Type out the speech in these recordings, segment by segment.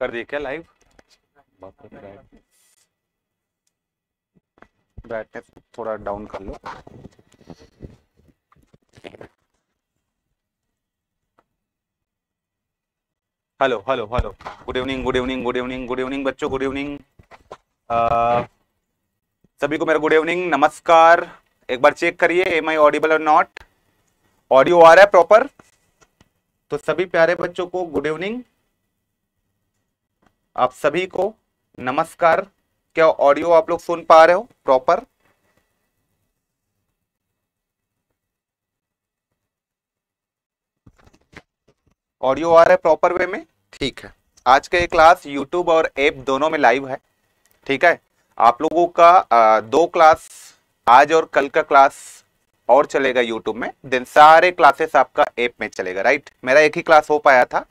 कर दिए क्या लाइव ब्राइटनेस थोड़ा डाउन कर लो hello hello hello good evening good evening good evening good evening बच्चों गुड इवनिंग सभी को मेरा गुड इवनिंग नमस्कार एक बार चेक करिए एम आई ऑडिबल और नॉट ऑडियो आ रहा है प्रॉपर तो सभी प्यारे बच्चों को गुड इवनिंग आप सभी को नमस्कार क्या ऑडियो आप लोग सुन पा रहे हो प्रॉपर ऑडियो आ रहा है प्रॉपर वे में ठीक है आज का ये क्लास यूट्यूब और ऐप दोनों में लाइव है ठीक है आप लोगों का आ, दो क्लास आज और कल का क्लास और चलेगा यूट्यूब में देन सारे क्लासेस आपका ऐप में चलेगा राइट मेरा एक ही क्लास हो पाया था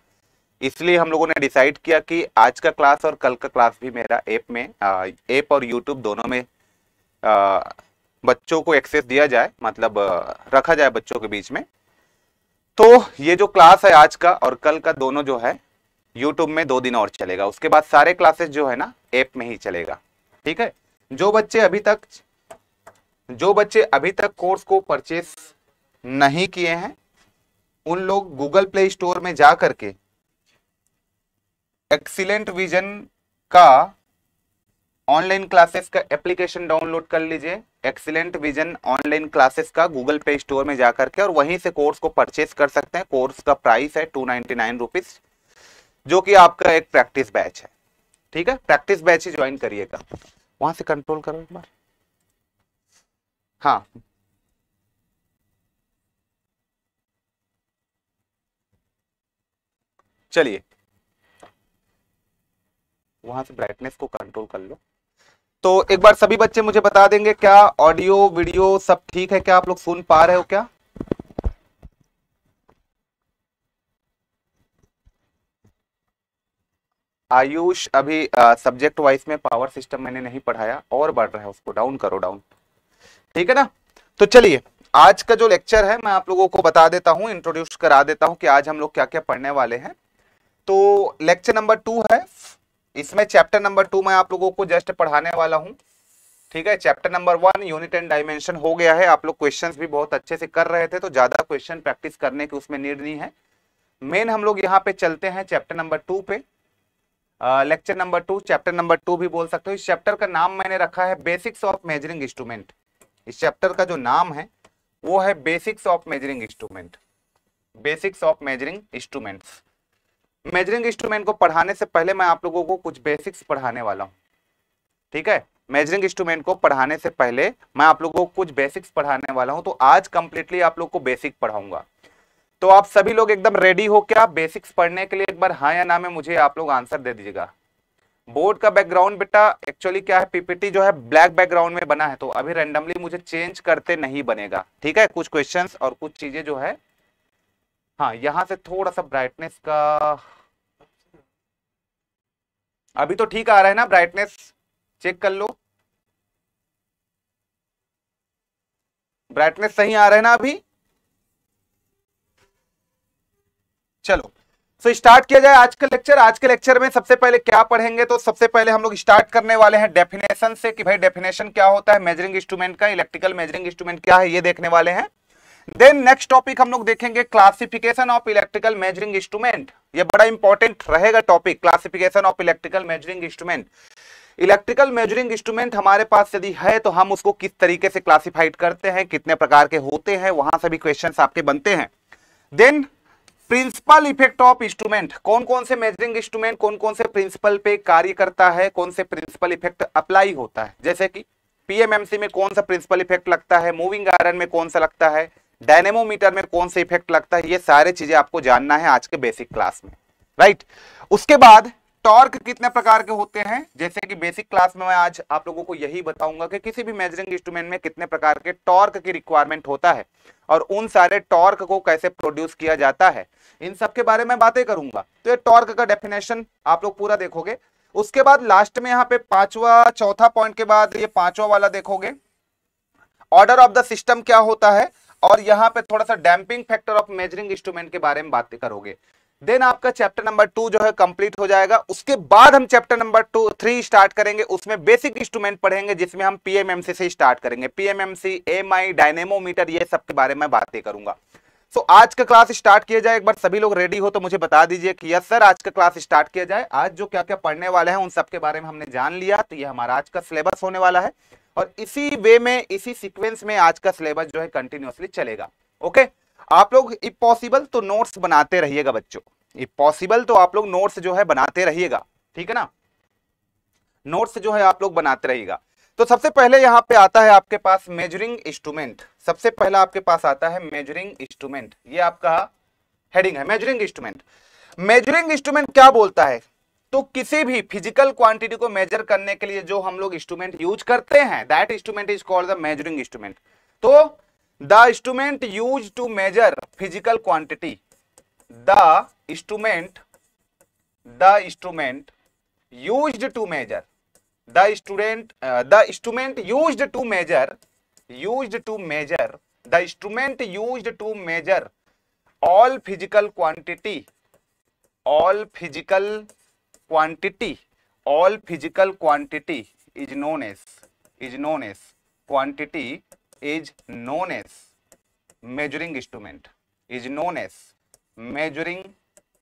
इसलिए हम लोगों ने डिसाइड किया कि आज का क्लास और कल का क्लास भी मेरा ऐप में ऐप और यूट्यूब दोनों में आ, बच्चों को एक्सेस दिया जाए मतलब रखा जाए बच्चों के बीच में तो ये जो क्लास है आज का और कल का दोनों जो है यूट्यूब में दो दिन और चलेगा उसके बाद सारे क्लासेस जो है ना ऐप में ही चलेगा ठीक है जो बच्चे अभी तक जो बच्चे अभी तक कोर्स को परचेस नहीं किए हैं उन लोग गूगल प्ले स्टोर में जा करके एक्सीलेंट विजन का ऑनलाइन क्लासेस का एप्लीकेशन डाउनलोड कर लीजिए एक्सीलेंट विजन ऑनलाइन क्लासेस का गूगल पे स्टोर में जाकर के और वहीं से कोर्स को परचेस कर सकते हैं कोर्स का प्राइस है टू नाइनटी नाइन रुपीज जो कि आपका एक प्रैक्टिस बैच है ठीक है प्रैक्टिस बैच ही ज्वाइन करिएगा वहां से कंट्रोल करो एक बार हाँ चलिए वहां से ब्राइटनेस को कंट्रोल कर लो तो एक बार सभी बच्चे मुझे बता देंगे क्या ऑडियो वीडियो सब ठीक है क्या आप लोग सुन पा रहे हो क्या आयुष अभी सब्जेक्ट वाइज में पावर सिस्टम मैंने नहीं पढ़ाया और बढ़ रहा है उसको डाउन करो डाउन ठीक है ना तो चलिए आज का जो लेक्चर है मैं आप लोगों को बता देता हूं इंट्रोड्यूस करा देता हूं कि आज हम लोग क्या क्या पढ़ने वाले हैं तो लेक्चर नंबर टू है इसमें चैप्टर नंबर टू मैं आप लोगों को जस्ट पढ़ाने वाला हूँ ठीक है chapter number one unit and dimension हो गया है आप लोग क्वेश्चन भी बहुत अच्छे से कर रहे थे तो ज्यादा क्वेश्चन प्रैक्टिस करने की उसमें नीड नहीं है मेन हम लोग यहाँ पे चलते हैं चैप्टर नंबर टू पे lecture number two chapter number two भी बोल सकते हो इस चैप्टर का नाम मैंने रखा है बेसिक्स ऑफ मेजरिंग इंस्ट्रूमेंट इस चैप्टर का जो नाम है वो है basics of measuring instrument basics of measuring instruments measuring instrument को पढ़ाने से पहले मैं आप लोगों को कुछ बेसिक्स पढ़ाने वाला हूँ ठीक है मेजरिंग इंस्ट्रूमेंट को पढ़ाने से पहले मैं आप लोगों को कुछ बेसिक्स पढ़ाने वाला हूँ तो आज कंप्लीटली आप लोग को बेसिक पढ़ाऊंगा तो आप सभी लोग एकदम रेडी हो क्या बेसिक्स पढ़ने के लिए एक बार हाँ या ना में मुझे आप लोग आंसर दे दीजिएगा बोर्ड का बैकग्राउंड बेटा एक्चुअली क्या है पीपीटी जो है ब्लैक बैकग्राउंड में बना है तो अभी रेंडमली मुझे चेंज करते नहीं बनेगा ठीक है कुछ क्वेश्चंस और कुछ चीजें जो है हाँ यहां से थोड़ा सा ब्राइटनेस का अभी तो ठीक आ रहा है ना ब्राइटनेस चेक कर लो ब्राइटनेस सही आ रहा है ना अभी चलो सो so, स्टार्ट किया जाए आज का लेक्चर आज के लेक्चर में सबसे पहले क्या पढ़ेंगे तो सबसे पहले हम लोग स्टार्ट करने वाले हैं डेफिनेशन से कि भाई डेफिनेशन क्या होता है मेजरिंग इंस्ट्रूमेंट का इलेक्ट्रिकल मेजरिंग इंस्ट्रूमेंट क्या है ये देखने वाले हैं देन नेक्स्ट टॉपिक हम लोग देखेंगे classification of electrical measuring instrument ये बड़ा इंपॉर्टेंट रहेगा topic classification of electrical measuring instrument electrical measuring instrument हमारे पास यदि है तो हम उसको किस तरीके से क्लासिफाइड करते हैं कितने प्रकार के होते हैं वहां से भी क्वेश्चन आपके बनते हैं then principle effect of instrument कौन कौन से मेजरिंग इंस्ट्रूमेंट कौन कौन से प्रिंसिपल पे कार्य करता है कौन से प्रिंसिपल इफेक्ट अप्लाई होता है जैसे कि पीएमएमसी में कौन सा प्रिंसिपल इफेक्ट लगता है मूविंग आयरन में कौन सा लगता है डायनेमोमीटर में कौन सा इफेक्ट लगता है ये सारे चीजें आपको जानना है आज के बेसिक क्लास में राइट उसके बाद टॉर्क कितने प्रकार के होते हैं जैसे कि बेसिक क्लास में मैं आज आप लोगों को यही बताऊंगा कि किसी भी मेजरिंग इंस्ट्रूमेंट में कितने प्रकार के टॉर्क की रिक्वायरमेंट होता है और उन सारे टॉर्क को कैसे प्रोड्यूस किया जाता है इन सब के बारे में बातें करूंगा तो ये टॉर्क का डेफिनेशन आप लोग पूरा देखोगे उसके बाद लास्ट में यहाँ पे पांचवा चौथा पॉइंट के बाद ये पांचवा वाला देखोगे ऑर्डर ऑफ द सिस्टम क्या होता है और यहाँ पे थोड़ा सा damping factor of measuring instrument के बारे में बात करोगे देन आपका चैप्टर नंबर टू जो है कंप्लीट हो जाएगा उसके बाद हम chapter number two three start करेंगे उसमें बेसिक इंस्ट्रूमेंट पढ़ेंगे जिसमें हम पीएमएमसी से स्टार्ट करेंगे पीएमएमसी एमआई डायनेमोमीटर ये सब के बारे में बातें करूंगा सो so, आज का क्लास स्टार्ट किया जाए एक बार सभी लोग रेडी हो तो मुझे बता दीजिए कि यस सर आज का क्लास स्टार्ट किया जाए आज जो क्या क्या पढ़ने वाले हैं उन सब के बारे में हमने जान लिया तो ये हमारा आज का सिलेबस होने वाला है और इसी वे में इसी सीक्वेंस में आज का सिलेबस जो है कंटिन्यूसली चलेगा ओके आप लोग इफ पॉसिबल तो नोट्स बनाते रहिएगा बच्चों इफ पॉसिबल तो आप लोग नोट्स जो है बनाते रहिएगा ठीक है ना नोट्स जो है आप लोग बनाते रहिएगा तो सबसे पहले यहाँ पे आता है आपके पास मेजरिंग इंस्ट्रूमेंट सबसे पहला आपके पास आता है मेजरिंग इंस्ट्रूमेंट ये आपका हेडिंग है मेजरिंग इंस्ट्रूमेंट मेजरिंग इंस्ट्रूमेंट क्या बोलता है तो किसी भी फिजिकल क्वांटिटी को मेजर करने के लिए जो हम लोग इंस्ट्रूमेंट यूज करते हैं that instrument is called the measuring instrument तो the instrument use to measure physical quantity the instrument the instrument use to measure the student the instrument use to measure use to measure the instrument use to measure all physical quantity all physical quantity all physical quantity is known as is known as quantity is known as measuring instrument is known as measuring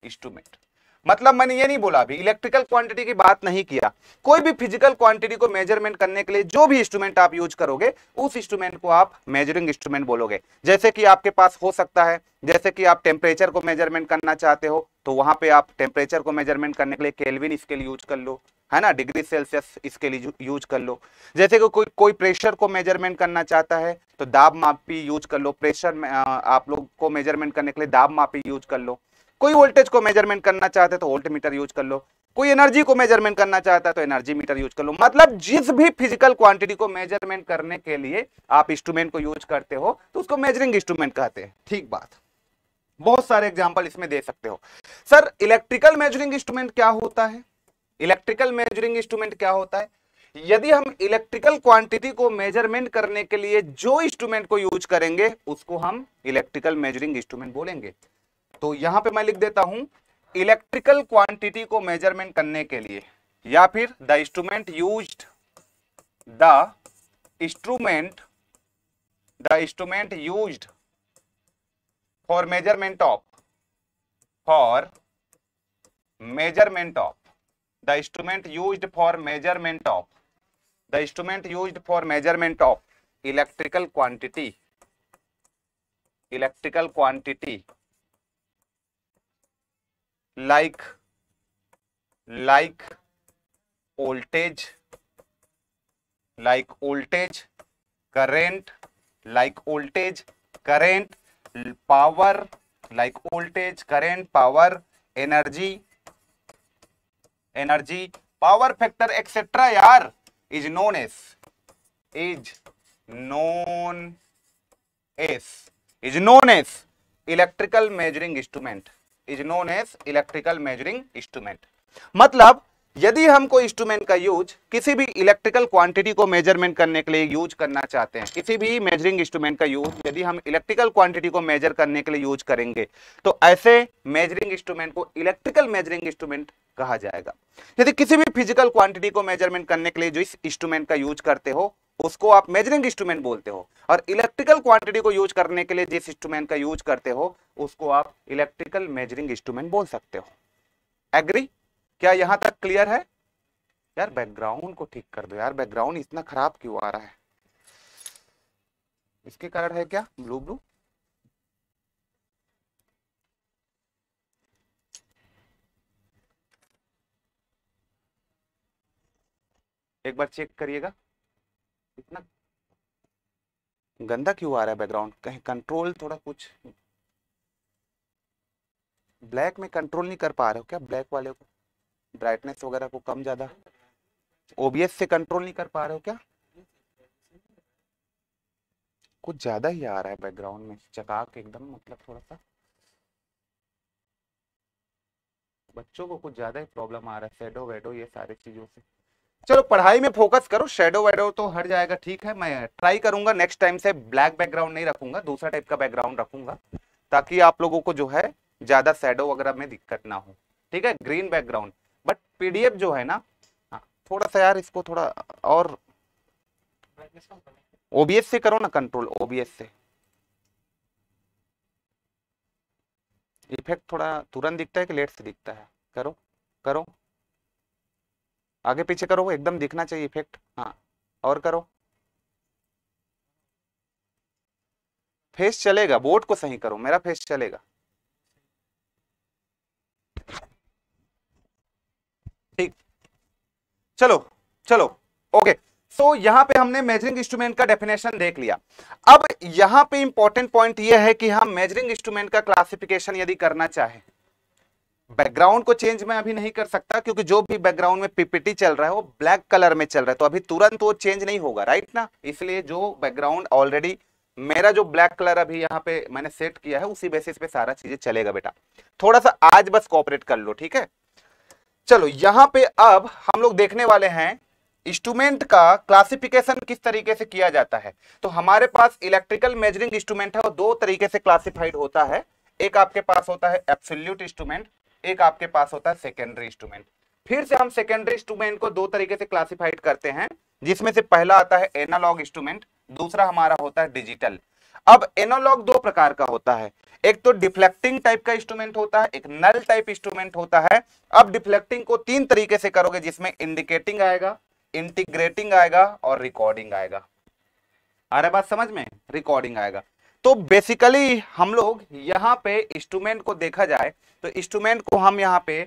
instrument मतलब मैंने ये नहीं बोला अभी electrical quantity की बात नहीं किया कोई भी फिजिकल क्वांटिटी को मेजरमेंट करने के लिए जो भी इंस्ट्रूमेंट आप यूज करोगे उस इंस्ट्रूमेंट को आप मेजरिंग इंस्ट्रूमेंट बोलोगे जैसे कि आपके पास हो सकता है जैसे कि आप टेम्परेचर को मेजरमेंट करना चाहते हो तो वहां पे आप टेम्परेचर को मेजरमेंट करने के लिए केल्विन स्केल यूज कर लो है ना डिग्री सेल्सियस इसके लिए यूज कर लो जैसे कि कोई कोई प्रेशर को मेजरमेंट करना चाहता है तो दाब मापी यूज कर लो प्रेशर आप लोग को मेजरमेंट करने के लिए दाब मापी यूज कर लो कोई वोल्टेज को मेजरमेंट करना चाहते तो वोल्ट मीटर यूज कर लो कोई एनर्जी को मेजरमेंट करना चाहता है तो एनर्जी मीटर यूज कर लो मतलब जिस भी फिजिकल क्वांटिटी को मेजरमेंट करने के लिए आप इंस्ट्रूमेंट को यूज करते हो तो उसको मेजरिंग इंस्ट्रूमेंट कहते हैं ठीक बात बहुत सारे एग्जाम्पल इसमें दे सकते हो सर इलेक्ट्रिकल मेजरिंग इंस्ट्रूमेंट क्या होता है इलेक्ट्रिकल मेजरिंग इंस्ट्रूमेंट क्या होता है यदि हम इलेक्ट्रिकल क्वांटिटी को मेजरमेंट करने के लिए जो इंस्ट्रूमेंट को यूज करेंगे उसको हम इलेक्ट्रिकल मेजरिंग इंस्ट्रूमेंट बोलेंगे तो यहां पे मैं लिख देता हूं इलेक्ट्रिकल क्वांटिटी को मेजरमेंट करने के लिए या फिर the instrument use the instrument the instrument use for measurement of for measurement of the instrument use for measurement of the instrument use for measurement of electrical quantity electrical quantity like like voltage like voltage current like voltage current power like voltage current power energy energy power factor etcetera यार is known as is known as is known as electrical measuring instrument is known as electrical measuring instrument मतलब यदि हम कोई instrument का use किसी भी electrical quantity को measurement करने के लिए यूज करना चाहते हैं किसी भी मेजरिंग इंस्ट्रूमेंट का यूज यदि हम इलेक्ट्रिकल क्वांटिटी को मेजर करने के लिए यूज करेंगे तो ऐसे मेजरिंग इंस्ट्रूमेंट को इलेक्ट्रिकल मेजरिंग इंस्ट्रूमेंट कहा जाएगा यदि किसी भी फिजिकल क्वांटिटी को मेजरमेंट करने के लिए जो इस इंस्ट्रूमेंट का यूज करते हो उसको आप मेजरिंग इंस्ट्रूमेंट बोलते हो और इलेक्ट्रिकल क्वांटिटी को यूज करने के लिए जिस इंस्ट्रूमेंट का यूज करते हो उसको आप इलेक्ट्रिकल मेजरिंग इंस्ट्रूमेंट बोल सकते हो एग्री क्या यहां तक क्लियर है यार बैकग्राउंड को ठीक कर दो यार बैकग्राउंड इतना खराब क्यों आ रहा है इसके कारण है क्या ब्लू ब्लू एक बार चेक करिएगा इतना गंदा क्यों आ रहा है बैकग्राउंड कहीं कंट्रोल थोड़ा कुछ ब्लैक में कंट्रोल नहीं कर पा रहे हो क्या ब्लैक वाले को ब्राइटनेस वगैरह को कम ज़्यादा ओबीएस से कंट्रोल नहीं कर पा रहे हो क्या कुछ ज़्यादा ही आ रहा है बैकग्राउंड में चकाक एकदम मतलब थोड़ा सा बच्चों को कुछ ज़्यादा ही प्रॉब्लम आ रहा है शेडो वेडो ये सारी चीज़ों से चलो पढ़ाई में फोकस करो शेडो वेडो तो हट जाएगा ठीक है मैं ट्राई करूंगा नेक्स्ट टाइम से ब्लैक बैकग्राउंड नहीं रखूंगा दूसरा टाइप का बैकग्राउंड रखूंगा ताकि आप लोगों को जो है ज़्यादा शेडो वगैरह में दिक्कत ना हो ठीक है ग्रीन बैकग्राउंड पीडीएफ जो है ना हाँ। थोड़ा सा यार इसको थोड़ा और ओबीएस से करो ना कंट्रोल ओबीएस से इफेक्ट थोड़ा तुरंत दिखता है कि लेट से दिखता है करो करो आगे पीछे करो एकदम दिखना चाहिए इफेक्ट हाँ और करो फेस चलेगा बोर्ड को सही करो मेरा फेस चलेगा ठीक चलो चलो ओके सो तो so, यहां पे हमने मेजरिंग इंस्ट्रूमेंट का डेफिनेशन देख लिया अब यहां पे इंपॉर्टेंट पॉइंट यह है कि हम मेजरिंग इंस्ट्रूमेंट का क्लासिफिकेशन यदि करना चाहे बैकग्राउंड को चेंज मैं अभी नहीं कर सकता क्योंकि जो भी बैकग्राउंड में पीपीटी चल रहा है वो ब्लैक कलर में चल रहा है तो अभी तुरंत वो चेंज नहीं होगा राइट ना इसलिए जो बैकग्राउंड ऑलरेडी मेरा जो ब्लैक कलर अभी यहाँ पे मैंने सेट किया है उसी बेसिस पे सारा चीजें चलेगा बेटा थोड़ा सा आज बस कॉपरेट कर लो ठीक है चलो यहां पे अब हम लोग देखने वाले हैं इंस्ट्रूमेंट का क्लासिफिकेशन किस तरीके से किया जाता है तो हमारे पास इलेक्ट्रिकल मेजरिंग इंस्ट्रूमेंट है वो दो तरीके से क्लासिफाइड होता है एक आपके पास होता है एब्सोल्यूट इंस्ट्रूमेंट एक आपके पास होता है सेकेंडरी इंस्ट्रूमेंट फिर से हम सेकेंडरी इंस्ट्रूमेंट को दो तरीके से क्लासिफाइड करते हैं जिसमें से पहला आता है एनालॉग इंस्ट्रूमेंट दूसरा हमारा होता है डिजिटल अब एनालॉग दो प्रकार का होता है एक तो डिफ्लेक्टिंग टाइप का इंस्ट्रूमेंट होता है एक नल टाइप इंस्ट्रूमेंट होता है अब डिफ्लेक्टिंग को तीन तरीके से करोगे जिसमें इंडिकेटिंग आएगा इंटीग्रेटिंग आएगा और रिकॉर्डिंग आएगा अरे बात समझ में रिकॉर्डिंग आएगा तो बेसिकली हम लोग यहाँ पे इंस्ट्रूमेंट को देखा जाए तो इंस्ट्रूमेंट को हम यहाँ पे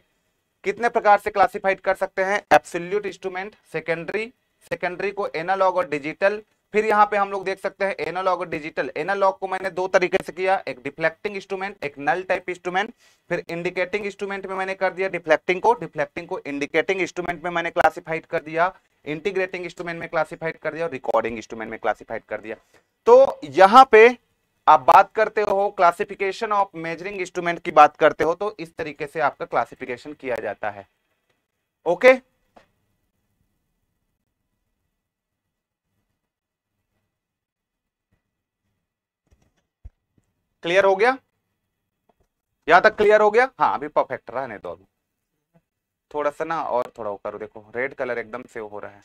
कितने प्रकार से क्लासिफाइड कर सकते हैं एब्सोल्यूट इंस्ट्रूमेंट सेकेंडरी सेकेंडरी को एनालॉग और डिजिटल फिर यहाँ पे हम लोग देख सकते हैं एनालॉग और डिजिटल एनालॉग को मैंने दो तरीके से किया एक डिफ्लेक्टिंग इंस्ट्रूमेंट एक नल टाइप इंस्ट्रूमेंट फिर इंडिकेटिंग इंस्ट्रूमेंट में मैंने कर दिया डिफ्लेक्टिंग को डिफ्लेक्टिंग को इंडिकेटिंग इंस्ट्रूमेंट में मैंने क्लासिफाइड कर दिया इंटीग्रेटिंग इंस्ट्रूमेंट में क्लासिफाइड कर दिया और रिकॉर्डिंग इंस्ट्रूमेंट में क्लासिफाइड कर दिया तो यहाँ पे आप बात करते हो क्लासिफिकेशन ऑफ मेजरिंग इंस्ट्रूमेंट की बात करते हो तो इस तरीके से आपका क्लासिफिकेशन किया जाता है ओके okay? क्लियर हो गया यहां तक क्लियर हो गया हाँ अभी परफेक्ट रहा नहीं तो अभी थोड़ा सा ना और थोड़ा करो देखो रेड कलर एकदम सेव हो रहा है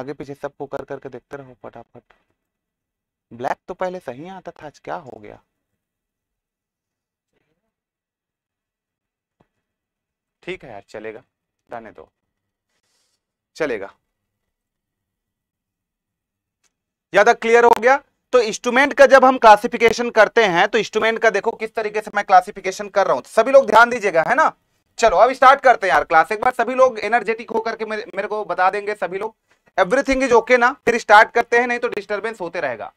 आगे पीछे सब को कर करके देखते रहो फटाफट ब्लैक तो पहले सही आता था आज क्या हो गया ठीक है यार चलेगा रहने दो चलेगा ज्यादा क्लियर हो गया तो इंस्ट्रूमेंट का जब हम क्लासिफिकेशन करते हैं तो इंस्ट्रूमेंट का देखो किस तरीके से मैं क्लासिफिकेशन कर रहा हूं तो सभी लोग ध्यान दीजिएगा है ना चलो अब स्टार्ट करते हैं यार क्लास एक बार सभी लोग एनर्जेटिक होकर के मेरे, को बता देंगे सभी लोग एवरीथिंग इज ओके ना फिर स्टार्ट करते हैं नहीं तो डिस्टर्बेंस होते रहेगा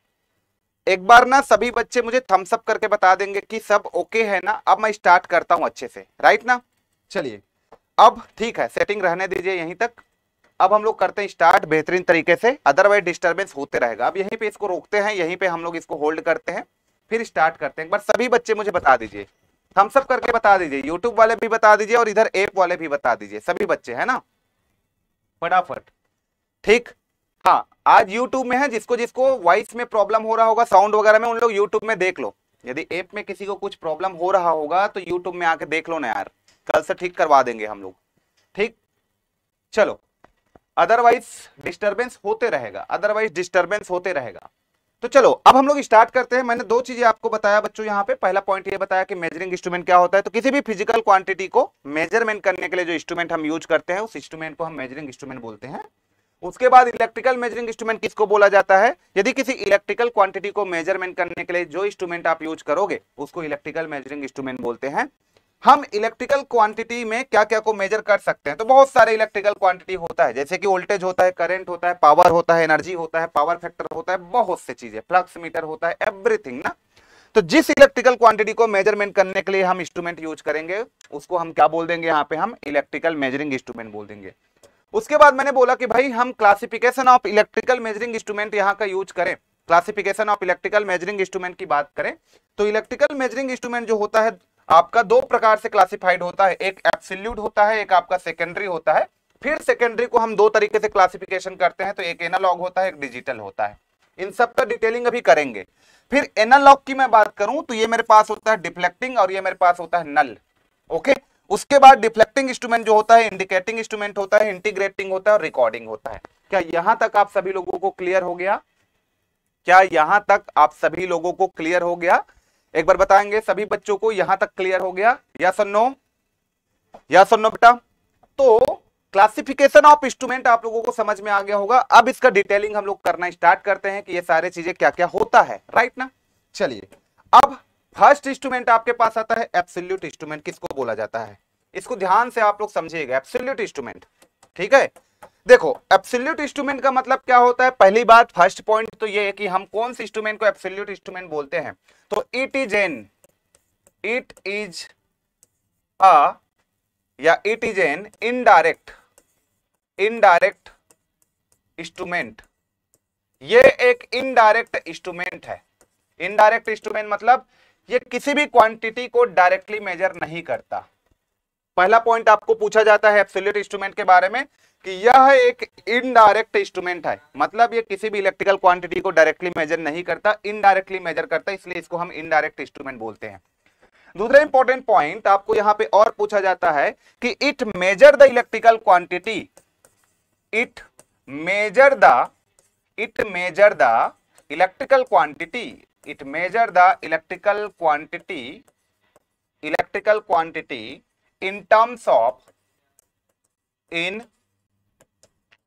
एक बार ना सभी बच्चे मुझे थम्सअप करके बता देंगे कि सब ओके है ना अब मैं स्टार्ट करता हूं अच्छे से राइट ना चलिए अब ठीक है सेटिंग रहने दीजिए यहीं तक अब हम लोग करते हैं स्टार्ट बेहतरीन तरीके से अदरवाइज डिस्टर्बेंस होते रहेगा अब यहीं पे इसको रोकते हैं यहीं पे हम लोग इसको होल्ड करते हैं फिर स्टार्ट करते हैं एक बार सभी बच्चे मुझे बता दीजिए हम सब करके बता दीजिए यूट्यूब वाले भी बता दीजिए और इधर एप वाले भी बता दीजिए सभी बच्चे है ना फटाफट ठीक हाँ आज यूट्यूब में है जिसको जिसको वॉइस में प्रॉब्लम हो रहा होगा साउंड वगैरह में उन लोग यूट्यूब में देख लो यदि एप में किसी को कुछ प्रॉब्लम हो रहा होगा तो यूट्यूब में आके देख लो ना यार कल से ठीक करवा देंगे हम लोग ठीक चलो अदरवाइज डिस्टरबेंस होते रहेगा अदरवाइज डिस्टरबेंस होते रहेगा तो चलो अब हम लोग स्टार्ट करते हैं मैंने दो चीजें आपको बताया बच्चों यहाँ पे पहला पॉइंट ये बताया कि मेजरिंग इंस्ट्रूमेंट क्या होता है तो किसी भी फिजिकल क्वांटिटी को मेजरमेंट करने के लिए जो इंस्ट्रूमेंट हम यूज करते हैं उस इंस्ट्रूमेंट को हम मेजरिंग इंस्ट्रूमेंट बोलते हैं उसके बाद इलेक्ट्रिकल मेजरिंग इंस्ट्रूमेंट किसको बोला जाता है यदि किसी इलेक्ट्रिकल क्वांटिटी को मेजरमेंट करने के लिए जो इंस्ट्रूमेंट आप यूज करोगे उसको इलेक्ट्रिकल मेजरिंग इंस्ट्रूमेंट बोलते हैं हम इलेक्ट्रिकल क्वांटिटी में क्या क्या को मेजर कर सकते हैं तो बहुत सारे इलेक्ट्रिकल क्वांटिटी होता है जैसे कि वोल्टेज होता है करंट होता है पावर होता है एनर्जी होता है पावर फैक्टर होता है बहुत सी चीजें फ्लक्स मीटर होता है एवरीथिंग ना तो जिस इलेक्ट्रिकल क्वांटिटी को मेजरमेंट करने के लिए हम इंस्ट्रूमेंट यूज करेंगे उसको हम क्या बोल देंगे यहाँ पे हम इलेक्ट्रिकल मेजरिंग इंस्ट्रूमेंट बोल देंगे उसके बाद मैंने बोला कि भाई हम classification of electrical measuring instrument यहाँ का यूज करें classification of electrical measuring instrument की बात करें तो इलेक्ट्रिकल मेजरिंग इंस्ट्रूमेंट जो होता है आपका दो प्रकार से क्लासिफाइड होता है एक एप्सिल्यूट होता है एक आपका सेकेंडरी होता है फिर सेकेंडरी को हम दो तरीके से क्लासिफिकेशन करते हैं तो एक एनालॉग होता है एक डिजिटल होता है इन सब का डिटेलिंग अभी करेंगे फिर एनालॉग की मैं बात करूं तो ये मेरे पास होता है डिफ्लेक्टिंग और ये मेरे पास होता है नल ओके उसके बाद डिफ्लेक्टिंग इंस्ट्रूमेंट जो होता है इंडिकेटिंग इंस्ट्रूमेंट होता है इंटीग्रेटिंग होता है और रिकॉर्डिंग होता है क्या यहां तक आप सभी लोगों को क्लियर हो गया क्या यहां तक आप सभी लोगों को क्लियर हो गया एक बार बताएंगे सभी बच्चों को यहां तक क्लियर हो गया या सुनो या सुनो बेटा तो क्लासिफिकेशन ऑफ इंस्ट्रूमेंट आप लोगों को समझ में आ गया होगा अब इसका डिटेलिंग हम लोग करना स्टार्ट करते हैं कि ये सारे चीजें क्या क्या होता है राइट ना चलिए अब फर्स्ट इंस्ट्रूमेंट आपके पास आता है एब्सोल्यूट इंस्ट्रूमेंट किसको बोला जाता है इसको ध्यान से आप लोग समझिएगा एब्सोल्यूट इंस्ट्रूमेंट ठीक है देखो एप्सिल्यूट इंस्ट्रूमेंट का मतलब क्या होता है पहली बात फर्स्ट पॉइंट तो ये है कि हम कौन से इंस्ट्रूमेंट को एप्सिल्यूट इंस्ट्रूमेंट बोलते हैं तो it is an it is a या it is an indirect indirect instrument ये एक इनडायरेक्ट इंस्ट्रूमेंट है इनडायरेक्ट इंस्ट्रूमेंट मतलब ये किसी भी क्वांटिटी को डायरेक्टली मेजर नहीं करता पहला पॉइंट आपको पूछा जाता है एब्सोल्यूट इंस्ट्रूमेंट के बारे में कि यह एक इनडायरेक्ट इंस्ट्रूमेंट है मतलब ये किसी भी इलेक्ट्रिकल क्वांटिटी को डायरेक्टली मेजर नहीं करता इनडायरेक्टली मेजर करता इसलिए इसको हम इनडायरेक्ट इंस्ट्रूमेंट बोलते हैं दूसरा इंपॉर्टेंट पॉइंट आपको यहां पे और पूछा जाता है कि it measure the electrical quantity it measure the it measure the electrical quantity it measure the electrical quantity electrical quantity in terms of in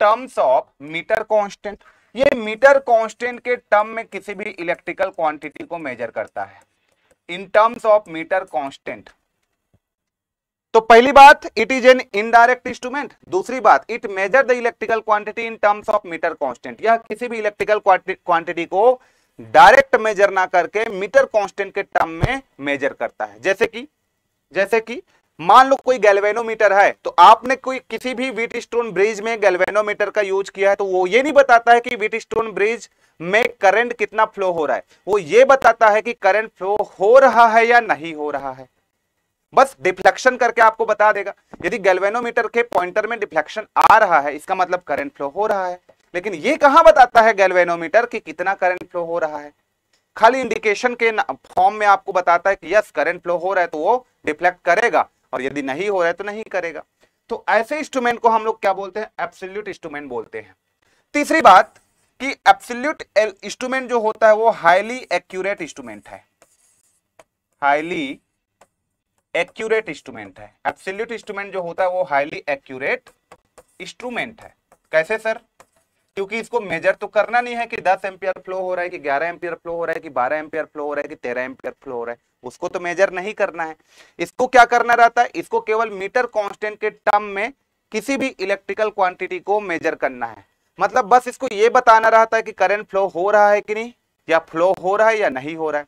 terms of meter constant ये मीटर कांस्टेंट के टर्म में किसी भी electrical quantity को measure करता है in terms of meter constant तो पहली बात it is an indirect instrument दूसरी बात it measure the electrical quantity in terms of meter constant यह किसी भी इलेक्ट्रिकल क्वांटिटी को डायरेक्ट मेजर ना करके मीटर कांस्टेंट के टर्म में मेजर करता है जैसे कि जैसे कि मान लो कोई गैल्वेनोमीटर है तो आपने कोई किसी भी वीट स्टोन ब्रिज में गैल्वेनोमीटर का यूज किया है तो वो ये नहीं बताता है कि वीट स्टोन ब्रिज में करंट कितना फ्लो हो रहा है वो ये बताता है कि करंट फ्लो हो रहा है या नहीं हो रहा है बस डिफ्लेक्शन करके आपको बता देगा यदि गैल्वेनोमीटर के पॉइंटर में डिफ्लेक्शन आ रहा है इसका मतलब करंट फ्लो हो रहा है लेकिन ये कहां बताता है गैल्वेनोमीटर कि कितना करंट फ्लो हो रहा है खाली इंडिकेशन के फॉर्म में आपको बताता है कि यस करंट फ्लो हो रहा है तो वो डिफ्लेक्ट करेगा और यदि नहीं हो रहा है तो नहीं करेगा तो ऐसे इंस्ट्रूमेंट को हम लोग क्या बोलते हैं एप्सिल्यूट इंस्ट्रूमेंट बोलते हैं तीसरी बात कि एप्सिल्यूट इंस्ट्रूमेंट जो होता है वो हाईली एक्यूरेट इंस्ट्रूमेंट है हाईली एक्यूरेट इंस्ट्रूमेंट है एप्सिल्यूट इंस्ट्रूमेंट जो होता है वो हाईली एक्यूरेट इंस्ट्रूमेंट है कैसे सर क्योंकि इसको मेजर तो करना नहीं है कि दस एम्पियर फ्लो हो रहा है कि ग्यारह एम्पियर फ्लो हो रहा है कि बारह एम्पियर फ्लो हो रहा है कि तेरह एम्पियर फ्लो हो रहा है उसको तो मेजर नहीं करना है इसको क्या करना रहता है इसको केवल मीटर कांस्टेंट के टर्म में किसी भी इलेक्ट्रिकल क्वांटिटी को मेजर करना है मतलब बस इसको ये बताना रहता है कि करेंट फ्लो हो रहा है कि नहीं या फ्लो हो रहा है या नहीं हो रहा है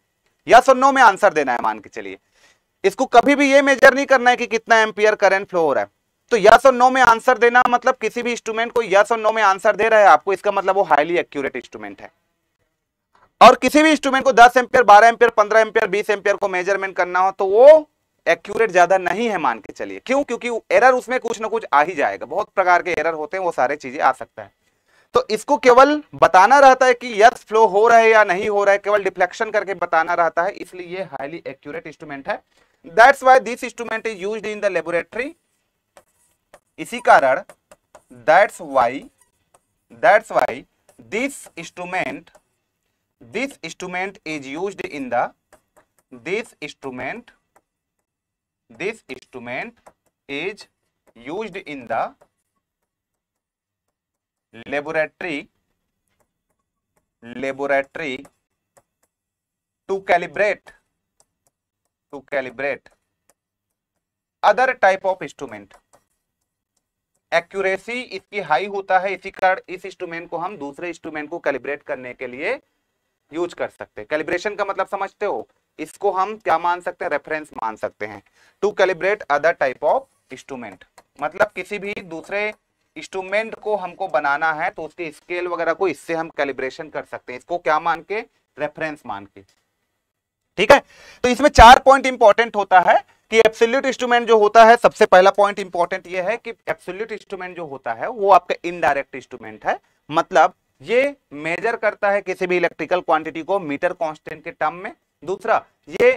या सो नो में आंसर देना है मान के चलिए इसको कभी भी ये मेजर नहीं करना है कि कितना एम्पियर करेंट फ्लो हो रहा है तो यस और नो में आंसर देना मतलब किसी भी इंस्ट्रूमेंट को यस और नो में आंसर दे रहा है आपको इसका मतलब वो हाईली एक्यूरेट इंस्ट्रूमेंट है और किसी भी इंस्ट्रूमेंट को 10 एम्पियर 12 एम्पियर 15 एम्पियर 20 एम्पियर को मेजरमेंट करना हो तो वो एक्यूरेट ज्यादा नहीं है मान के चलिए क्यों क्योंकि एरर उसमें कुछ ना कुछ आ ही जाएगा बहुत प्रकार के एरर होते हैं वो सारे चीजें आ सकता है तो इसको केवल बताना रहता है कि यस फ्लो हो रहा है या नहीं हो रहा है केवल डिफ्लेक्शन करके बताना रहता है इसलिए ये हाईली एक्यूरेट इंस्ट्रूमेंट है that's why this instrument is use in the laboratory इसी कारण that's why that's why this instrument this instrument is use in the this instrument this instrument is use in the laboratory laboratory to calibrate to calibrate other type of instrument accuracy इसकी high होता है इसी कारण इस instrument को हम दूसरे instrument को कैलिब्रेट करने के लिए यूज कर सकते हैं कैलिब्रेशन का मतलब समझते हो इसको हम क्या मान सकते हैं रेफरेंस मान सकते हैं to calibrate other type of instrument मतलब किसी भी दूसरे इंस्ट्रूमेंट को हमको बनाना है तो उसके स्केल वगैरह को इससे हम कैलिब्रेशन कर सकते हैं इसको क्या मान के रेफरेंस मान के ठीक है तो इसमें चार पॉइंट इंपॉर्टेंट होता है कि एप्सोल्यूट इंस्ट्रूमेंट जो होता है सबसे पहला पॉइंट इंपॉर्टेंट ये है कि एप्सोल्यूट इंस्ट्रूमेंट जो होता है वो आपका इनडायरेक्ट इंस्ट्रूमेंट है मतलब ये मेजर करता है किसी भी इलेक्ट्रिकल क्वांटिटी को मीटर कांस्टेंट के टर्म में दूसरा ये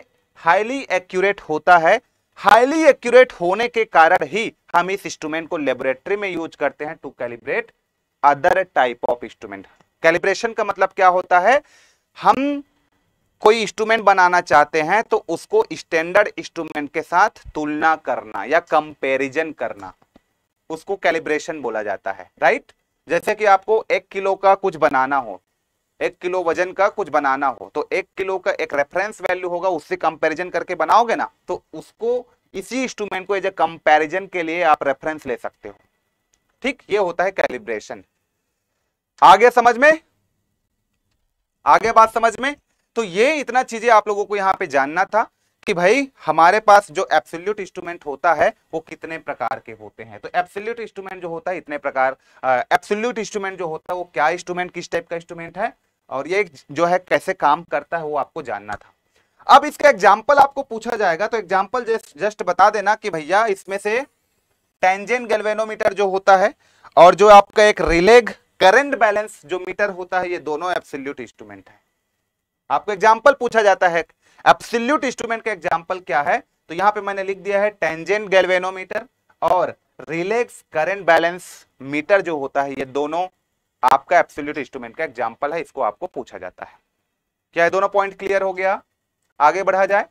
हाईली एक्यूरेट होता है हाईली एक्यूरेट होने के कारण ही हम इस इंस्ट्रूमेंट को लेबोरेटरी में यूज करते हैं to calibrate other type of instrument calibration का मतलब क्या होता है हम कोई इंस्ट्रूमेंट बनाना चाहते हैं तो उसको स्टैंडर्ड इंस्ट्रूमेंट के साथ तुलना करना या कंपैरिजन करना उसको कैलिब्रेशन बोला जाता है राइट जैसे कि आपको एक किलो का कुछ बनाना हो एक किलो वजन का कुछ बनाना हो तो एक किलो का एक रेफरेंस वैल्यू होगा उससे कंपेरिजन करके बनाओगे ना तो उसको इसी इंस्ट्रूमेंट को एज ए कंपेरिजन के लिए आप रेफरेंस ले सकते हो ठीक ये होता है कैलिब्रेशन आगे समझ में आगे बात समझ में तो ये इतना चीजें आप लोगों को यहाँ पे जानना था कि भाई हमारे पास जो एप्सोल्यूट इंस्ट्रूमेंट होता है वो कितने प्रकार के होते हैं तो एप्सोल्यूट इंस्ट्रूमेंट जो होता है इतने प्रकार एप्सोल्यूट इंस्ट्रूमेंट जो होता है वो क्या इंस्ट्रूमेंट किस टाइप का इंस्ट्रूमेंट है और ये जो है कैसे काम करता है वो आपको जानना था अब इसका एग्जाम्पल आपको पूछा जाएगा तो एग्जाम्पल जस्ट बता देना कि भैया इसमें से टेंजेंट गैल्वेनोमीटर जो होता है और जो आपका एक रिलेग करेंट बैलेंस जो मीटर होता है ये दोनों एप्सोल्यूट इंस्ट्रूमेंट है आपको एग्जाम्पल पूछा जाता है एप्सिल्यूट इंस्ट्रूमेंट का एग्जाम्पल क्या है तो यहां पे मैंने लिख दिया है टेंजेंट गैल्वेनोमीटर और रिलेक्स करंट बैलेंस मीटर जो होता है ये दोनों आपका एप्सिल्यूट इंस्ट्रूमेंट का एग्जाम्पल है इसको आपको पूछा जाता है क्या है दोनों पॉइंट क्लियर हो गया आगे बढ़ा जाए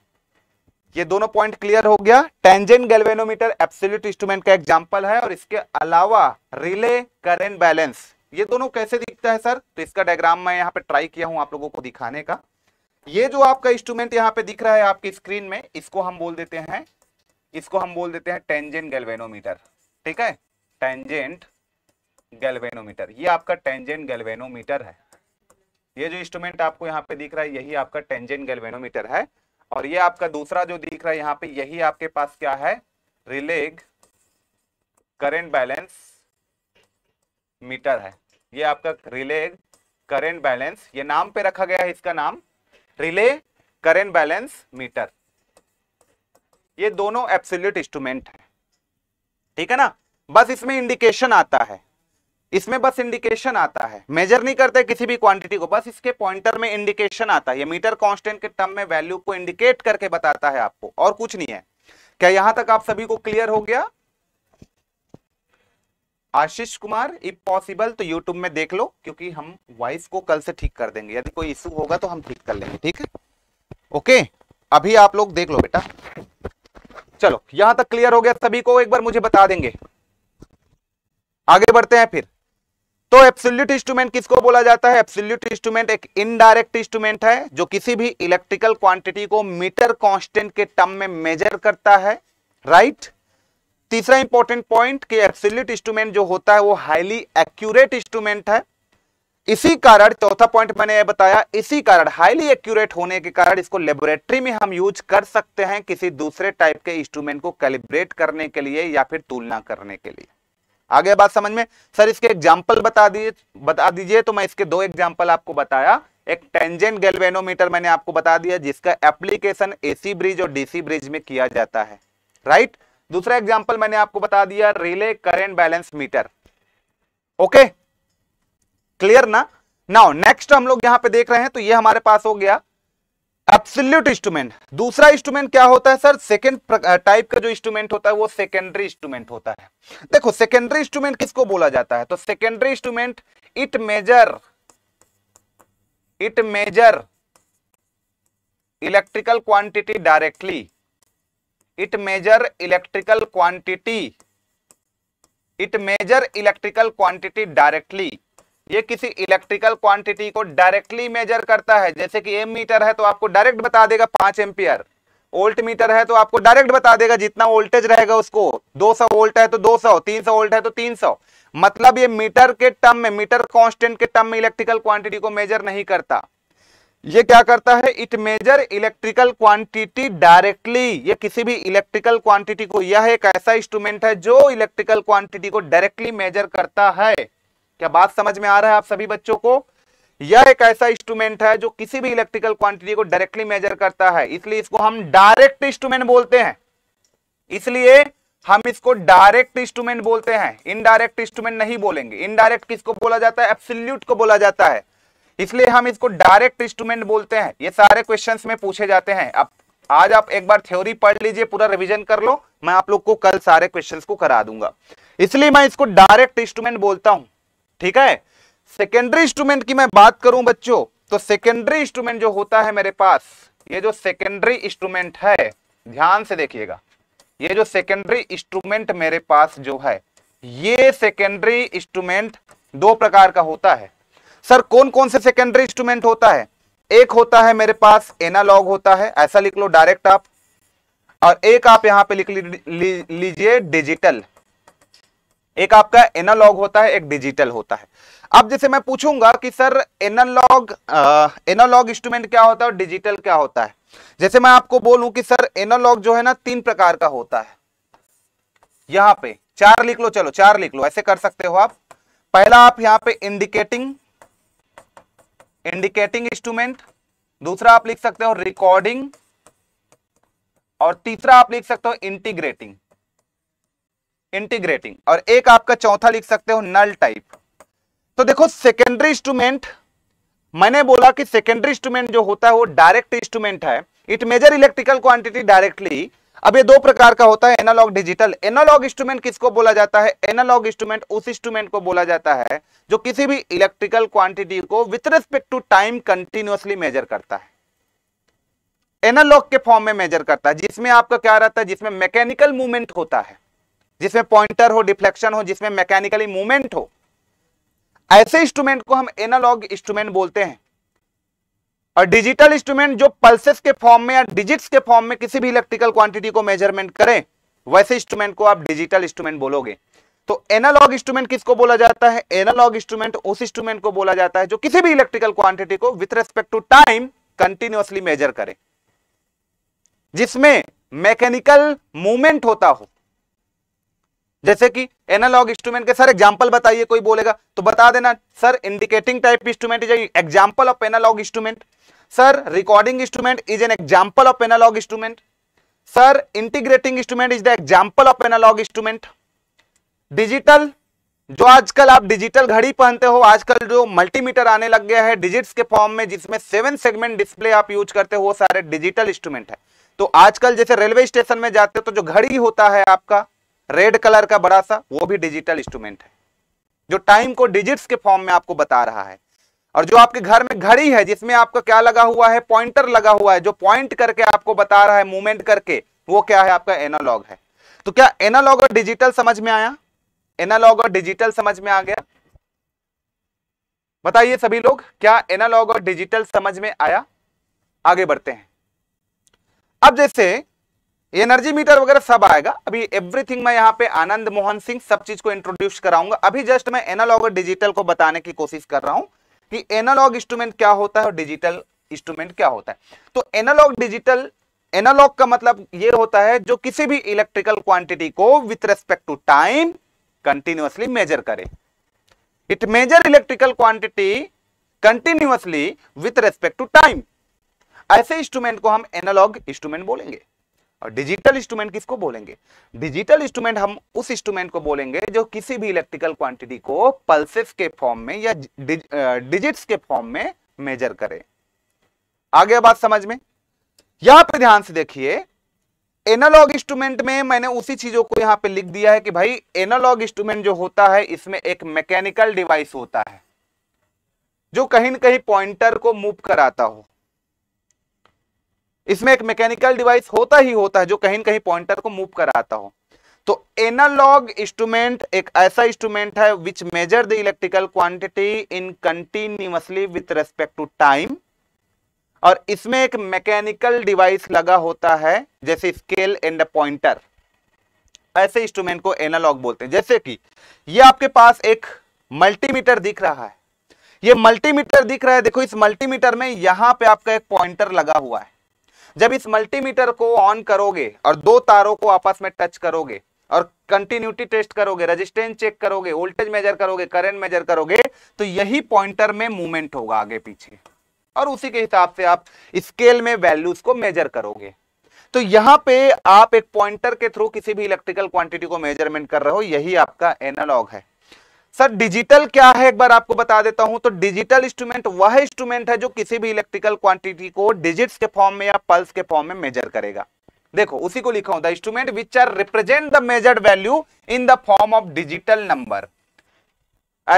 ये दोनों पॉइंट क्लियर हो गया टेंजेंट गैल्वेनोमीटर एब्सोल्यूट इंस्ट्रूमेंट का एग्जांपल है और इसके अलावा रिले करेंट बैलेंस ये दोनों कैसे दिखता है सर तो इसका डायग्राम मैं यहाँ पे ट्राई किया हूं आप लोगों को दिखाने का ये जो आपका इंस्ट्रूमेंट यहाँ पे दिख रहा है आपकी स्क्रीन में इसको हम बोल देते हैं इसको हम बोल देते हैं टेंजेंट गैल्वेनोमीटर ठीक है टेंजेंट गैल्वेनोमीटर ये आपका टेंजेंट गैल्वेनोमीटर है ये जो इंस्ट्रूमेंट आपको यहाँ पे दिख रहा है यही आपका टेंजेंट गैल्वेनोमीटर है और ये आपका दूसरा जो दिख रहा है यहाँ पे यही आपके पास क्या है रिलेग करेंट बैलेंस मीटर है ये आपका रिलेग करेंट बैलेंस ये नाम पे रखा गया है इसका नाम रिले करेंट बैलेंस मीटर ये दोनों एब्सोल्यूट इंस्ट्रूमेंट है ठीक है ना बस इसमें इंडिकेशन आता है इसमें बस इंडिकेशन आता है मेजर नहीं करते किसी भी क्वांटिटी को बस इसके पॉइंटर में इंडिकेशन आता है ये मीटर कांस्टेंट के टर्म में वैल्यू को इंडिकेट करके बताता है आपको और कुछ नहीं है क्या यहां तक आप सभी को क्लियर हो गया आशीष कुमार इफ पॉसिबल तो यूट्यूब में देख लो क्योंकि हम वॉइस को कल से ठीक कर देंगे यदि कोई इशू होगा तो हम ठीक कर लेंगे ठीक है ओके अभी आप लोग देख लो बेटा चलो यहां तक क्लियर हो गया सभी को एक बार मुझे बता देंगे आगे बढ़ते हैं फिर तो एप्सोल्यूट इंस्ट्रूमेंट किसको बोला जाता है एप्सोल्यूट इंस्ट्रूमेंट एक इनडायरेक्ट इंस्ट्रूमेंट है जो किसी भी इलेक्ट्रिकल क्वांटिटी को मीटर कांस्टेंट के टर्म में मेजर करता है राइट right? तीसरा इंपॉर्टेंट पॉइंट कि एब्सोल्यूट इंस्ट्रूमेंट जो होता है वो हाईली एक्यूरेट इंस्ट्रूमेंट है इसी कारण चौथा पॉइंट मैंने ये बताया इसी कारण हाईली एक्यूरेट होने के कारण इसको लेबोरेटरी में हम यूज कर सकते हैं किसी दूसरे टाइप के इंस्ट्रूमेंट को कैलिब्रेट करने के लिए या फिर तुलना करने के लिए आगे बात समझ में सर इसके एग्जाम्पल बता दिए बता दीजिए तो मैं इसके दो एग्जाम्पल आपको बताया एक टेंजेंट गैल्वेनोमीटर मैंने आपको बता दिया जिसका एप्लीकेशन एसी ब्रिज और डीसी ब्रिज में किया जाता है राइट right? दूसरा एग्जाम्पल मैंने आपको बता दिया relay current balance meter okay clear ना नाउ नेक्स्ट हम लोग यहां पे देख रहे हैं तो ये हमारे पास हो गया एब्सोल्यूट इंस्ट्रूमेंट दूसरा इंस्ट्रूमेंट क्या होता है सर सेकेंड टाइप का जो इंस्ट्रूमेंट होता है वो सेकेंडरी इंस्ट्रूमेंट होता है देखो सेकेंडरी इंस्ट्रूमेंट किसको बोला जाता है तो secondary instrument it measure it measure electrical quantity directly it measure electrical quantity it measure electrical quantity directly ये किसी इलेक्ट्रिकल क्वांटिटी को डायरेक्टली मेजर करता है जैसे कि एम मीटर है तो आपको डायरेक्ट बता देगा पांच एम्पियर वोल्ट मीटर है तो आपको डायरेक्ट बता देगा जितना वोल्टेज रहेगा उसको 200 वोल्ट है तो 200 सौ वोल्ट है तो 300 तो मतलब ये मीटर के टर्म में मीटर कांस्टेंट के टर्म में इलेक्ट्रिकल क्वांटिटी को मेजर नहीं करता ये क्या करता है it measure electrical quantity directly ये किसी भी इलेक्ट्रिकल क्वांटिटी को यह एक ऐसा इंस्ट्रूमेंट है जो इलेक्ट्रिकल क्वांटिटी को डायरेक्टली मेजर करता है क्या बात समझ में आ रहा है आप सभी बच्चों को यह एक ऐसा इंस्ट्रूमेंट है जो किसी भी इलेक्ट्रिकल क्वांटिटी को डायरेक्टली मेजर करता है इसलिए इसको हम डायरेक्ट इंस्ट्रूमेंट बोलते हैं इसलिए हम इसको डायरेक्ट इंस्ट्रूमेंट बोलते हैं इनडायरेक्ट इंस्ट्रूमेंट नहीं बोलेंगे इनडायरेक्ट किसको बोला जाता है एब्सोल्यूट को बोला जाता है इसलिए हम इसको डायरेक्ट इंस्ट्रूमेंट बोलते हैं ये सारे क्वेश्चन में पूछे जाते हैं अब आज आप एक बार थ्योरी पढ़ लीजिए पूरा रिविजन कर लो मैं आप लोग को कल सारे क्वेश्चन को करा दूंगा इसलिए मैं इसको डायरेक्ट इंस्ट्रूमेंट बोलता हूं ठीक है सेकेंडरी इंस्ट्रूमेंट की मैं बात करूं बच्चों तो सेकेंडरी इंस्ट्रूमेंट जो होता है मेरे पास ये जो सेकेंडरी इंस्ट्रूमेंट है ध्यान से देखिएगा ये जो सेकेंडरी इंस्ट्रूमेंट मेरे पास जो है ये सेकेंडरी इंस्ट्रूमेंट दो प्रकार का होता है सर कौन कौन से सेकेंडरी इंस्ट्रूमेंट होता है एक होता है मेरे पास एनालॉग होता है ऐसा लिख लो डायरेक्ट आप और एक आप यहां पे लिख लीजिए डिजिटल एक आपका एनालॉग होता है एक डिजिटल होता है अब जैसे मैं पूछूंगा कि सर एनालॉग एनालॉग इंस्ट्रूमेंट क्या होता है और डिजिटल क्या होता है जैसे मैं आपको बोलूं कि सर एनालॉग जो है ना तीन प्रकार का होता है यहां पे चार लिख लो चलो चार लिख लो ऐसे कर सकते हो आप पहला आप यहां पे इंडिकेटिंग इंडिकेटिंग इंस्ट्रूमेंट दूसरा आप लिख सकते हो रिकॉर्डिंग और तीसरा आप लिख सकते हो इंटीग्रेटिंग इंटीग्रेटिंग और एक आपका चौथा लिख सकते हो नल टाइप तो देखो सेकेंडरी इंस्ट्रूमेंट मैंने बोला कि सेकेंडरी इंस्ट्रूमेंट जो होता है वो डायरेक्ट इंस्ट्रूमेंट है it measure electrical quantity directly अब ये दो प्रकार का होता है एनालॉग डिजिटल एनालॉग इंस्ट्रूमेंट किसको बोला जाता है एनालॉग इंस्ट्रूमेंट उस इंस्ट्रूमेंट को बोला जाता है जो किसी भी इलेक्ट्रिकल क्वांटिटी को with respect to time continuously measure करता है एनालॉग के फॉर्म में मेजर करता है जिसमें आपका क्या रहता है जिसमें मैकेनिकल मूवमेंट होता है जिसमें पॉइंटर हो डिफ्लेक्शन हो जिसमें मैकेनिकली मूवमेंट हो ऐसे इंस्ट्रूमेंट को हम एनालॉग इंस्ट्रूमेंट बोलते हैं और डिजिटल इंस्ट्रूमेंट जो पल्सेस के फॉर्म में या डिजिट्स के फॉर्म में किसी भी इलेक्ट्रिकल क्वांटिटी को मेजरमेंट करें वैसे इंस्ट्रूमेंट को आप डिजिटल इंस्ट्रूमेंट बोलोगे तो एनालॉग इंस्ट्रूमेंट किसको बोला जाता है एनालॉग इंस्ट्रूमेंट उस इंस्ट्रूमेंट को बोला जाता है जो किसी भी इलेक्ट्रिकल क्वांटिटी को with respect to time continuously measure करे जिसमें मैकेनिकल मूवमेंट होता हो जैसे कि एनालॉग इंस्ट्रूमेंट के सर एग्जांपल बताइए कोई बोलेगा तो बता देना sir indicating type instrument example of analog instrument sir recording instrument is an example of analog instrument sir integrating instrument is the example of analog instrument digital जो आजकल आप डिजिटल घड़ी पहनते हो आजकल जो मल्टीमीटर आने लग गया है डिजिट्स के फॉर्म में जिसमें सेवन सेगमेंट डिस्प्ले आप यूज करते हो वो सारे डिजिटल इंस्ट्रूमेंट है तो आजकल जैसे रेलवे स्टेशन में जाते हो तो जो घड़ी होता है आपका रेड कलर का बड़ा सा वो भी डिजिटल इंस्ट्रूमेंट है जो टाइम को डिजिट्स के फॉर्म में आपको बता रहा है और जो आपके घर में घड़ी है जिसमें आपका क्या लगा हुआ है पॉइंटर लगा हुआ है जो पॉइंट करके आपको बता रहा है मूवमेंट करके वो क्या है आपका एनालॉग है तो क्या एनालॉग और डिजिटल समझ में आया एनालॉग और डिजिटल समझ में आ गया बताइए सभी लोग क्या एनालॉग और डिजिटल समझ में आया आगे बढ़ते हैं अब जैसे एनर्जी मीटर वगैरह सब आएगा अभी एवरीथिंग मैं यहां पे आनंद मोहन सिंह सब चीज को इंट्रोड्यूस कराऊंगा अभी जस्ट मैं एनालॉग और डिजिटल को बताने की कोशिश कर रहा हूं कि एनालॉग इंस्ट्रूमेंट क्या होता है और डिजिटल इंस्ट्रूमेंट क्या होता है तो एनालॉग डिजिटल एनालॉग का मतलब ये होता है जो किसी भी इलेक्ट्रिकल क्वांटिटी को with respect to time continuously measure करे it measure electrical quantity continuously with respect to time ऐसे इंस्ट्रूमेंट को हम एनालॉग इंस्ट्रूमेंट बोलेंगे और डिजिटल इंस्ट्रूमेंट किसको बोलेंगे डिजिटल इंस्ट्रूमेंट हम उस इंस्ट्रूमेंट को बोलेंगे जो किसी भी इलेक्ट्रिकल क्वांटिटी को पल्सेस के फॉर्म में या डिजिट्स के फॉर्म में मेजर करे आगे बात समझ में यहां पर ध्यान से देखिए एनालॉग इंस्ट्रूमेंट में मैंने उसी चीजों को यहां पे लिख दिया है कि भाई एनालॉग इंस्ट्रूमेंट जो होता है इसमें एक मैकेनिकल डिवाइस होता है जो कहीं ना कहीं पॉइंटर को मूव कराता हो इसमें एक मैकेनिकल डिवाइस होता ही होता है जो कहीं कहीं पॉइंटर को मूव कराता हो तो एनालॉग इंस्ट्रूमेंट एक ऐसा इंस्ट्रूमेंट है which measure the electrical quantity in continuously with respect to time और इसमें एक मैकेनिकल डिवाइस लगा होता है जैसे स्केल एंड पॉइंटर ऐसे इंस्ट्रूमेंट को एनालॉग बोलते हैं जैसे कि ये आपके पास एक मल्टीमीटर दिख रहा है ये मल्टीमीटर दिख रहा है देखो इस मल्टीमीटर में यहां पे आपका एक पॉइंटर लगा हुआ है जब इस मल्टीमीटर को ऑन करोगे और दो तारों को आपस में टच करोगे और कंटिन्यूटी टेस्ट करोगे रेजिस्टेंस चेक करोगे वोल्टेज मेजर करोगे करंट मेजर करोगे तो यही पॉइंटर में मूवमेंट होगा आगे पीछे और उसी के हिसाब से आप स्केल में वैल्यूज को मेजर करोगे तो यहां पे आप एक पॉइंटर के थ्रू किसी भी इलेक्ट्रिकल क्वांटिटी को मेजरमेंट कर रहे हो यही आपका एनालॉग है सर डिजिटल क्या है एक बार आपको बता देता हूं तो डिजिटल इंस्ट्रूमेंट वह इंस्ट्रूमेंट है जो किसी भी इलेक्ट्रिकल क्वांटिटी को डिजिट्स के फॉर्म में या पल्स के फॉर्म में मेजर करेगा देखो उसी को लिखा हूं the instrument which are represent the measured value in the form of digital number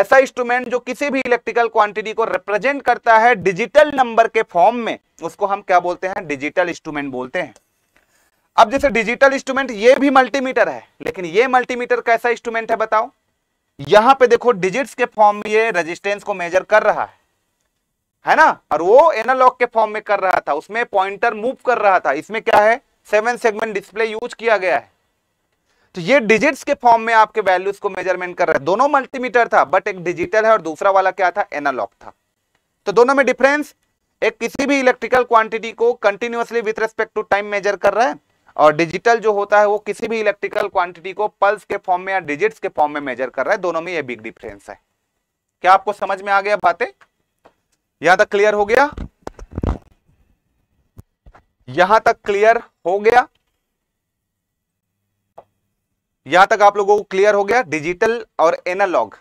ऐसा इंस्ट्रूमेंट जो किसी भी इलेक्ट्रिकल क्वांटिटी को रिप्रेजेंट करता है डिजिटल नंबर के फॉर्म में उसको हम क्या बोलते हैं डिजिटल इंस्ट्रूमेंट बोलते हैं अब जैसे डिजिटल इंस्ट्रूमेंट ये भी मल्टीमीटर है लेकिन ये मल्टीमीटर कैसा इंस्ट्रूमेंट है बताओ यहां पे देखो डिजिट्स के फॉर्म में ये रेजिस्टेंस को मेजर कर रहा है है ना और वो एनालॉग के फॉर्म में कर रहा था उसमें पॉइंटर मूव कर रहा था इसमें क्या है सेवन सेगमेंट डिस्प्ले यूज किया गया है तो ये डिजिट्स के फॉर्म में आपके वैल्यूज को मेजरमेंट कर रहा है दोनों मल्टीमीटर था बट एक डिजिटल है और दूसरा वाला क्या था एनालॉग था तो दोनों में डिफरेंस एक किसी भी इलेक्ट्रिकल क्वांटिटी को continuously with respect to time measure कर रहा है और डिजिटल जो होता है वो किसी भी इलेक्ट्रिकल क्वांटिटी को पल्स के फॉर्म में या डिजिट्स के फॉर्म में मेजर कर रहा है दोनों में ये बिग डिफरेंस है क्या आपको समझ में आ गया बातें यहां तक क्लियर हो गया यहां तक क्लियर हो गया यहां तक आप लोगों को क्लियर हो गया डिजिटल और एनालॉग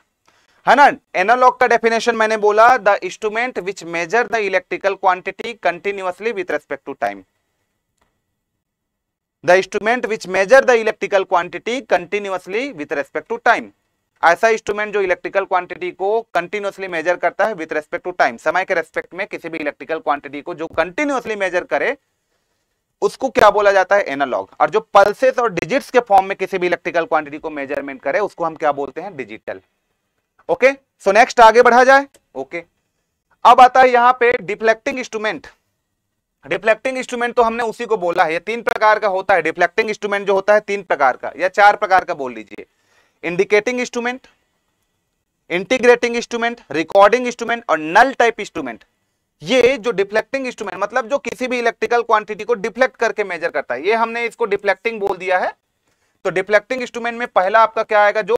है ना एनालॉग का डेफिनेशन मैंने बोला the instrument which measure the electrical quantity continuously with respect to time the instrument which measure the electrical quantity continuously with respect to time ऐसा इंस्ट्रूमेंट जो इलेक्ट्रिकल क्वांटिटी को continuously measure करता है with respect to time समय के respect में किसी भी इलेक्ट्रिकल क्वांटिटी को जो कंटिन्यूसली मेजर करे उसको क्या बोला जाता है एनालॉग और जो पल्सेस और डिजिट्स के फॉर्म में किसी भी इलेक्ट्रिकल क्वांटिटी को मेजरमेंट करे उसको हम क्या बोलते हैं डिजिटल ओके सो नेक्स्ट आगे बढ़ा जाए ओके okay. अब आता है यहां पे डिफ्लेक्टिंग इंस्ट्रूमेंट रिफ्लेक्टिंग इंस्ट्रूमेंट तो हमने उसी को बोला है ये तीन प्रकार का होता है रिफ्लेक्टिंग इंस्ट्रूमेंट जो होता है तीन प्रकार का या चार प्रकार का बोल लीजिए indicating instrument integrating instrument recording instrument और नल टाइप इंस्ट्रूमेंट ये जो डिफ्लेक्टिंग इंस्ट्रूमेंट मतलब जो किसी भी इलेक्ट्रिकल क्वांटिटी को डिफ्लेक्ट करके मेजर करता है ये हमने इसको डिफ्लेक्टिंग बोल दिया है तो डिफ्लेक्टिंग इंस्ट्रूमेंट में पहला आपका क्या आएगा जो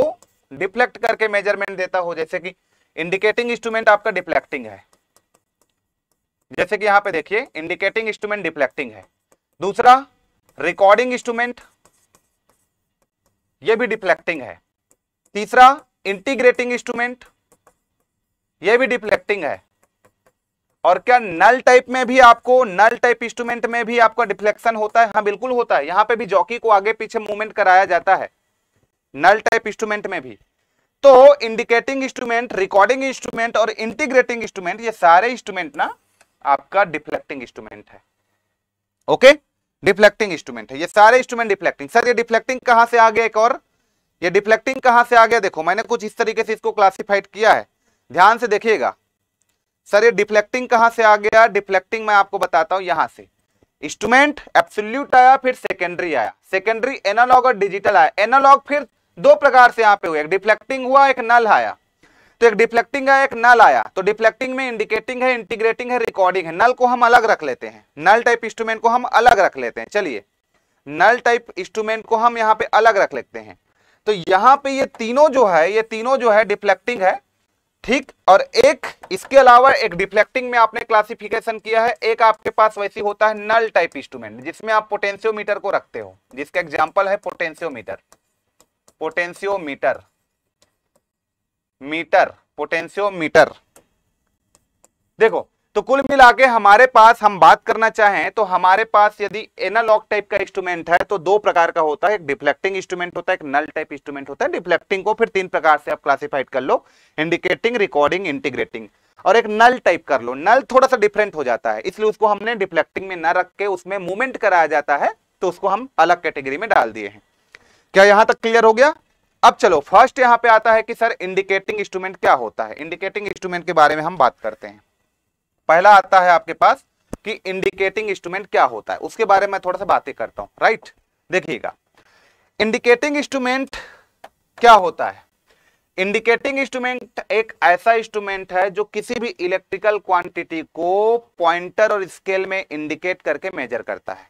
डिफ्लेक्ट करके मेजरमेंट देता हो जैसे कि इंडिकेटिंग इंस्ट्रूमेंट आपका डिफ्लेक्टिंग है जैसे कि यहां पे देखिए इंडिकेटिंग इंस्ट्रूमेंट डिफ्लेक्टिंग है दूसरा रिकॉर्डिंग इंस्ट्रूमेंट ये भी डिफ्लेक्टिंग है तीसरा इंटीग्रेटिंग इंस्ट्रूमेंट ये भी डिफ्लेक्टिंग है और क्या नल टाइप में भी आपको नल टाइप इंस्ट्रूमेंट में भी आपका डिफ्लेक्शन होता है हाँ बिल्कुल होता है यहां पे भी जॉकी को आगे पीछे मूवमेंट कराया जाता है नल टाइप इंस्ट्रूमेंट में भी तो इंडिकेटिंग इंस्ट्रूमेंट रिकॉर्डिंग इंस्ट्रूमेंट और इंटीग्रेटिंग इंस्ट्रूमेंट ये सारे इंस्ट्रूमेंट ना आपका डिफ्लेक्टिंग इंस्ट्रूमेंट है ओके डिफ्लेक्टिंग इंस्ट्रूमेंट है ये सारे इंस्ट्रूमेंट डिफ्लेक्टिंग सर ये डिफ्लेक्टिंग कहां से आ गया एक और ये डिफ्लेक्टिंग कहां से आ गया देखो मैंने कुछ इस तरीके से इसको क्लासिफाइड किया है ध्यान से देखिएगा सर ये डिफ्लेक्टिंग कहां से आ गया डिफ्लेक्टिंग मैं आपको बताता हूं यहां से इंस्ट्रूमेंट एब्सोल्यूट आया फिर सेकेंडरी आया सेकेंडरी एनालॉग और डिजिटल आया एनालॉग फिर दो प्रकार से यहां पे हुआ एक डिफ्लेक्टिंग हुआ एक नल आया तो एक डिफ्लेक्टिंग का एक नल आया तो डिफ्लेक्टिंग में इंडिकेटिंग है इंटीग्रेटिंग है रिकॉर्डिंग है नल को हम अलग रख लेते हैं नल टाइप इंस्ट्रूमेंट को हम अलग रख लेते हैं चलिए नल टाइप इंस्ट्रूमेंट को हम यहाँ पे अलग रख लेते हैं तो यहाँ पे ये तीनों जो है ये तीनों जो है डिफ्लेक्टिंग है ठीक और एक इसके अलावा एक डिफ्लेक्टिंग में आपने क्लासिफिकेशन किया है एक आपके पास वैसी होता है नल टाइप इंस्ट्रूमेंट जिसमें आप पोटेंशियोमीटर को रखते हो जिसका एग्जांपल है पोटेंशियोमीटर पोटेंशियोमीटर मीटर पोटेंशियोमीटर देखो तो कुल मिला के हमारे पास हम बात करना चाहें तो हमारे पास यदि एनालॉग टाइप का इंस्ट्रूमेंट है तो दो प्रकार का होता है एक डिफ्लेक्टिंग इंस्ट्रूमेंट होता है एक नल टाइप इंस्ट्रूमेंट होता है डिफ्लेक्टिंग को फिर तीन प्रकार से आप क्लासिफाइड कर लो इंडिकेटिंग रिकॉर्डिंग इंटीग्रेटिंग और एक नल टाइप कर लो नल थोड़ा सा डिफरेंट हो जाता है इसलिए उसको हमने डिफ्लेक्टिंग में न रख के उसमें मूवमेंट कराया जाता है तो उसको हम अलग कैटेगरी में डाल दिए हैं क्या यहां तक क्लियर हो गया अब चलो फर्स्ट यहां पे आता है कि सर इंडिकेटिंग इंस्ट्रूमेंट क्या होता है इंडिकेटिंग इंस्ट्रूमेंट के बारे में हम बात करते हैं पहला आता है आपके पास कि इंडिकेटिंग इंस्ट्रूमेंट क्या होता है उसके बारे में थोड़ा सा बातें करता हूं राइट देखिएगा इंडिकेटिंग इंस्ट्रूमेंट क्या होता है इंडिकेटिंग इंस्ट्रूमेंट एक ऐसा इंस्ट्रूमेंट है जो किसी भी इलेक्ट्रिकल क्वांटिटी को पॉइंटर और स्केल में इंडिकेट करके मेजर करता है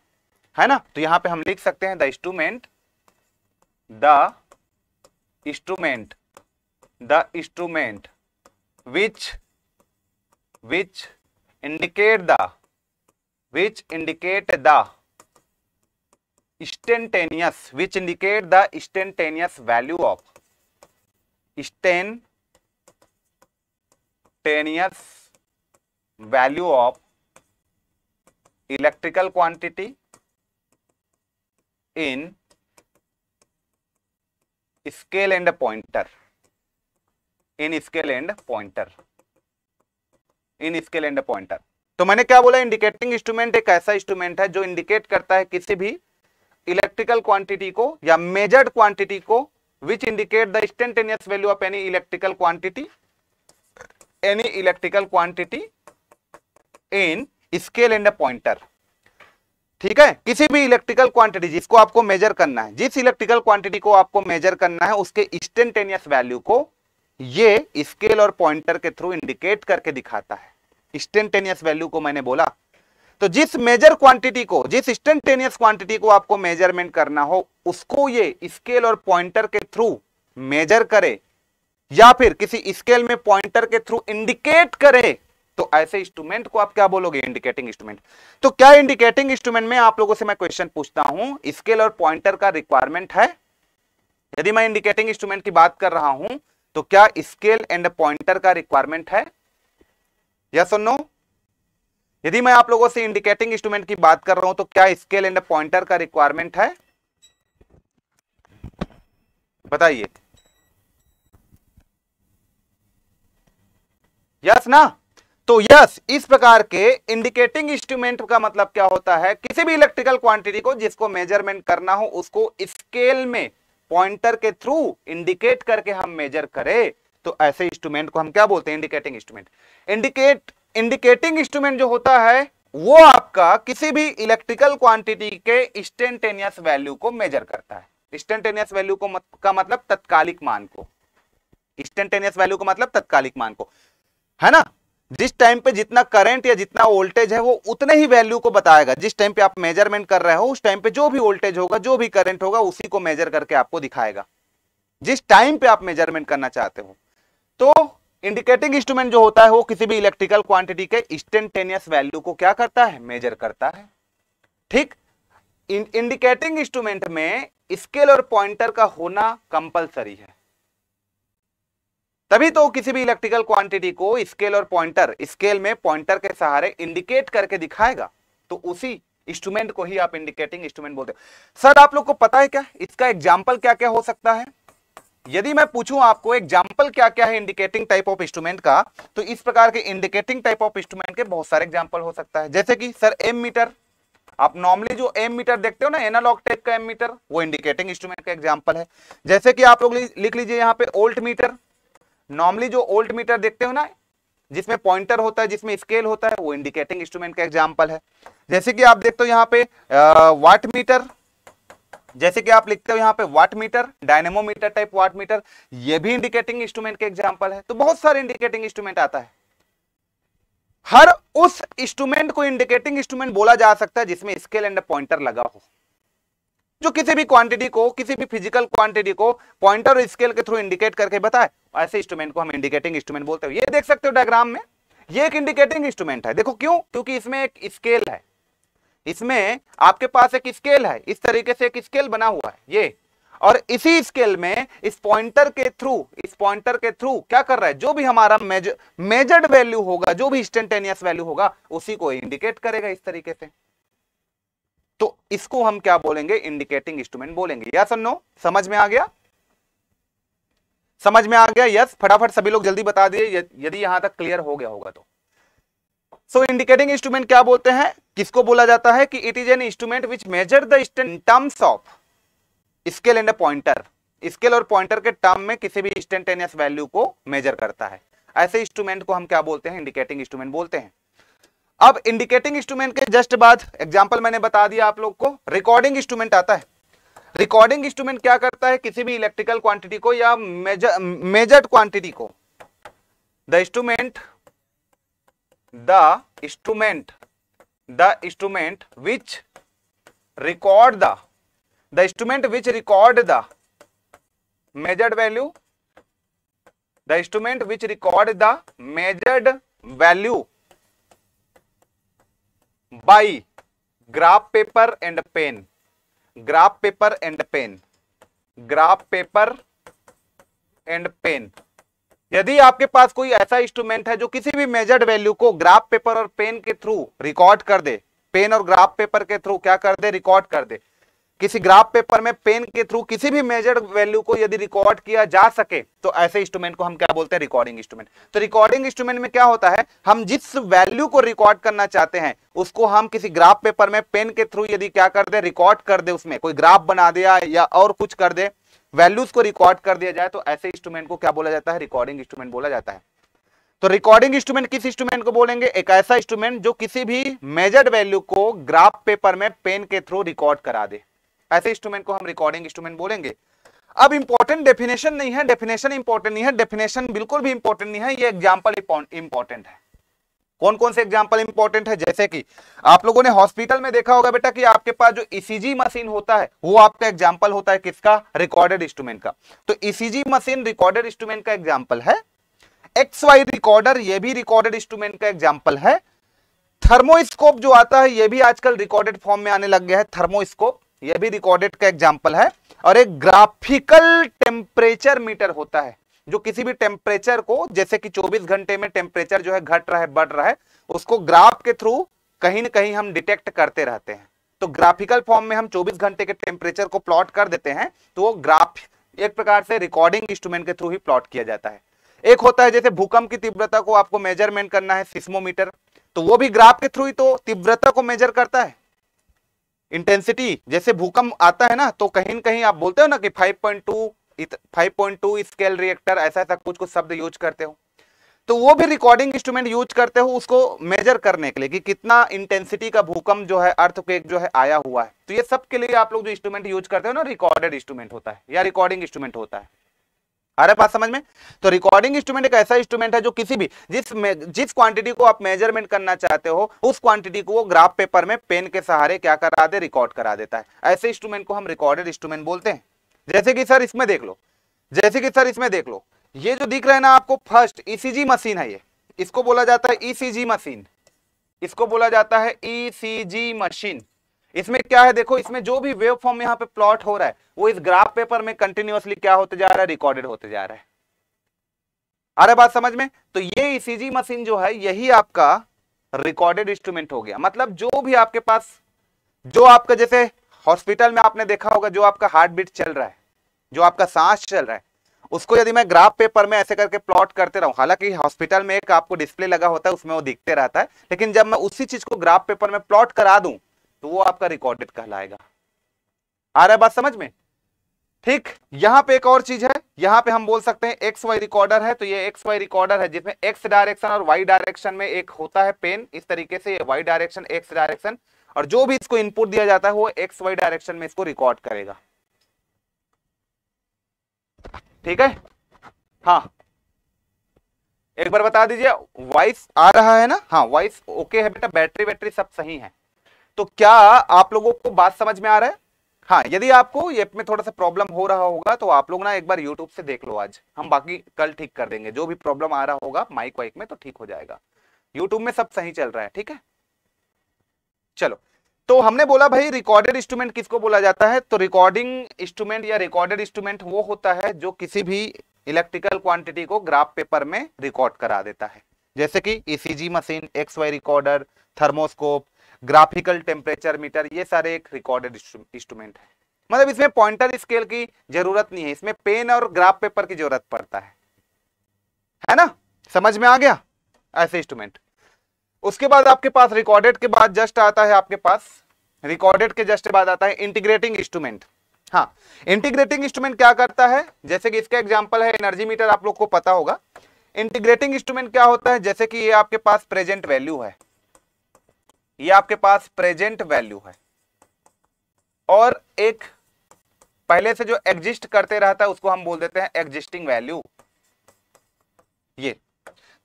है ना तो यहां पे हम लिख सकते हैं the instrument the instrument the instrument which which indicate the which indicate the instantaneous which indicate the instantaneous value of instantaneous value of electrical quantity in scale and pointer in scale and pointer in scale and pointer तो मैंने क्या बोला indicating instrument एक ऐसा instrument है जो indicate करता है किसी भी इलेक्ट्रिकल क्वांटिटी को या मेजर्ड क्वांटिटी को which indicate the instantaneous value of any electrical quantity any electrical quantity in scale and pointer ठीक है किसी भी इलेक्ट्रिकल क्वांटिटी जिसको आपको मेजर करना है जिस इलेक्ट्रिकल क्वांटिटी को आपको मेजर करना है उसके इंस्टेंटेनियस वैल्यू को ये स्केल और पॉइंटर के थ्रू इंडिकेट करके दिखाता है इंस्टेंटेनियस वैल्यू को मैंने बोला तो जिस मेजर क्वांटिटी को जिस इंस्टेंटेनियस क्वांटिटी को आपको मेजरमेंट करना हो उसको ये स्केल और पॉइंटर के थ्रू मेजर करे या फिर किसी स्केल में पॉइंटर के थ्रू इंडिकेट करे तो ऐसे इंस्ट्रूमेंट को आप क्या बोलोगे इंडिकेटिंग इंस्ट्रूमेंट तो क्या इंडिकेटिंग इंस्ट्रूमेंट में आप लोगों से मैं क्वेश्चन पूछता हूं स्केल और पॉइंटर का रिक्वायरमेंट है यदि मैं इंडिकेटिंग इंस्ट्रूमेंट की बात कर रहा हूं तो क्या स्केल एंड पॉइंटर का रिक्वायरमेंट है यस और नो यदि मैं आप लोगों से इंडिकेटिंग इंस्ट्रूमेंट की बात कर रहा हूं तो क्या स्केल एंड पॉइंटर का रिक्वायरमेंट है बताइए यस ना तो यस इस प्रकार के इंडिकेटिंग इंस्ट्रूमेंट का मतलब क्या होता है किसी भी इलेक्ट्रिकल क्वांटिटी को जिसको मेजरमेंट करना हो उसको स्केल में पॉइंटर के थ्रू इंडिकेट करके हम मेजर करें तो ऐसे इंस्ट्रूमेंट को हम क्या बोलते हैं indicating instrument indicate indicating instrument जो होता है वो आपका किसी भी इलेक्ट्रिकल क्वांटिटी के इंस्टेंटेनियस वैल्यू को मेजर करता है इंस्टेंटेनियस वैल्यू को मत, का मतलब तत्कालिक मान को इंस्टेंटेनियस वैल्यू का मतलब तत्कालिक मान को है ना जिस टाइम पे जितना करंट या जितना वोल्टेज है वो उतने ही वैल्यू को बताएगा जिस टाइम पे आप मेजरमेंट कर रहे हो उस टाइम पे जो भी वोल्टेज होगा जो भी करंट होगा उसी को मेजर करके आपको दिखाएगा जिस टाइम पे आप मेजरमेंट करना चाहते हो तो इंडिकेटिंग इंस्ट्रूमेंट जो होता है वो किसी भी इलेक्ट्रिकल क्वांटिटी के इंस्टेंटेनियस वैल्यू को क्या करता है मेजर करता है ठीक इंडिकेटिंग इंस्ट्रूमेंट में स्केल और पॉइंटर का होना कंपलसरी है तभी तो किसी भी इलेक्ट्रिकल क्वांटिटी को स्केल और पॉइंटर स्केल में पॉइंटर के सहारे इंडिकेट करके दिखाएगा तो उसी इंस्ट्रूमेंट को ही आप इंडिकेटिंग इंस्ट्रूमेंट बोलते हो सर आप लोग को पता है क्या इसका एग्जाम्पल क्या क्या हो सकता है यदि मैं पूछूं आपको एग्जाम्पल क्या क्या है इंडिकेटिंग टाइप ऑफ इंस्ट्रूमेंट का तो इस प्रकार के इंडिकेटिंग टाइप ऑफ इंस्ट्रूमेंट के बहुत सारे एग्जाम्पल हो सकता है जैसे कि सर एम मीटर आप नॉर्मली जो एम मीटर देखते हो ना एनालॉग टाइप का एम मीटर वो इंडिकेटिंग इंस्ट्रूमेंट का एग्जाम्पल है जैसे कि आप लोग लिख लीजिए यहाँ पे ओल्ट मीटर नॉर्मली जो ओल्ट मीटर देखते हो ना जिसमें पॉइंटर होता है जिसमें स्केल होता है वो इंडिकेटिंग इंस्ट्रूमेंट का एग्जाम्पल है जैसे कि आप देखते हो यहाँ पे वाट मीटर जैसे कि आप लिखते हो यहाँ पे wattmeter dynamometer type wattmeter ये भी इंडिकेटिंग इंस्ट्रूमेंट के एग्जाम्पल है तो बहुत सारे इंडिकेटिंग इंस्ट्रूमेंट आता है हर उस इंस्ट्रूमेंट को इंडिकेटिंग इंस्ट्रूमेंट बोला जा सकता है जिसमें स्केल एंड पॉइंटर लगा हो जो किसी भी क्वांटिटी को किसी भी फिजिकल क्वांटिटी को पॉइंटर और स्केल के थ्रू इंडिकेट करके बताए ऐसे इंस्ट्रूमेंट को हम इंडिकेटिंग इंस्ट्रूमेंट बोलते हैं ये देख सकते हो डायग्राम में ये एक इंडिकेटिंग इंस्ट्रूमेंट है देखो क्यों क्योंकि इसमें एक स्केल है इसमें आपके पास एक स्केल है इस तरीके से एक स्केल बना हुआ है ये और इसी स्केल में इस पॉइंटर के थ्रू इस पॉइंटर के थ्रू क्या कर रहा है जो भी हमारा मेजर्ड वैल्यू होगा जो भी इंस्टेंटेनियस वैल्यू होगा उसी को इंडिकेट करेगा इस तरीके से तो इसको हम क्या बोलेंगे इंडिकेटिंग इंस्ट्रूमेंट बोलेंगे यस नो समझ में आ गया समझ में आ गया यस फटाफट सभी लोग जल्दी बता दिए यदि यहां तक क्लियर हो गया होगा तो सो इंडिकेटिंग इंस्ट्रूमेंट क्या बोलते हैं किसको बोला जाता है कि it is an instrument which measure the terms of scale and pointer scale और पॉइंटर के टर्म में किसी भी इंस्टेंटेनियस वैल्यू को मेजर करता है ऐसे इंस्ट्रूमेंट को हम क्या बोलते हैं इंडिकेटिंग इंस्ट्रूमेंट बोलते हैं अब इंडिकेटिंग इंस्ट्रूमेंट के जस्ट बाद एग्जाम्पल मैंने बता दिया आप लोग को रिकॉर्डिंग इंस्ट्रूमेंट आता है रिकॉर्डिंग इंस्ट्रूमेंट क्या करता है किसी भी इलेक्ट्रिकल क्वांटिटी को या मेजर्ड क्वांटिटी को the instrument the instrument the instrument which record the the instrument which record the measured value the instrument which record the measured value by graph paper and pen graph paper and pen graph paper and pen यदि आपके पास कोई ऐसा instrument है जो किसी भी measured value को graph paper और पेन के थ्रू रिकॉर्ड कर दे पेन और ग्राफ पेपर के थ्रू क्या कर दे रिकॉर्ड कर दे किसी ग्राफ पेपर में पेन के थ्रू किसी भी मेजर्ड वैल्यू को यदि रिकॉर्ड किया जा सके तो ऐसे इंस्ट्रूमेंट को हम क्या बोलते हैं रिकॉर्डिंग इंस्ट्रूमेंट तो रिकॉर्डिंग इंस्ट्रूमेंट में क्या होता है हम जिस वैल्यू को रिकॉर्ड करना चाहते हैं उसको हम किसी ग्राफ पेपर में पेन के थ्रू यदि क्या कर दे रिकॉर्ड कर दे उसमें कोई ग्राफ बना दिया या और कुछ कर दे वैल्यूज को रिकॉर्ड कर दिया जाए तो ऐसे इंस्ट्रूमेंट को क्या बोला जाता है रिकॉर्डिंग इंस्ट्रूमेंट बोला जाता है तो रिकॉर्डिंग इंस्ट्रूमेंट किस इंस्ट्रूमेंट को बोलेंगे एक ऐसा इंस्ट्रूमेंट जो किसी भी मेजर्ड वैल्यू को ग्राफ पेपर में पेन के थ्रू रिकॉर्ड करा दे ऐसे इंस्ट्रूमेंट को हम रिकॉर्डिंग इंस्ट्रूमेंट बोलेंगे अब इंपॉर्टेंट डेफिनेशन नहीं है डेफिनेशन इंपॉर्टेंट नहीं है डेफिनेशन बिल्कुल भी इंपॉर्टेंट नहीं है ये एग्जाम्पल इंपॉर्टेंट है कौन कौन से एग्जाम्पल इंपॉर्टेंट है जैसे कि आप लोगों ने हॉस्पिटल में देखा होगा बेटा कि आपके पास जो ईसीजी e मशीन होता है वो आपका एग्जाम्पल होता है किसका रिकॉर्डेड इंस्ट्रूमेंट का तो ईसीजी मशीन रिकॉर्डेड इंस्ट्रूमेंट का एग्जाम्पल है एक्स वाई रिकॉर्डर यह भी रिकॉर्डेड इंस्ट्रूमेंट का एग्जाम्पल है थर्मोस्कोप जो आता है यह भी आजकल रिकॉर्डेड फॉर्म में आने लग गया है थर्मोस्कोप यह भी रिकॉर्डेड का एग्जाम्पल है और एक ग्राफिकल टेम्परेचर मीटर होता है जो किसी भी टेम्परेचर को जैसे कि 24 घंटे में टेम्परेचर जो है घट रहा है बढ़ रहा है उसको ग्राफ के थ्रू कहीं ना कहीं हम डिटेक्ट करते रहते हैं तो ग्राफिकल फॉर्म में हम 24 घंटे के टेम्परेचर को प्लॉट कर देते हैं तो वो ग्राफ एक प्रकार से रिकॉर्डिंग इंस्ट्रूमेंट के थ्रू ही प्लॉट किया जाता है एक होता है जैसे भूकंप की तीव्रता को आपको मेजरमेंट करना है सिस्मोमीटर तो वो भी ग्राफ के थ्रू ही तो तीव्रता को मेजर करता है इंटेंसिटी जैसे भूकंप आता है ना तो कहीं ना कहीं आप बोलते हो ना कि 5.2 5.2 स्केल रिएक्टर ऐसा ऐसा कुछ कुछ शब्द यूज करते हो तो वो भी रिकॉर्डिंग इंस्ट्रूमेंट यूज करते हो उसको मेजर करने के लिए कि कितना इंटेंसिटी का भूकंप जो है अर्थ जो है आया हुआ है तो ये सब के लिए आप लोग जो इंस्ट्रूमेंट यूज करते हो ना रिकॉर्डेड इंस्ट्रूमेंट होता है या रिकॉर्डिंग इंस्ट्रूमेंट होता है आ रहा बात समझ में तो रिकॉर्डिंग इंस्ट्रूमेंट एक ऐसा इंस्ट्रूमेंट है जो किसी भी जिस जिस क्वांटिटी को आप मेजरमेंट करना चाहते हो उस क्वांटिटी को वो ग्राफ पेपर में पेन के सहारे क्या करा दे रिकॉर्ड करा देता है ऐसे इंस्ट्रूमेंट को हम रिकॉर्डेड इंस्ट्रूमेंट बोलते हैं जैसे कि सर इसमें देख लो जैसे कि सर इसमें देख लो ये जो दिख रहा है ना आपको फर्स्ट ईसीजी मशीन है ये इसको बोला जाता है ईसीजी e मशीन इसको बोला जाता है ईसीजी e मशीन इसमें क्या है देखो इसमें जो भी वेव फॉर्म यहाँ पे प्लॉट हो रहा है वो इस ग्राफ पेपर में कंटिन्यूअसली क्या होते जा रहा है रिकॉर्डेड होते जा रहा है आ रहा बात समझ में तो ये ईसीजी e मशीन जो है यही आपका रिकॉर्डेड इंस्ट्रूमेंट हो गया मतलब जो भी आपके पास जो आपका जैसे हॉस्पिटल में आपने देखा होगा जो आपका हार्ट बीट चल रहा है जो आपका सांस चल रहा है उसको यदि मैं ग्राफ पेपर में ऐसे करके प्लॉट करते रहूं हालांकि हॉस्पिटल में एक आपको डिस्प्ले लगा होता है उसमें वो दिखते रहता है लेकिन जब मैं उसी चीज को ग्राफ पेपर में प्लॉट करा दूं तो वो आपका रिकॉर्डेड कहलाएगा आ रहा है बात समझ में ठीक यहां पे एक और चीज है यहां पे हम बोल सकते हैं एक्स वाई रिकॉर्डर है तो ये एक्स वाई रिकॉर्डर है जिसमें एक्स डायरेक्शन और वाई डायरेक्शन में एक होता है पेन इस तरीके से ये वाई डायरेक्शन एक्स डायरेक्शन और जो भी इसको इनपुट दिया जाता है वो एक्स वाई डायरेक्शन में इसको रिकॉर्ड करेगा ठीक है हाँ एक बार बता दीजिए वॉइस आ रहा है ना हाँ वॉइस ओके है बेटा बैटरी बैटरी सब सही है तो क्या आप लोगों को बात समझ में आ रहा है हाँ यदि आपको ये में थोड़ा सा प्रॉब्लम हो रहा होगा तो आप लोग ना एक बार यूट्यूब से देख लो आज हम बाकी कल ठीक कर देंगे जो भी प्रॉब्लम आ रहा होगा माइक वाइक में तो ठीक हो जाएगा यूट्यूब में सब सही चल रहा है ठीक है चलो तो हमने बोला भाई रिकॉर्डेड इंस्ट्रूमेंट किसको बोला जाता है तो रिकॉर्डिंग इंस्ट्रूमेंट या रिकॉर्डेड इंस्ट्रूमेंट वो होता है जो किसी भी इलेक्ट्रिकल क्वांटिटी को ग्राफ पेपर में रिकॉर्ड करा देता है जैसे कि ECG machine X Y recorder thermoscope graphical temperature meter ये सारे एक रिकॉर्डेड इंस्ट्रूमेंट है मतलब इसमें पॉइंटर स्केल की जरूरत नहीं है इसमें पेन और ग्राफ पेपर की जरूरत पड़ता है है ना समझ में आ गया ऐसे इंस्ट्रूमेंट उसके बाद आपके पास रिकॉर्डेड के बाद जस्ट आता है आपके पास रिकॉर्डेड के जस्ट बाद आता है इंटीग्रेटिंग इंस्ट्रूमेंट हाँ इंटीग्रेटिंग इंस्ट्रूमेंट क्या करता है जैसे कि इसका एग्जाम्पल है एनर्जी मीटर आप लोग को पता होगा इंटीग्रेटिंग इंस्ट्रूमेंट क्या होता है जैसे कि ये आपके पास प्रेजेंट वैल्यू है ये आपके पास प्रेजेंट वैल्यू है और एक पहले से जो एग्जिस्ट करते रहता है उसको हम बोल देते हैं एग्जिस्टिंग वैल्यू ये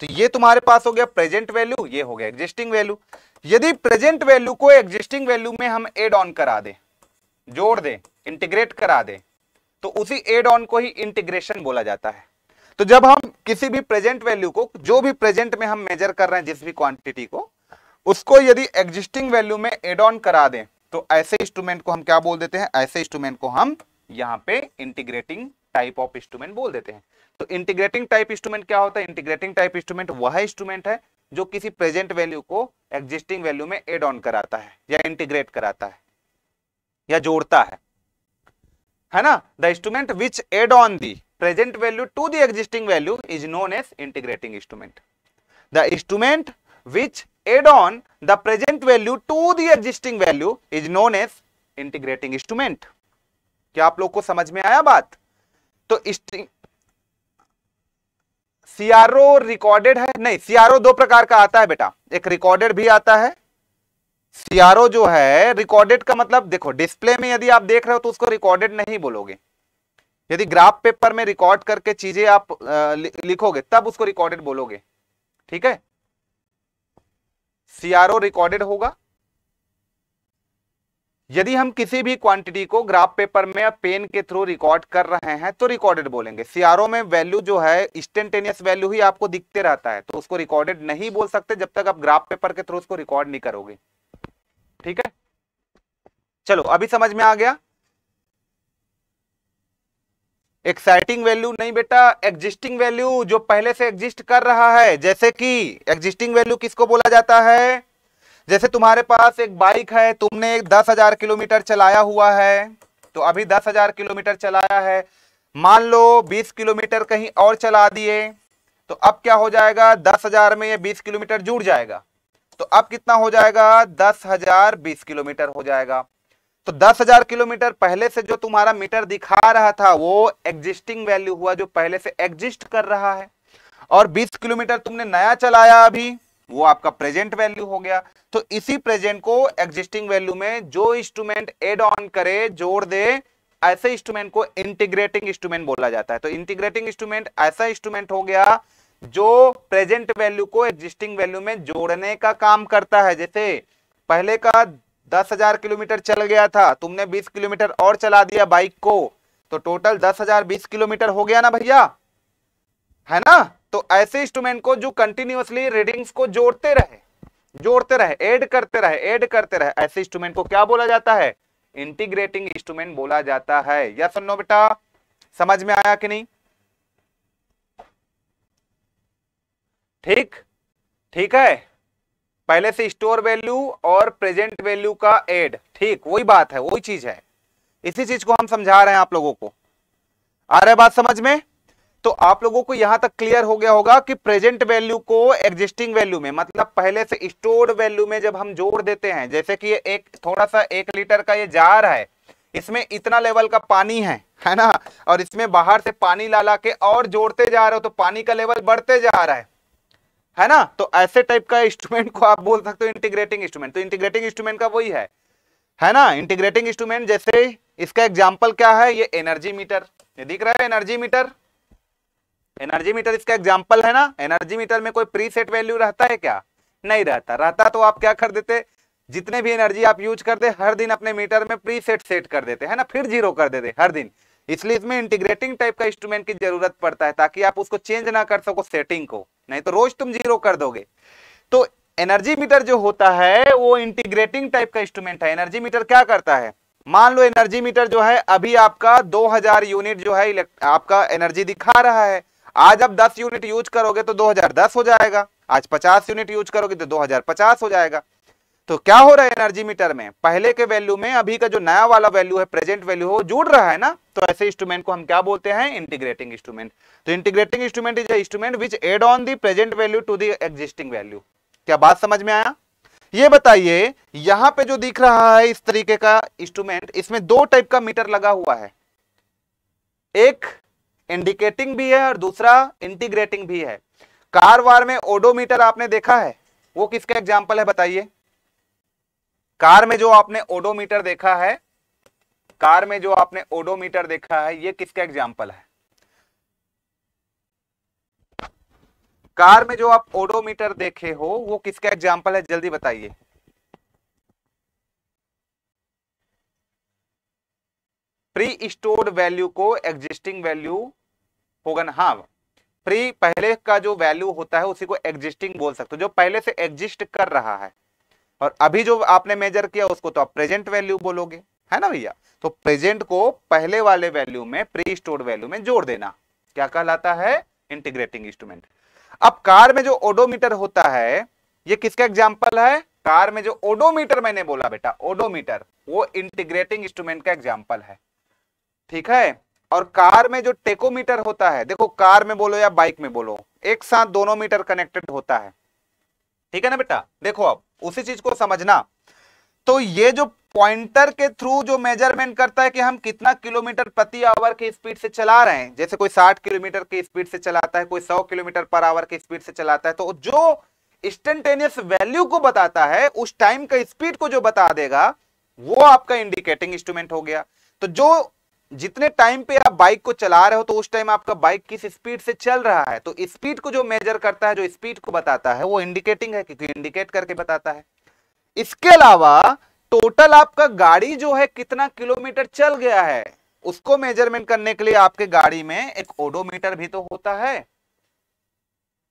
तो ये तुम्हारे पास हो गया प्रेजेंट वैल्यू ये हो गया एग्जिस्टिंग वैल्यू यदि प्रेजेंट वैल्यू को एग्जिस्टिंग वैल्यू में हम एड ऑन करा दें जोड़ दें इंटीग्रेट करा दें तो उसी एड ऑन को ही इंटीग्रेशन बोला जाता है तो जब हम किसी भी प्रेजेंट वैल्यू को जो भी प्रेजेंट में हम मेजर कर रहे हैं जिस भी क्वांटिटी को उसको यदि एग्जिस्टिंग वैल्यू में एड ऑन करा दें तो ऐसे इंस्ट्रूमेंट को हम क्या बोल देते हैं ऐसे इंस्ट्रूमेंट को हम यहाँ पे इंटीग्रेटिंग टाइप ऑफ इंस्ट्रूमेंट बोल देते हैं तो इंटीग्रेटिंग टाइप इंस्ट्रूमेंट क्या होता है इंटीग्रेटिंग टाइप इंस्ट्रूमेंट वह इंस्ट्रूमेंट है जो किसी प्रेजेंट वैल्यू को एग्जिस्टिंग वैल्यू में एड ऑन कराता है या इंटीग्रेट कराता है या जोड़ता है है ना the instrument which add on the present value to the existing value is known as integrating instrument the instrument which add on the present value to the existing value is known as integrating instrument. क्या आप लोग को समझ में आया बात तो CRO recorded है नहीं सीआरओ दो प्रकार का आता है बेटा एक रिकॉर्डेड भी आता है सीआरओ जो है रिकॉर्डेड का मतलब देखो डिस्प्ले में यदि आप देख रहे हो तो उसको रिकॉर्डेड नहीं बोलोगे यदि ग्राफ पेपर में रिकॉर्ड करके चीजें आप लिखोगे तब उसको रिकॉर्डेड बोलोगे ठीक है सीआरओ रिकॉर्डेड होगा यदि हम किसी भी क्वांटिटी को ग्राफ पेपर में या पेन के थ्रू रिकॉर्ड कर रहे हैं तो रिकॉर्डेड बोलेंगे सीआरओ में वैल्यू जो है इंस्टेंटेनियस वैल्यू ही आपको दिखते रहता है तो उसको रिकॉर्डेड नहीं बोल सकते जब तक आप ग्राफ पेपर के थ्रू उसको रिकॉर्ड नहीं करोगे ठीक है चलो अभी समझ में आ गया एक्साइटिंग वैल्यू नहीं बेटा एग्जिस्टिंग वैल्यू जो पहले से एग्जिस्ट कर रहा है जैसे कि एग्जिस्टिंग वैल्यू किसको बोला जाता है जैसे तुम्हारे पास एक बाइक है तुमने दस हजार किलोमीटर चलाया हुआ है तो अभी दस हजार किलोमीटर चलाया है मान लो बीस किलोमीटर कहीं और चला दिए तो अब क्या हो जाएगा दस हजार में यह बीस किलोमीटर जुड़ जाएगा तो अब कितना हो जाएगा दस हजार बीस किलोमीटर हो जाएगा तो दस हजार किलोमीटर पहले से जो तुम्हारा मीटर दिखा रहा था वो एग्जिस्टिंग वैल्यू हुआ जो पहले से एग्जिस्ट कर रहा है और बीस किलोमीटर तुमने नया चलाया अभी वो आपका प्रेजेंट वैल्यू हो गया तो इसी प्रेजेंट को एग्जिस्टिंग वैल्यू में जो इंस्ट्रूमेंट एड ऑन करे जोड़ दे ऐसे इंस्ट्रूमेंट को इंटीग्रेटिंग इंस्ट्रूमेंट बोला जाता है तो इंटीग्रेटिंग इंस्ट्रूमेंट ऐसा इंस्ट्रूमेंट हो गया जो प्रेजेंट वैल्यू को एग्जिस्टिंग वैल्यू में जोड़ने का काम करता है जैसे पहले का दस हजार किलोमीटर चल गया था तुमने बीस किलोमीटर और चला दिया बाइक को तो टोटल दस हजार बीस किलोमीटर हो गया ना भैया है ना तो ऐसे इंस्ट्रूमेंट को जो कंटिन्यूसली रीडिंग्स को जोड़ते रहे जोड़ते रहे ऐड करते रहे ऐड करते रहे ऐसे इंस्ट्रूमेंट को क्या बोला जाता है इंटीग्रेटिंग इंस्ट्रूमेंट बोला जाता है या सुनो बेटा समझ में आया कि नहीं ठीक ठीक है पहले से स्टोर वैल्यू और प्रेजेंट वैल्यू का एड ठीक वही बात है वही चीज है इसी चीज को हम समझा रहे हैं आप लोगों को आ रहा है बात समझ में तो आप लोगों को यहां तक क्लियर हो गया होगा कि प्रेजेंट वैल्यू को एग्जिस्टिंग वैल्यू में मतलब पहले से स्टोर्ड वैल्यू में जब हम जोड़ देते हैं जैसे कि ये एक थोड़ा सा एक लीटर का ये जार है इसमें इतना लेवल का पानी है है ना और इसमें बाहर से पानी ला ला के और जोड़ते जा रहे हो तो पानी का लेवल बढ़ते जा रहा है है ना तो ऐसे टाइप का इंस्ट्रूमेंट को आप बोल सकते हो इंटीग्रेटिंग इंस्ट्रूमेंट तो इंटीग्रेटिंग इंस्ट्रूमेंट का वही है है ना इंटीग्रेटिंग इंस्ट्रूमेंट जैसे इसका एग्जाम्पल क्या है ये एनर्जी मीटर ये दिख रहा है एनर्जी मीटर एनर्जी मीटर इसका एग्जाम्पल है ना एनर्जी मीटर में कोई प्री सेट वैल्यू रहता है क्या नहीं रहता रहता तो आप क्या कर देते जितने भी एनर्जी आप यूज करते हर दिन अपने मीटर में प्री सेट सेट कर देते है ना फिर जीरो कर देते हर दिन इसलिए इसमें इंटीग्रेटिंग टाइप का इंस्ट्रूमेंट की जरूरत पड़ता है ताकि आप उसको चेंज ना कर सको सेटिंग को नहीं तो रोज तुम जीरो कर दोगे तो एनर्जी मीटर जो होता है वो इंटीग्रेटिंग टाइप का इंस्ट्रूमेंट है एनर्जी मीटर क्या करता है मान लो एनर्जी मीटर जो है अभी आपका 2000 यूनिट जो है आपका एनर्जी दिखा रहा है आज आप 10 यूनिट यूज करोगे तो 2010 हो जाएगा आज 50 यूनिट यूज करोगे तो 2050 हो जाएगा तो क्या हो रहा है एनर्जी मीटर में पहले के वैल्यू में अभी का जो नया वाला वैल्यू है प्रेजेंट वैल्यू है वो जुड़ रहा है ना तो ऐसे इंस्ट्रूमेंट को हम क्या बोलते हैं इंटीग्रेटिंग इंस्ट्रूमेंट तो integrating instrument is instrument which add on the present value to the existing value क्या बात समझ में आया ये बताइए यहां पे जो दिख रहा है इस तरीके का इंस्ट्रूमेंट इसमें दो टाइप का मीटर लगा हुआ है एक इंडिकेटिंग भी है और दूसरा इंटीग्रेटिंग भी है कार वार में ओडोमीटर आपने देखा है वो किसका एग्जाम्पल है बताइए कार में जो आपने ओडोमीटर देखा है कार में जो आपने ओडोमीटर देखा है ये किसका एग्जाम्पल है कार में जो आप ओडोमीटर देखे हो वो किसका एग्जाम्पल है जल्दी बताइए प्री स्टोर्ड वैल्यू को एग्जिस्टिंग वैल्यू होगा ना हाँ प्री पहले का जो वैल्यू होता है उसी को एग्जिस्टिंग बोल सकते हो जो पहले से एग्जिस्ट कर रहा है और अभी जो आपने मेजर किया उसको तो आप प्रेजेंट वैल्यू बोलोगे है ना भैया तो प्रेजेंट को पहले वाले वैल्यू में प्री स्टोर वैल्यू में जोड़ देना क्या कहलाता है इंटीग्रेटिंग इंस्ट्रूमेंट अब कार में जो ओडोमीटर होता है ये किसका एग्जाम्पल है कार में जो ओडोमीटर मैंने बोला बेटा ओडोमीटर वो इंटीग्रेटिंग इंस्ट्रूमेंट का एग्जाम्पल है ठीक है और कार में जो टेकोमीटर होता है देखो कार में बोलो या बाइक में बोलो एक साथ दोनों मीटर कनेक्टेड होता है ठीक है ना बेटा देखो अब उसी चीज को समझना तो ये जो पॉइंटर के थ्रू जो मेजरमेंट करता है कि हम कितना किलोमीटर प्रति आवर की स्पीड से चला रहे हैं जैसे कोई 60 किलोमीटर की स्पीड से चलाता है कोई 100 किलोमीटर पर आवर की स्पीड से चलाता है तो जो इंस्टेंटेनियस वैल्यू को बताता है उस टाइम का स्पीड को जो बता देगा वो आपका इंडिकेटिंग इंस्ट्रूमेंट हो गया तो जो जितने टाइम पे आप बाइक को चला रहे हो तो उस टाइम आपका बाइक किस स्पीड से चल रहा है तो स्पीड को जो मेजर करता है जो स्पीड को बताता है वो इंडिकेटिंग है क्योंकि इंडिकेट करके बताता है इसके अलावा टोटल आपका गाड़ी जो है कितना किलोमीटर चल गया है उसको मेजरमेंट करने के लिए आपके गाड़ी में एक ओडोमीटर भी तो होता है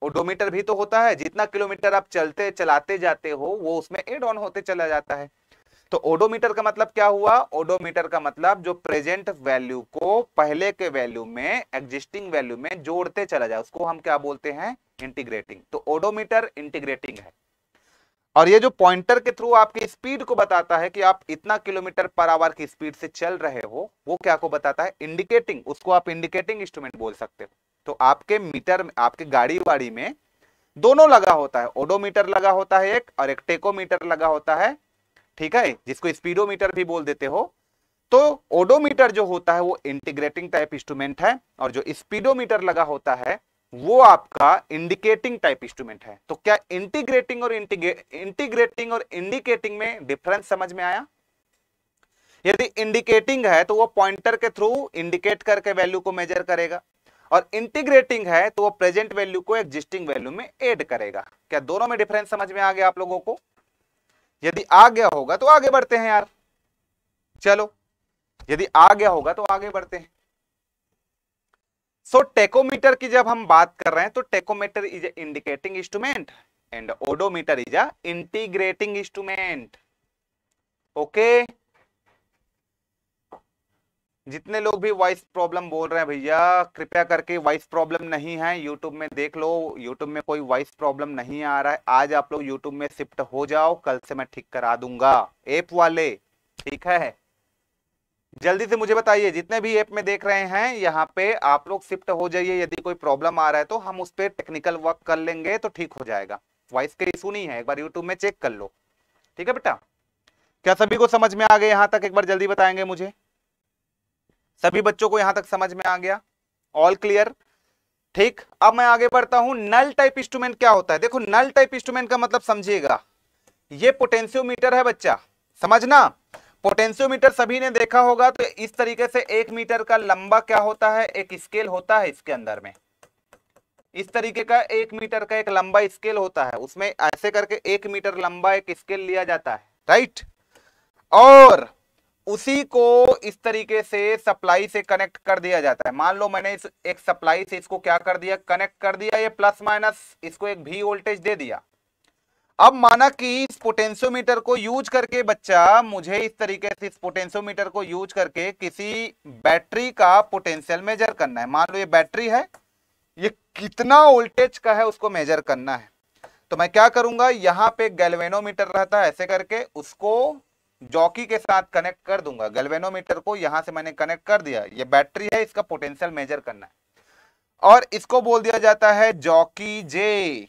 ओडोमीटर भी तो होता है जितना किलोमीटर आप चलते चलाते जाते हो वो उसमें एड ऑन होते चला जाता है तो ओडोमीटर का मतलब क्या हुआ ओडोमीटर का मतलब जो प्रेजेंट वैल्यू को पहले के वैल्यू में एग्जिस्टिंग वैल्यू में जोड़ते चला जाए उसको हम क्या बोलते हैं इंटीग्रेटिंग तो ओडोमीटर इंटीग्रेटिंग है और ये जो पॉइंटर के थ्रू आपकी स्पीड को बताता है कि आप इतना किलोमीटर पर आवर की स्पीड से चल रहे हो वो क्या को बताता है इंडिकेटिंग उसको आप इंडिकेटिंग इंस्ट्रूमेंट बोल सकते हो तो आपके मीटर आपके गाड़ी वाड़ी में दोनों लगा होता है ओडोमीटर लगा होता है एक और एक टेकोमीटर लगा होता है ठीक है जिसको स्पीडोमीटर भी बोल देते हो तो ओडोमीटर जो होता है वो इंटीग्रेटिंग टाइप इंस्ट्रूमेंट है और जो स्पीडोमीटर लगा होता है वो आपका इंडिकेटिंग टाइप इंस्ट्रूमेंट है तो क्या इंटीग्रेटिंग और इंटीग्रेटिंग और इंडिकेटिंग में डिफरेंस समझ में आया यदि इंडिकेटिंग है तो वो पॉइंटर के थ्रू इंडिकेट करके वैल्यू को मेजर करेगा और इंटीग्रेटिंग है तो वो प्रेजेंट वैल्यू को एग्जिस्टिंग वैल्यू में एड करेगा क्या दोनों में डिफरेंस समझ में आ गया आप लोगों को यदि आ गया होगा तो आगे बढ़ते हैं यार चलो यदि आ गया होगा तो आगे बढ़ते हैं सो so, टेकोमीटर की जब हम बात कर रहे हैं तो tachometer is a indicating instrument and odometer is a integrating instrument okay जितने लोग भी वॉइस प्रॉब्लम बोल रहे हैं भैया कृपया करके वॉइस प्रॉब्लम नहीं है यूट्यूब में देख लो यूट्यूब में कोई वॉइस प्रॉब्लम नहीं आ रहा है आज आप लोग यूट्यूब में शिफ्ट हो जाओ कल से मैं ठीक करा दूंगा ऐप वाले ठीक है जल्दी से मुझे बताइए जितने भी ऐप में देख रहे हैं यहाँ पे आप लोग शिफ्ट हो जाइए यदि कोई प्रॉब्लम आ रहा है तो हम उस पर टेक्निकल वर्क कर लेंगे तो ठीक हो जाएगा वॉइस का इशू नहीं है एक बार यूट्यूब में चेक कर लो ठीक है बेटा क्या सभी को समझ में आ गए यहाँ तक एक बार जल्दी बताएंगे मुझे सभी बच्चों को यहां तक समझ में आ गया ऑल क्लियर ठीक अब मैं आगे बढ़ता हूं नल टाइप इंस्ट्रूमेंट क्या होता है देखो नल टाइप इंस्ट्रूमेंट का मतलब समझिएगा ये पोटेंशियोमीटर है बच्चा समझना पोटेंशियोमीटर सभी ने देखा होगा तो इस तरीके से एक मीटर का लंबा क्या होता है एक स्केल होता है इसके अंदर में इस तरीके का एक मीटर का एक लंबा स्केल होता है उसमें ऐसे करके एक मीटर लंबा एक स्केल लिया जाता है राइट और उसी को इस तरीके से सप्लाई से कनेक्ट कर दिया जाता है मान लो मैंने इस एक सप्लाई से इसको क्या कर दिया कनेक्ट कर दिया ये प्लस माइनस इसको एक भी वोल्टेज दे दिया अब माना कि इस पोटेंशियोमीटर को यूज करके बच्चा मुझे इस तरीके से इस पोटेंशियोमीटर को यूज करके किसी बैटरी का पोटेंशियल मेजर करना है मान लो ये बैटरी है ये कितना वोल्टेज का है उसको मेजर करना है तो मैं क्या करूंगा यहां पे गैल्वेनोमीटर रहता है ऐसे करके उसको जॉकी के साथ कनेक्ट कर दूंगा गैल्वेनोमीटर को यहां से मैंने कनेक्ट कर दिया ये बैटरी है इसका पोटेंशियल मेजर करना है और इसको बोल दिया जाता है जॉकी जे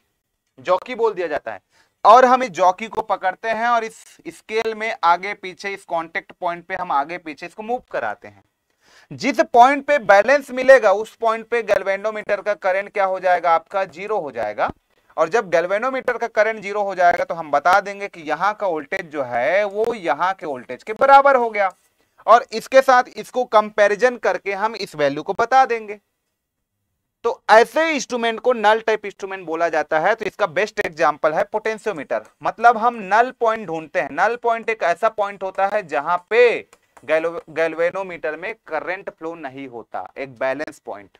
जॉकी बोल दिया जाता है और हम इस जॉकी को पकड़ते हैं और इस स्केल में आगे पीछे इस कॉन्टेक्ट पॉइंट पे हम आगे पीछे इसको मूव कराते हैं जिस पॉइंट पे बैलेंस मिलेगा उस पॉइंट पे गैल्वेनोमीटर का करंट क्या हो जाएगा आपका जीरो हो जाएगा और जब गैल्वेनोमीटर का करंट जीरो हो जाएगा तो हम बता देंगे कि यहाँ का वोल्टेज जो है वो यहाँ के वोल्टेज के बराबर हो गया और इसके साथ इसको कंपैरिजन करके हम इस वैल्यू को बता देंगे तो ऐसे इंस्ट्रूमेंट को नल टाइप इंस्ट्रूमेंट बोला जाता है तो इसका बेस्ट एग्जांपल है पोटेंशियोमीटर मतलब हम नल पॉइंट ढूंढते हैं नल पॉइंट एक ऐसा पॉइंट होता है जहां पे गैल्वेनोमीटर में करंट फ्लो नहीं होता एक बैलेंस पॉइंट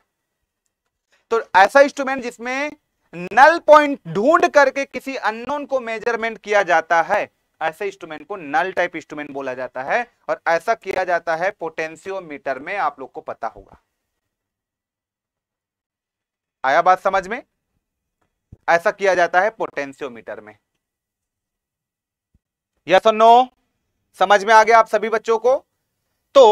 तो ऐसा इंस्ट्रूमेंट जिसमें नल पॉइंट ढूंढ करके किसी अननोन को मेजरमेंट किया जाता है ऐसे इंस्ट्रूमेंट को नल टाइप इंस्ट्रूमेंट बोला जाता है और ऐसा किया जाता है पोटेंशियोमीटर में आप लोग को पता होगा आया बात समझ में ऐसा किया जाता है पोटेंशियोमीटर में यस और नो समझ में आ गया आप सभी बच्चों को तो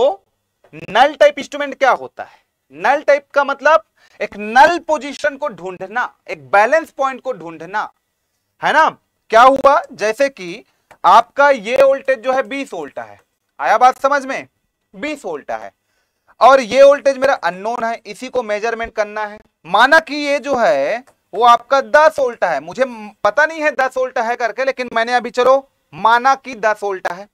नल टाइप इंस्ट्रूमेंट क्या होता है नल टाइप का मतलब एक नल पोजीशन को ढूंढना एक बैलेंस पॉइंट को ढूंढना है ना क्या हुआ जैसे कि आपका ये वोल्टेज जो है बीस वोल्टा है आया बात समझ में बीस वोल्टा है और ये वोल्टेज मेरा अननोन है इसी को मेजरमेंट करना है माना कि ये जो है वो आपका दस वोल्टा है मुझे पता नहीं है दस वोल्टा है करके लेकिन मैंने अभी चलो माना कि दस वोल्टा है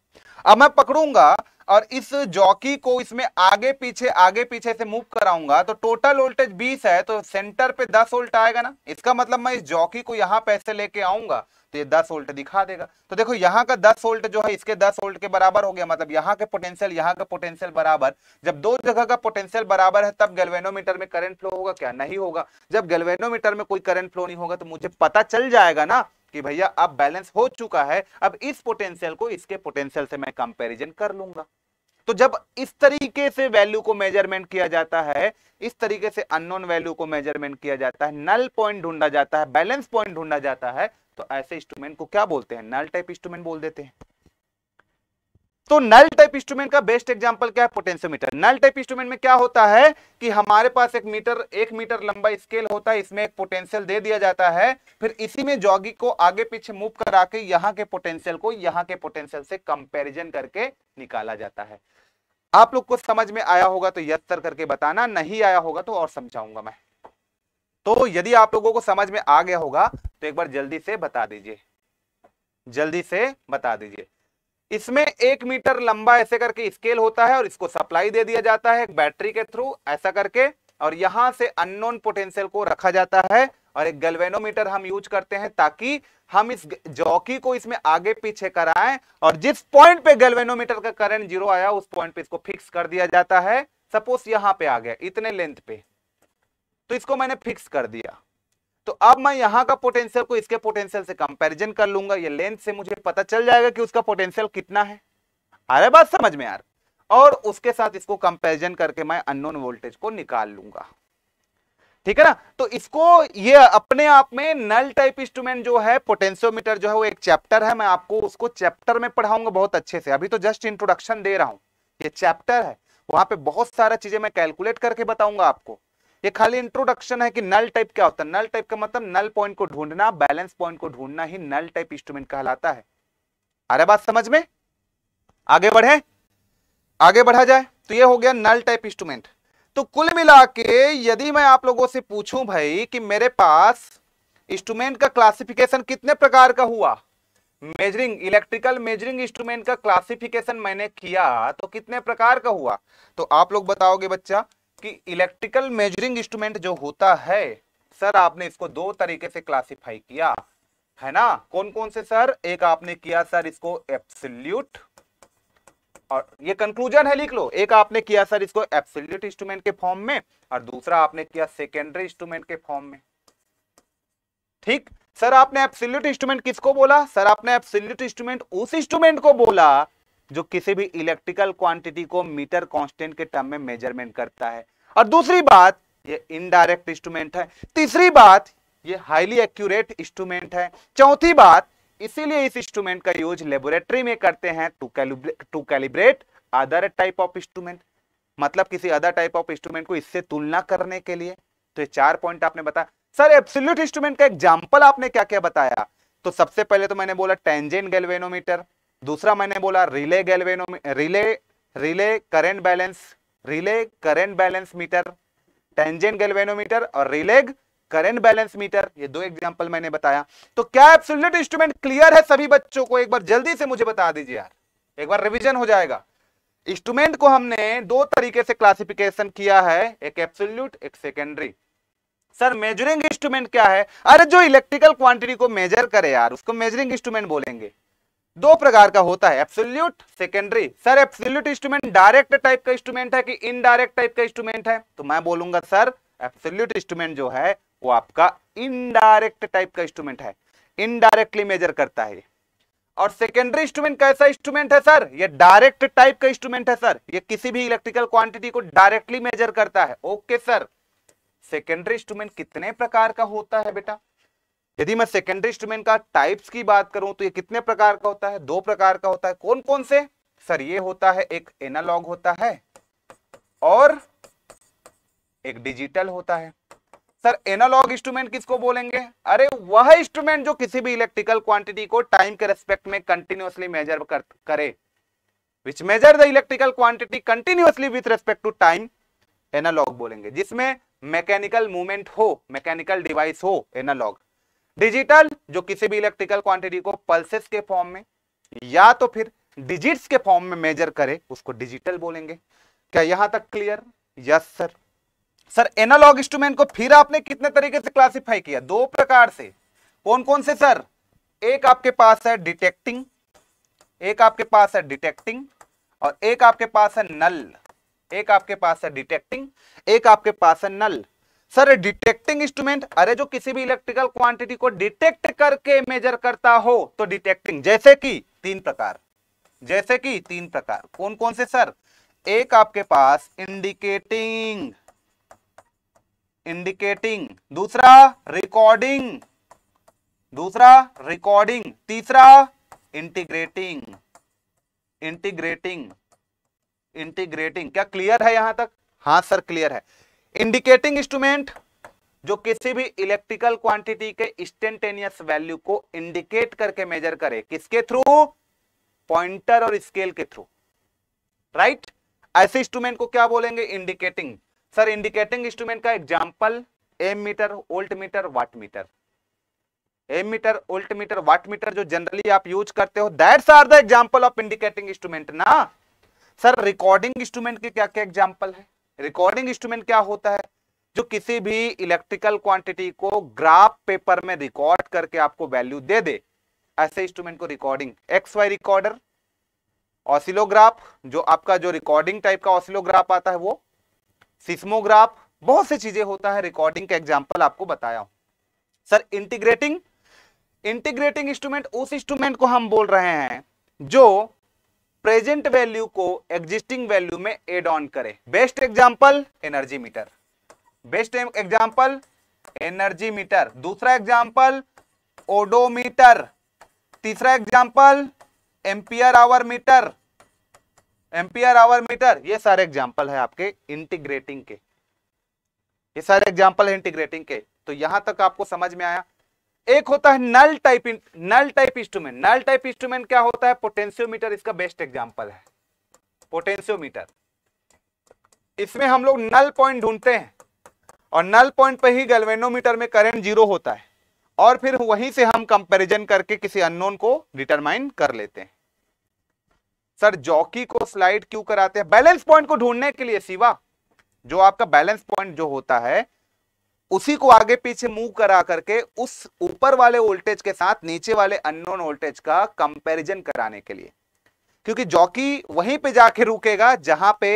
अब मैं पकड़ूंगा और इस जॉकी को इसमें आगे पीछे आगे पीछे से मूव कराऊंगा तो टोटल वोल्टेज 20 है तो सेंटर पे 10 वोल्ट आएगा ना इसका मतलब मैं इस जॉकी को यहाँ पैसे लेके आऊंगा तो ये 10 वोल्ट दिखा देगा तो देखो यहाँ का 10 वोल्ट जो है इसके 10 वोल्ट के बराबर हो गया मतलब यहाँ के पोटेंशियल यहाँ का पोटेंशियल बराबर जब दो जगह का पोटेंशियल बराबर है तब गेलवेनोमीटर में करंट फ्लो होगा क्या नहीं होगा जब गेलवेनोमीटर में कोई करंट फ्लो नहीं होगा तो मुझे पता चल जाएगा ना कि भैया अब बैलेंस हो चुका है अब इस पोटेंशियल को इसके पोटेंशियल से मैं कंपेरिजन कर लूंगा तो जब इस तरीके से वैल्यू को मेजरमेंट किया जाता है इस तरीके से अननोन वैल्यू को मेजरमेंट किया जाता है नल पॉइंट ढूंढा जाता है बैलेंस पॉइंट ढूंढा जाता है तो ऐसे इंस्ट्रूमेंट को क्या बोलते हैं नल टाइप इंस्ट्रूमेंट बोल देते हैं तो नल टाइप इंस्ट्रूमेंट का बेस्ट एग्जांपल क्या है पोटेंशियोमीटर नल टाइप इंस्ट्रूमेंट में क्या होता है कि हमारे पास एक मीटर एक मीटर लंबा स्केल होता है इसमें एक पोटेंशियल दे दिया जाता है फिर इसी में जॉगी को आगे पीछे मूव करा के यहाँ के पोटेंशियल को यहाँ के पोटेंशियल से कंपेरिजन करके निकाला जाता है आप लोग को समझ में आया होगा तो यत्तर करके बताना नहीं आया होगा तो और समझाऊंगा मैं तो यदि आप लोगों को समझ में आ गया होगा तो एक बार जल्दी से बता दीजिए जल्दी से बता दीजिए इसमें एक मीटर लंबा ऐसे करके स्केल होता है और इसको सप्लाई दे दिया जाता है बैटरी के थ्रू ऐसा करके और यहां से अननोन पोटेंशियल को रखा जाता है और एक गलवेनोमीटर हम यूज करते हैं ताकि हम इस जॉकी को इसमें आगे पीछे कराएं और जिस पॉइंट पे गलवेनोमीटर का करंट जीरो आया उस पॉइंट पे इसको फिक्स कर दिया जाता है सपोज यहां पे आ गया इतने लेंथ पे तो इसको मैंने फिक्स कर दिया तो अब मैं यहां का पोटेंशियल को इसके पोटेंशियल से कंपेरिजन कर लूंगा ये लेंथ से मुझे पता चल जाएगा कि उसका पोटेंशियल कितना है अरे बात समझ में यार और उसके साथ इसको कंपेरिजन करके मैं अननोन वोल्टेज को निकाल लूंगा ठीक है ना तो इसको ये अपने आप में नल टाइप इंस्ट्रूमेंट जो है पोटेंशियोमीटर जो है वो एक चैप्टर है मैं आपको उसको चैप्टर में पढ़ाऊंगा बहुत अच्छे से अभी तो जस्ट इंट्रोडक्शन दे रहा हूं ये चैप्टर है वहां पे बहुत सारा चीजें मैं कैलकुलेट करके बताऊंगा आपको ये खाली इंट्रोडक्शन है कि नल टाइप क्या होता है नल टाइप का मतलब नल पॉइंट को ढूंढना बैलेंस पॉइंट को ढूंढना ही नल टाइप इंस्ट्रूमेंट कहलाता है अरे बात समझ में आगे बढ़े आगे बढ़ा जाए तो ये हो गया नल टाइप इंस्ट्रूमेंट तो कुल मिला के यदि मैं आप लोगों से पूछूं भाई कि मेरे पास इंस्ट्रूमेंट का क्लासिफिकेशन कितने प्रकार का हुआ मेजरिंग इलेक्ट्रिकल मेजरिंग इंस्ट्रूमेंट का क्लासिफिकेशन मैंने किया तो कितने प्रकार का हुआ तो आप लोग बताओगे बच्चा कि इलेक्ट्रिकल मेजरिंग इंस्ट्रूमेंट जो होता है सर आपने इसको दो तरीके से क्लासिफाई किया है ना कौन कौन से सर एक आपने किया सर इसको एप्सल्यूट और ये कंक्लूजन है लिख लो एक आपने किया सर इसको एब्सोल्यूट इंस्ट्रूमेंट के फॉर्म में और दूसरा आपने किया सेकेंडरी इंस्ट्रूमेंट के फॉर्म में ठीक सर आपने एब्सोल्यूट इंस्ट्रूमेंट किसको बोला सर आपने एब्सोल्यूट इंस्ट्रूमेंट उस इंस्ट्रूमेंट को बोला जो किसी भी इलेक्ट्रिकल क्वांटिटी को मीटर कांस्टेंट के टर्म में मेजरमेंट करता है और दूसरी बात ये इनडायरेक्ट इंस्ट्रूमेंट है तीसरी बात ये हाईली एक्यूरेट इंस्ट्रूमेंट है चौथी बात इसीलिए इस इंस्ट्रूमेंट का यूज लेबोरेटरी में करते हैं to calibrate other type of instrument मतलब किसी अदर टाइप ऑफ इंस्ट्रूमेंट को इससे तुलना करने के लिए तो ये चार पॉइंट आपने बताया सर एब्सोल्यूट इंस्ट्रूमेंट का एग्जाम्पल आपने क्या क्या बताया तो सबसे पहले तो मैंने बोला टेंजेंट गैल्वेनोमीटर दूसरा मैंने बोला Rayleigh galvano Rayleigh Rayleigh current balance Rayleigh current balance meter tangent galvanometer और रिलेग करेंट बैलेंस मीटर ये दो एग्जांपल मैंने बताया तो क्या एब्सोल्यूट इंस्ट्रूमेंट क्लियर है सभी बच्चों को एक बार जल्दी से मुझे बता दीजिए यार एक बार रिवीजन हो जाएगा इंस्ट्रूमेंट को हमने दो तरीके से क्लासिफिकेशन किया है एक एब्सोल्यूट एक सेकेंडरी सर मेजरिंग इंस्ट्रूमेंट क्या है अरे जो इलेक्ट्रिकल क्वांटिटी को मेजर करे यार उसको मेजरिंग इंस्ट्रूमेंट बोलेंगे दो प्रकार का होता है absolute secondary sir absolute instrument direct type का इंस्ट्रूमेंट है कि इनडायरेक्ट टाइप का इंस्ट्रूमेंट है तो मैं बोलूंगा सर एप्सोल्यूट इंस्ट्रूमेंट जो है वो आपका इनडायरेक्ट टाइप का इंस्ट्रूमेंट है इनडायरेक्टली मेजर करता है और सेकेंडरी इंस्ट्रूमेंट कैसा इंस्ट्रूमेंट है सर ये डायरेक्ट टाइप का इंस्ट्रूमेंट है सर ये किसी भी इलेक्ट्रिकल क्वांटिटी को डायरेक्टली मेजर करता है ओके सर सेकेंडरी इंस्ट्रूमेंट कितने प्रकार का होता है बेटा यदि मैं सेकेंडरी इंस्ट्रूमेंट का टाइप्स की बात करूं तो ये कितने प्रकार का होता है दो प्रकार का होता है कौन कौन से सर ये होता है एक एनालॉग होता है और एक डिजिटल होता है सर एनालॉग इंस्ट्रूमेंट किसको बोलेंगे अरे वह इंस्ट्रूमेंट जो किसी भी इलेक्ट्रिकल क्वांटिटी को टाइम के रेस्पेक्ट में कंटिन्यूअसली मेजर कर, करे which measure the electrical quantity continuously with respect to time analog बोलेंगे जिसमें मैकेनिकल मूवमेंट हो मैकेनिकल डिवाइस हो एनालॉग डिजिटल जो किसी भी इलेक्ट्रिकल क्वांटिटी को पल्सेस के फॉर्म में या तो फिर डिजिट्स के फॉर्म में मेजर करे उसको डिजिटल बोलेंगे क्या यहां तक clear yes sir sir analog instrument को फिर आपने कितने तरीके से क्लासिफाई किया दो प्रकार से कौन कौन से सर एक आपके पास है डिटेक्टिंग एक आपके पास है डिटेक्टिंग और एक आपके पास है नल एक आपके पास है डिटेक्टिंग एक आपके पास है नल सर डिटेक्टिंग इंस्ट्रूमेंट अरे जो किसी भी इलेक्ट्रिकल क्वांटिटी को डिटेक्ट करके मेजर करता हो तो डिटेक्टिंग जैसे कि तीन प्रकार जैसे कि तीन प्रकार कौन कौन से सर एक आपके पास इंडिकेटिंग इंडिकेटिंग दूसरा रिकॉर्डिंग दूसरा रिकॉर्डिंग तीसरा इंटीग्रेटिंग इंटीग्रेटिंग इंटीग्रेटिंग क्या क्लियर है यहां तक हाँ सर क्लियर है इंडिकेटिंग इंस्ट्रूमेंट जो किसी भी इलेक्ट्रिकल क्वांटिटी के इंस्टेंटेनियस वैल्यू को इंडिकेट करके मेजर करे किसके थ्रू पॉइंटर और स्केल के थ्रू राइट ऐसे इंस्ट्रूमेंट को क्या बोलेंगे इंडिकेटिंग सर इंडिकेटिंग इंस्ट्रूमेंट का example ammeter voltmeter wattmeter ammeter voltmeter watt meter जो जनरली आप यूज करते हो that's are the example of indicating instrument ना सर रिकॉर्डिंग इंस्ट्रूमेंट के क्या क्या एग्जाम्पल है रिकॉर्डिंग इंस्ट्रूमेंट क्या होता है जो किसी भी इलेक्ट्रिकल क्वांटिटी को ग्राफ पेपर में रिकॉर्ड करके आपको वैल्यू दे दे ऐसे इंस्ट्रूमेंट को recording X Y recorder oscillograph जो आपका जो रिकॉर्डिंग टाइप का ऑसिलोग्राफ आता है वो सिस्मोग्राफ बहुत से चीजें होता है रिकॉर्डिंग का एग्जाम्पल आपको बताया सर इंटीग्रेटिंग इंटीग्रेटिंग इंस्ट्रूमेंट उस इंस्ट्रूमेंट को हम बोल रहे हैं जो प्रेजेंट वैल्यू को एग्जिस्टिंग वैल्यू में एड ऑन करें best example energy meter best example energy meter दूसरा एग्जाम्पल ओडोमीटर तीसरा example ampere hour meter ampere hour meter ये सारे एग्जाम्पल है आपके इंटीग्रेटिंग के ये सारे एग्जाम्पल है इंटीग्रेटिंग के तो यहां तक आपको समझ में आया एक होता है null type null type instrument null type instrument क्या होता है पोटेंशियोमीटर इसका बेस्ट एग्जांपल है पोटेंशियोमीटर इसमें हम लोग नल पॉइंट ढूंढते हैं और नल पॉइंट पर ही गैल्वेनोमीटर में करंट जीरो होता है और फिर वहीं से हम कंपैरिजन करके किसी अननोन को डिटरमाइन कर लेते हैं सर जॉकी को स्लाइड क्यों कराते हैं बैलेंस पॉइंट को ढूंढने के लिए सिवा जो आपका बैलेंस पॉइंट जो होता है उसी को आगे पीछे मूव करा करके उस ऊपर वाले वोल्टेज के साथ नीचे वाले अननोन वोल्टेज का कंपैरिजन कराने के लिए क्योंकि जॉकी वहीं पे जाके रुकेगा जहां पे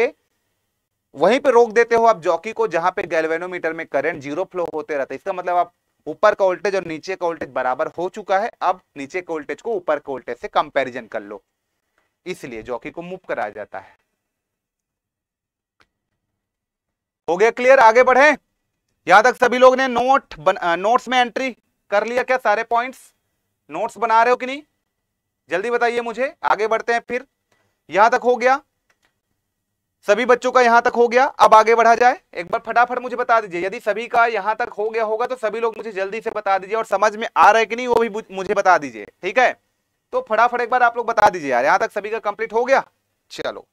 वहीं पे रोक देते हो आप जॉकी को जहां पे गैल्वेनोमीटर में करंट जीरो फ्लो होते रहते इसका मतलब आप ऊपर का वोल्टेज और नीचे का वोल्टेज बराबर हो चुका है अब नीचे के वोल्टेज को ऊपर के वोल्टेज से कंपेरिजन कर लो इसलिए जॉकी को मूव कराया जाता है हो गया क्लियर आगे बढ़े यहां तक सभी लोग ने नोट नोट्स में एंट्री कर लिया क्या सारे पॉइंट्स नोट्स बना रहे हो कि नहीं जल्दी बताइए मुझे आगे बढ़ते हैं फिर यहां तक हो गया सभी बच्चों का यहां तक हो गया अब आगे बढ़ा जाए एक बार फटाफट मुझे बता दीजिए यदि सभी का यहां तक हो गया होगा तो सभी लोग मुझे जल्दी से बता दीजिए और समझ में आ रहा है कि नहीं वो भी मुझे बता दीजिए ठीक है तो फटाफट एक बार आप लोग बता दीजिए यार यहां तक सभी का कंप्लीट हो गया चलो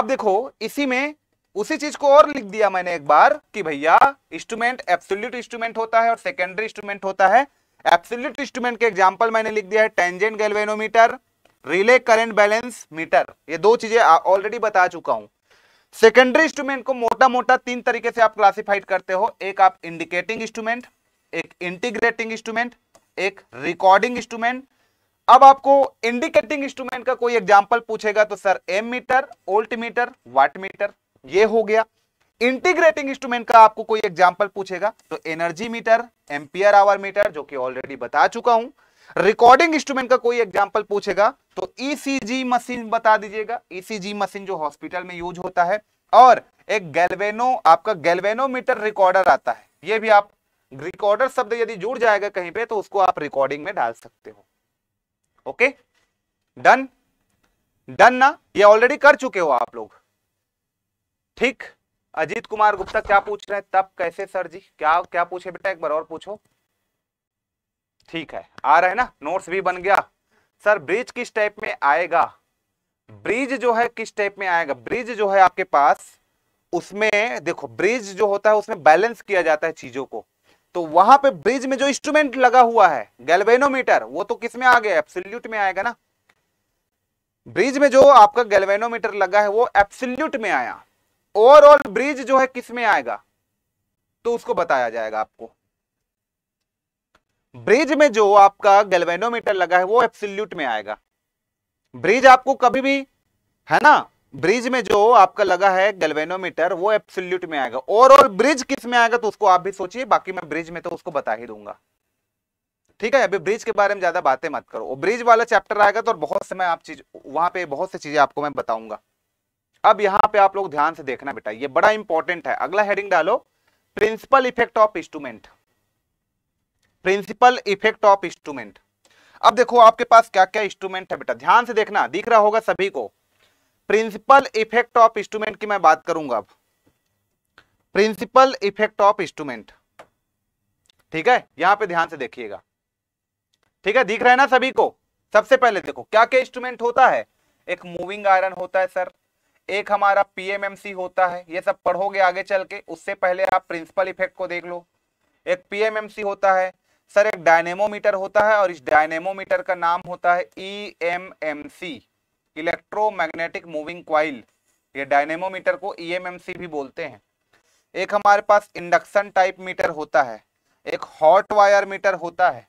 अब देखो इसी में उसी चीज को और लिख दिया मैंने एक बार कि भैया इंस्ट्रूमेंट एब्सोल्यूट इंस्ट्रूमेंट होता है और सेकेंडरी इंस्ट्रूमेंट होता है एब्सोल्यूट इंस्ट्रूमेंट के एग्जाम्पल मैंने लिख दिया है tangent galvanometer relay current balance meter ये दो चीजें ऑलरेडी बता चुका हूं सेकेंडरी इंस्ट्रूमेंट को मोटा मोटा तीन तरीके से आप क्लासिफाइड करते हो एक आप इंडिकेटिंग इंस्ट्रूमेंट एक इंटीग्रेटिंग इंस्ट्रूमेंट एक रिकॉर्डिंग इंस्ट्रूमेंट अब आपको इंडिकेटिंग इंस्ट्रूमेंट का कोई एग्जांपल पूछेगा तो sir ammeter voltmeter wattmeter ये हो गया इंटीग्रेटिंग इंस्ट्रूमेंट का आपको कोई एग्जाम्पल पूछेगा तो energy meter ampere hour meter जो कि ऑलरेडी बता चुका हूं रिकॉर्डिंग इंस्ट्रूमेंट का कोई एग्जाम्पल पूछेगा तो ईसीजी e मशीन बता दीजिएगा ईसीजी e मशीन जो हॉस्पिटल में यूज होता है और एक गैल्वेनो आपका गैल्वेनोमीटर रिकॉर्डर आता है ये भी आप रिकॉर्डर शब्द यदि जुड़ जाएगा कहीं पे तो उसको आप रिकॉर्डिंग में डाल सकते हो ओके डन डन ना ये ऑलरेडी कर चुके हो आप लोग ठीक अजीत कुमार गुप्ता क्या पूछ रहे हैं तब कैसे सर जी क्या क्या पूछे बेटा एक बार और पूछो ठीक है आ रहा है ना नोट्स भी बन गया सर ब्रिज किस टाइप में आएगा ब्रिज जो है किस टाइप में आएगा ब्रिज जो है आपके पास उसमें देखो ब्रिज जो होता है उसमें बैलेंस किया जाता है चीजों को तो वहां पे ब्रिज में जो इंस्ट्रूमेंट लगा हुआ है गैल्वेनोमीटर वो तो किस में आ गया एब्सोल्यूट में आएगा ना ब्रिज में जो आपका गैल्वेनोमीटर लगा है वो एब्सोल्यूट में आया ओवरऑल ब्रिज जो है किसमें आएगा तो उसको बताया जाएगा आपको ब्रिज में जो आपका गैल्वेनोमीटर लगा है वो एप्सल्यूट में आएगा ब्रिज आपको कभी भी है ना ब्रिज में जो आपका लगा है गैल्वेनोमीटर वो एप्सल्यूट में आएगा ओवरऑल ब्रिज किस में आएगा तो उसको आप भी सोचिए बाकी मैं ब्रिज में तो उसको बता ही दूंगा ठीक है अभी ब्रिज के बारे में ज्यादा बातें मत करो ब्रिज वाला चैप्टर आएगा तो बहुत समय आप चीज वहां पर बहुत सी चीजें आपको मैं बताऊंगा अब यहां पे आप लोग ध्यान से देखना बेटा ये बड़ा इंपॉर्टेंट है अगला हेडिंग डालो principle effect of instrument principle effect of instrument अब देखो आपके पास क्या क्या इंस्ट्रूमेंट है बेटा ध्यान से देखना दिख रहा होगा सभी को प्रिंसिपल इफेक्ट ऑफ इंस्ट्रूमेंट की मैं बात करूंगा अब प्रिंसिपल इफेक्ट ऑफ इंस्ट्रूमेंट ठीक है यहां पे ध्यान से देखिएगा ठीक है दिख रहा है ना सभी को सबसे पहले देखो क्या क्या इंस्ट्रूमेंट होता है एक मूविंग आयरन होता है सर एक हमारा पीएमएमसी होता है ये सब पढ़ोगे आगे चल के उससे पहले आप प्रिंसिपल इफेक्ट को देख लो एक पीएमएमसी होता है सर एक डायनेमोमीटर होता है और इस डायनेमोमीटर का नाम होता है ईएमएमसी इलेक्ट्रोमैग्नेटिक मूविंग क्वाइल ये डायनेमोमीटर को ईएमएमसी e भी बोलते हैं एक हमारे पास इंडक्शन टाइप मीटर होता है एक हॉट वायर मीटर होता है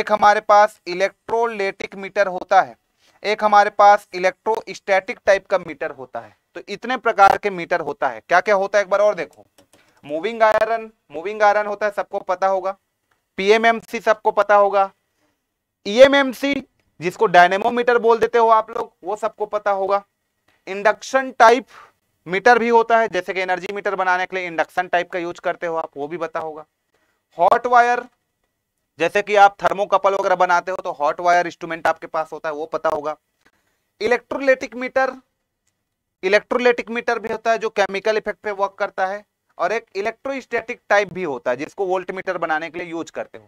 एक हमारे पास इलेक्ट्रोलेटिक मीटर होता है एक हमारे पास इलेक्ट्रोस्टैटिक टाइप का मीटर होता है तो इतने प्रकार के मीटर होता है क्या क्या होता है एक बार और देखो मूविंग आयरन मूविंग आयरन होता है सबको पता होगा पीएमएमसी सबको पता होगा ईएमएमसी e जिसको डायनेमोमीटर बोल देते हो आप लोग वो सबको पता होगा इंडक्शन टाइप मीटर भी होता है जैसे कि एनर्जी मीटर बनाने के लिए इंडक्शन टाइप का यूज करते हो आप वो भी पता होगा हॉट वायर जैसे कि आप थर्मोकपल वगैरह बनाते हो तो हॉट वायर इंस्ट्रूमेंट आपके पास होता है वो पता होगा इलेक्ट्रोलेटिक मीटर इलेक्ट्रोलेटिक मीटर भी होता है जो केमिकल इफेक्ट पे वर्क करता है और एक इलेक्ट्रोस्टैटिक टाइप भी होता है जिसको वोल्ट मीटर बनाने के लिए यूज करते हो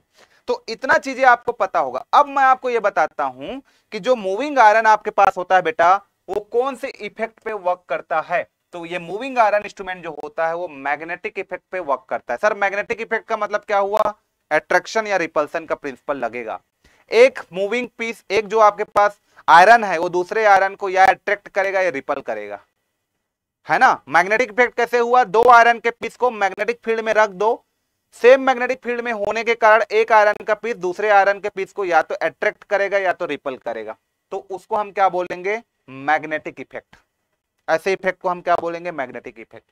तो इतना चीजें आपको पता होगा अब मैं आपको यह बताता हूं कि जो मूविंग आयरन आपके पास होता है बेटा वो कौन से इफेक्ट पे वर्क करता है तो ये मूविंग आयरन इंस्ट्रूमेंट जो होता है वो मैग्नेटिक इफेक्ट पे वर्क करता है सर मैग्नेटिक इफेक्ट का मतलब क्या हुआ एट्रैक्शन या रिपल्सन का प्रिंसिपल लगेगा एक मूविंग पीस एक जो आपके पास आयरन है वो दूसरे आयरन को या अट्रैक्ट करेगा या रिपल करेगा है ना मैग्नेटिक इफेक्ट कैसे हुआ दो आयरन के पीस को मैग्नेटिक फील्ड में रख दो सेम मैग्नेटिक फील्ड में होने के कारण एक आयरन का पीस दूसरे आयरन के पीस को या तो अट्रैक्ट करेगा या तो रिपल करेगा तो उसको हम क्या बोलेंगे मैग्नेटिक इफेक्ट ऐसे इफेक्ट को हम क्या बोलेंगे मैग्नेटिक इफेक्ट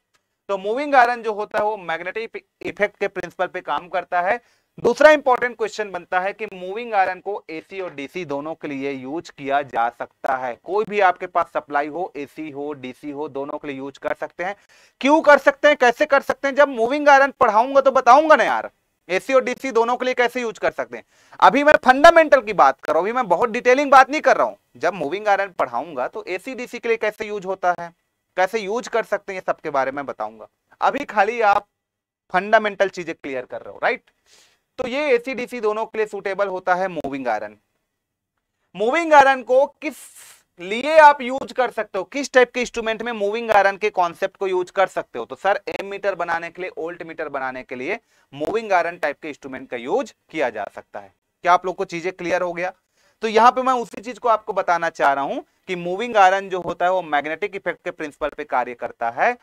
तो मूविंग आयरन जो होता है वो मैग्नेटिक इफेक्ट के प्रिंसिपल पे काम करता है दूसरा इंपॉर्टेंट क्वेश्चन बनता है कि मूविंग आयरन को एसी और डीसी दोनों के लिए यूज किया जा सकता है कोई भी आपके पास सप्लाई हो एसी हो डीसी हो दोनों के लिए यूज कर सकते हैं क्यों कर सकते हैं कैसे कर सकते हैं जब मूविंग आयरन पढ़ाऊंगा तो बताऊंगा ना यार एसी और डीसी दोनों के लिए कैसे यूज कर सकते हैं अभी मैं फंडामेंटल की बात कर रहा हूं अभी मैं बहुत डिटेलिंग बात नहीं कर रहा हूं जब मूविंग आयरन पढ़ाऊंगा तो एसी डीसी के लिए कैसे यूज होता है कैसे यूज कर सकते हैं सबके बारे में बताऊंगा अभी खाली आप फंडामेंटल चीजें क्लियर कर रहे हो राइट तो ये एसीडीसी दोनों के लिए सुटेबल होता है मूविंग आयरन मूविंग आयरन को किस लिए आप यूज कर सकते हो किस टाइप के इंस्ट्रूमेंट में मूविंग आयरन के कॉन्सेप्ट को यूज कर सकते हो तो सर एम मीटर बनाने के लिए ओल्ट मीटर बनाने के लिए मूविंग आयरन टाइप के इंस्ट्रूमेंट का यूज किया जा सकता है क्या आप लोग को चीजें क्लियर हो गया तो यहां पे मैं उसी चीज को आपको बताना चाह रहा हूं कि मूविंग आयरन जो होता है वो मैग्नेटिक इफेक्ट के प्रिंसिपल पे कार्य करता है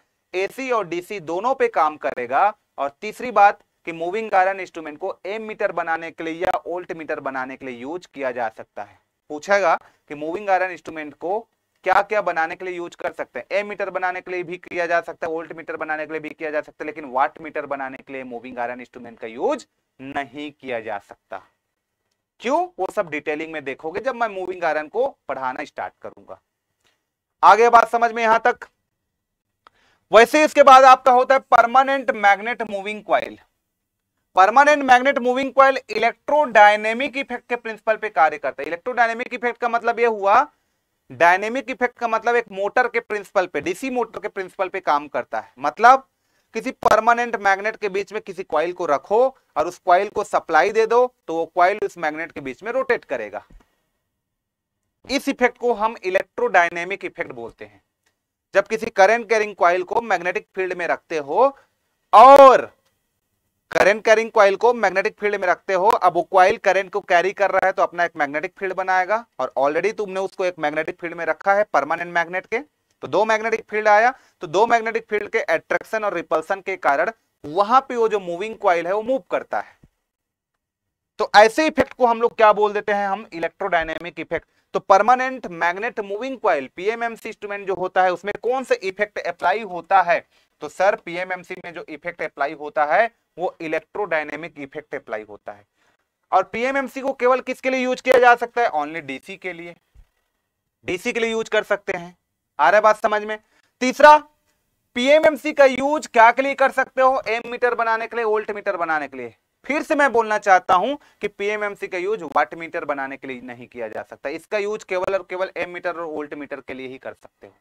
एसी और डीसी दोनों पे काम करेगा और तीसरी बात कि मूविंग आयरन इंस्ट्रूमेंट को एम मीटर बनाने के लिए या ओल्ट मीटर बनाने के लिए यूज किया जा सकता है पूछेगा कि मूविंग आयरन इंस्ट्रूमेंट को क्या क्या बनाने के लिए यूज कर सकते हैं एम मीटर बनाने के लिए भी किया जा सकता है ओल्ट मीटर बनाने के लिए भी किया जा सकता है लेकिन वाट मीटर बनाने के लिए मूविंग आयरन इंस्ट्रूमेंट का यूज नहीं किया जा सकता क्यों वो सब डिटेलिंग में देखोगे जब मैं मूविंग आयरन को पढ़ाना स्टार्ट करूंगा आगे बात समझ में यहां तक वैसे इसके बाद आपका होता है permanent magnet moving coil permanent magnet moving coil electrodynamic effect के प्रिंसिपल पे कार्य करता है इलेक्ट्रोडायनेमिक इफेक्ट का मतलब यह हुआ डायनेमिक इफेक्ट का मतलब एक मोटर के प्रिंसिपल पे डीसी मोटर के प्रिंसिपल पे काम करता है मतलब किसी परमानेंट मैग्नेट के बीच में किसी क्वाइल को रखो और उस क्वाइल को सप्लाई दे दो तो वो क्वाइल उस मैग्नेट के बीच में रोटेट करेगा इस इफेक्ट को हम इलेक्ट्रोडायनेमिक इफेक्ट बोलते हैं जब किसी करंट कैरिंग क्वाइल को मैग्नेटिक फील्ड में रखते हो और करंट कैरिंग क्वाइल को मैग्नेटिक फील्ड में रखते हो अब वो क्वाइल करंट को कैरी कर रहा है तो अपना एक मैग्नेटिक फील्ड बनाएगा और ऑलरेडी तुमने उसको एक मैग्नेटिक फील्ड में रखा है परमानेंट मैग्नेट के तो दो मैग्नेटिक फील्ड आया तो दो मैग्नेटिक फील्ड के एट्रैक्शन और रिपल्सन के कारण वहां पे वो जो मूविंग क्वाइल है वो मूव करता है तो ऐसे इफेक्ट को हम लोग क्या बोल देते हैं हम इलेक्ट्रोडाइनेमिक इफेक्ट तो permanent magnet moving coil PMMC instrument जो होता है उसमें कौन से इफेक्ट अप्लाई होता है तो सर पीएमएमसी में जो इफेक्ट अप्लाई होता है वो इलेक्ट्रोडाइनेमिक इफेक्ट अप्लाई होता है और पीएमएमसी को केवल किसके लिए यूज किया जा सकता है ओनली डीसी के लिए डीसी के लिए यूज कर सकते हैं आ रहा बात समझ में तीसरा पीएमएमसी का यूज क्या के लिए कर सकते हो एम मीटर बनाने के लिए वोल्ट मीटर बनाने के लिए फिर से मैं बोलना चाहता हूं कि पीएमएमसी का यूज वाट मीटर बनाने के लिए नहीं किया जा सकता इसका यूज केवल और केवल एम मीटर और वोल्ट मीटर के लिए ही कर सकते हो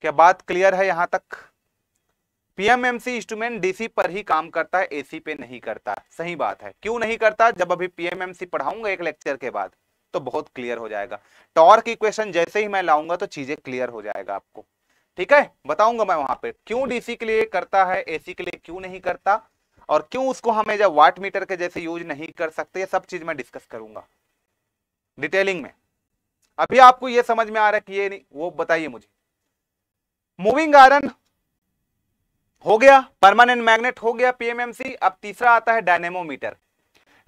क्या बात क्लियर है यहां तक पीएमएमसी इंस्ट्रूमेंट डीसी पर ही काम करता है एसी पे नहीं करता सही बात है क्यों नहीं करता जब अभी पीएमएमसी पढ़ाऊंगा एक लेक्चर के बाद तो बहुत क्लियर हो जाएगा टॉर्क इक्वेशन जैसे ही मैं लाऊंगा तो चीजें क्लियर हो जाएगा आपको ठीक है बताऊंगा मैं वहां पर क्यों डीसी के लिए करता है एसी के लिए क्यों नहीं करता और क्यों उसको हम एज वाट मीटर के जैसे यूज नहीं कर सकते ये सब चीज मैं डिस्कस करूंगा डिटेलिंग में अभी आपको ये समझ में आ रहा है कि ये नहीं वो बताइए मुझे मूविंग आयरन हो गया परमानेंट मैग्नेट हो गया पीएमएमसी अब तीसरा आता है डायनेमोमीटर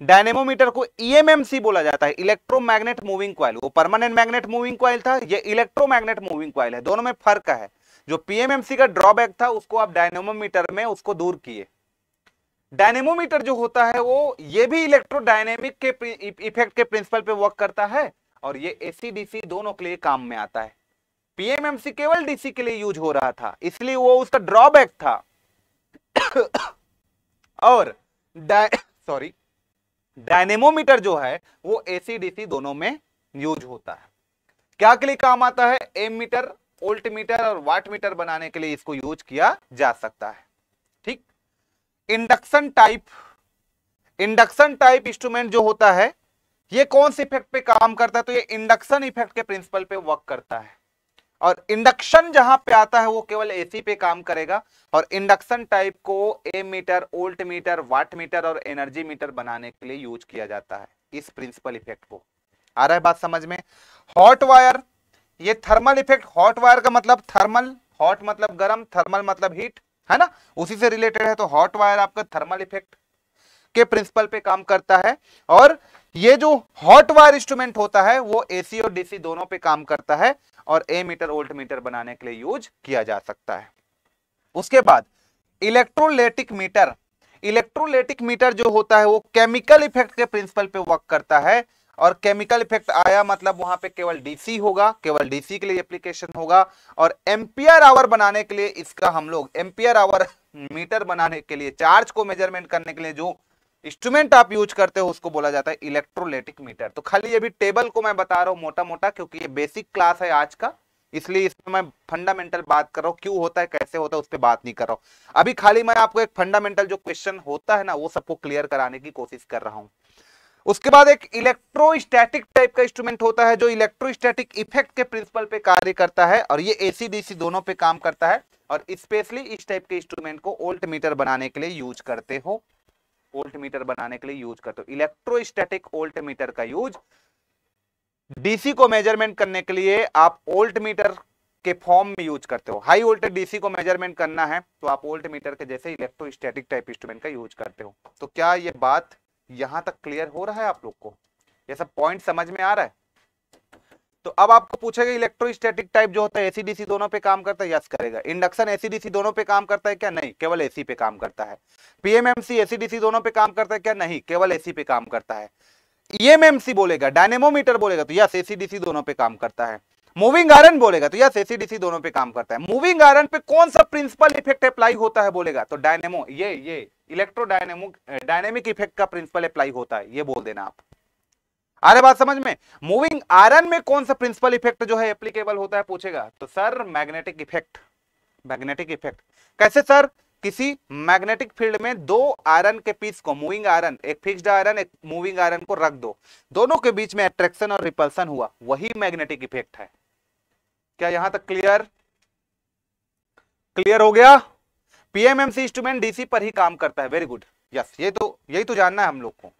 डायनेमोमीटर को ईएमएमसी e बोला जाता है इलेक्ट्रोमैग्नेट मूविंग क्वाइल वो परमानेंट मैग्नेट मूविंग क्वाइल था ये इलेक्ट्रोमैग्नेट मूविंग क्वाइल है दोनों में फर्क है जो पीएमएमसी का ड्रॉबैक था उसको आप डायनेमोमीटर में उसको दूर किए डायनेमोमीटर जो होता है वो ये भी इलेक्ट्रोडायनेमिक के इफेक्ट के प्रिंसिपल पे वर्क करता है और ये एसीडीसी दोनों के लिए काम में आता है पीएमएमसी केवल डीसी के लिए यूज हो रहा था इसलिए वो उसका ड्रॉबैक था और सॉरी डायनेमोमीटर जो है वो एसी डीसी दोनों में यूज होता है क्या के लिए काम आता है एम मीटर ओल्ट मीटर और वाट मीटर बनाने के लिए इसको यूज किया जा सकता है ठीक induction type induction type instrument जो होता है ये कौन से इफेक्ट पे काम करता है तो ये इंडक्शन इफेक्ट के प्रिंसिपल पे वर्क करता है और इंडक्शन जहां पे आता है वो केवल एसी पे काम करेगा और इंडक्शन टाइप को ammeter voltmeter wattmeter और एनर्जी मीटर बनाने के लिए यूज किया जाता है इस प्रिंसिपल इफेक्ट को आ रहा है बात समझ में हॉट वायर ये थर्मल इफेक्ट हॉट वायर का मतलब थर्मल हॉट मतलब गर्म थर्मल मतलब हीट है ना उसी से रिलेटेड है तो हॉट वायर आपका थर्मल इफेक्ट के प्रिंसिपल पे काम करता है और ये जो हॉट वायर इंस्ट्रूमेंट होता है वो एसी और डीसी दोनों पे काम करता है और ए मीटर ओल्ट मीटर बनाने के लिए यूज किया जा सकता है उसके बाद इलेक्ट्रोलेटिक मीटर इलेक्ट्रोलेटिक मीटर जो होता है वो केमिकल इफेक्ट के प्रिंसिपल पे वर्क करता है और केमिकल इफेक्ट आया मतलब वहां पे केवल डीसी होगा केवल डीसी के लिए एप्लीकेशन होगा और एम्पियर आवर बनाने के लिए इसका हम लोग एम्पियर आवर मीटर बनाने के लिए चार्ज को मेजरमेंट करने के लिए जो इंस्ट्रूमेंट आप यूज करते हो उसको बोला जाता है इलेक्ट्रोलेटिक मीटर तो खाली अभी टेबल को मैं बता रहा हूँ मोटा मोटा क्योंकि ये बेसिक क्लास है आज का इसलिए इसमें मैं फंडामेंटल बात कर रहा हूँ क्यों होता है कैसे होता है उस पर बात नहीं कर रहा हूँ अभी खाली मैं आपको एक फंडामेंटल जो क्वेश्चन होता है ना वो सबको क्लियर कराने की कोशिश कर रहा हूँ उसके बाद एक इलेक्ट्रोस्टैटिक टाइप का इंस्ट्रूमेंट होता है जो इलेक्ट्रोस्टैटिक इफेक्ट के प्रिंसिपल पे कार्य करता है और ये एसी डीसी दोनों पे काम करता है और स्पेशली इस टाइप के इंस्ट्रूमेंट को ओल्ट मीटर बनाने के लिए यूज करते हो ओल्ट मीटर बनाने के लिए यूज करते हो इलेक्ट्रोस्टैटिक ओल्ट मीटर का यूज डीसी को मेजरमेंट करने के लिए आप ओल्ट मीटर के फॉर्म में यूज करते हो हाई वोल्टेज डीसी को मेजरमेंट करना है तो आप ओल्ट मीटर के जैसे इलेक्ट्रोस्टैटिक टाइप इंस्ट्रूमेंट का यूज करते हो तो क्या ये बात यहां तक क्लियर हो रहा है आप लोग को यह सब पॉइंट समझ में आ रहा है तो अब आपको पूछेगा इलेक्ट्रोस्टैटिक टाइप जो होता है एसीडीसी दोनों पे काम करता है यस करेगा इंडक्शन एसीडीसी दोनों पे काम करता है क्या नहीं केवल एसी पे काम करता है पीएमएमसी एसीडीसी दोनों पे काम करता है क्या नहीं केवल एसी पे काम करता है ईएमएमसी e बोलेगा डायनेमोमीटर बोलेगा तो यस एसीडीसी दोनों पे काम करता है मूविंग आयरन बोलेगा तो यस एसीडीसी दोनों पे काम करता है मूविंग आयरन पे कौन सा प्रिंसिपल इफेक्ट अप्लाई होता है बोलेगा तो डायनेमो ये ये इलेक्ट्रो डायनेमो डायनेमिक इफेक्ट का प्रिंसिपल अप्लाई होता है ये बोल देना आप आ रहे बात समझ में मूविंग आयरन में कौन सा प्रिंसिपल इफेक्ट जो है एप्लीकेबल होता है पूछेगा तो sir magnetic effect magnetic effect कैसे सर किसी मैग्नेटिक फील्ड में दो आयरन के पीस को मूविंग आयरन एक फिक्स्ड आयरन एक मूविंग आयरन को रख दो दोनों के बीच में अट्रैक्शन और रिपल्सन हुआ वही मैग्नेटिक इफेक्ट है क्या यहां तक क्लियर क्लियर हो गया पीएमएमसी इंस्ट्रूमेंट डीसी पर ही काम करता है वेरी गुड यस ये तो यही तो जानना है हम लोग को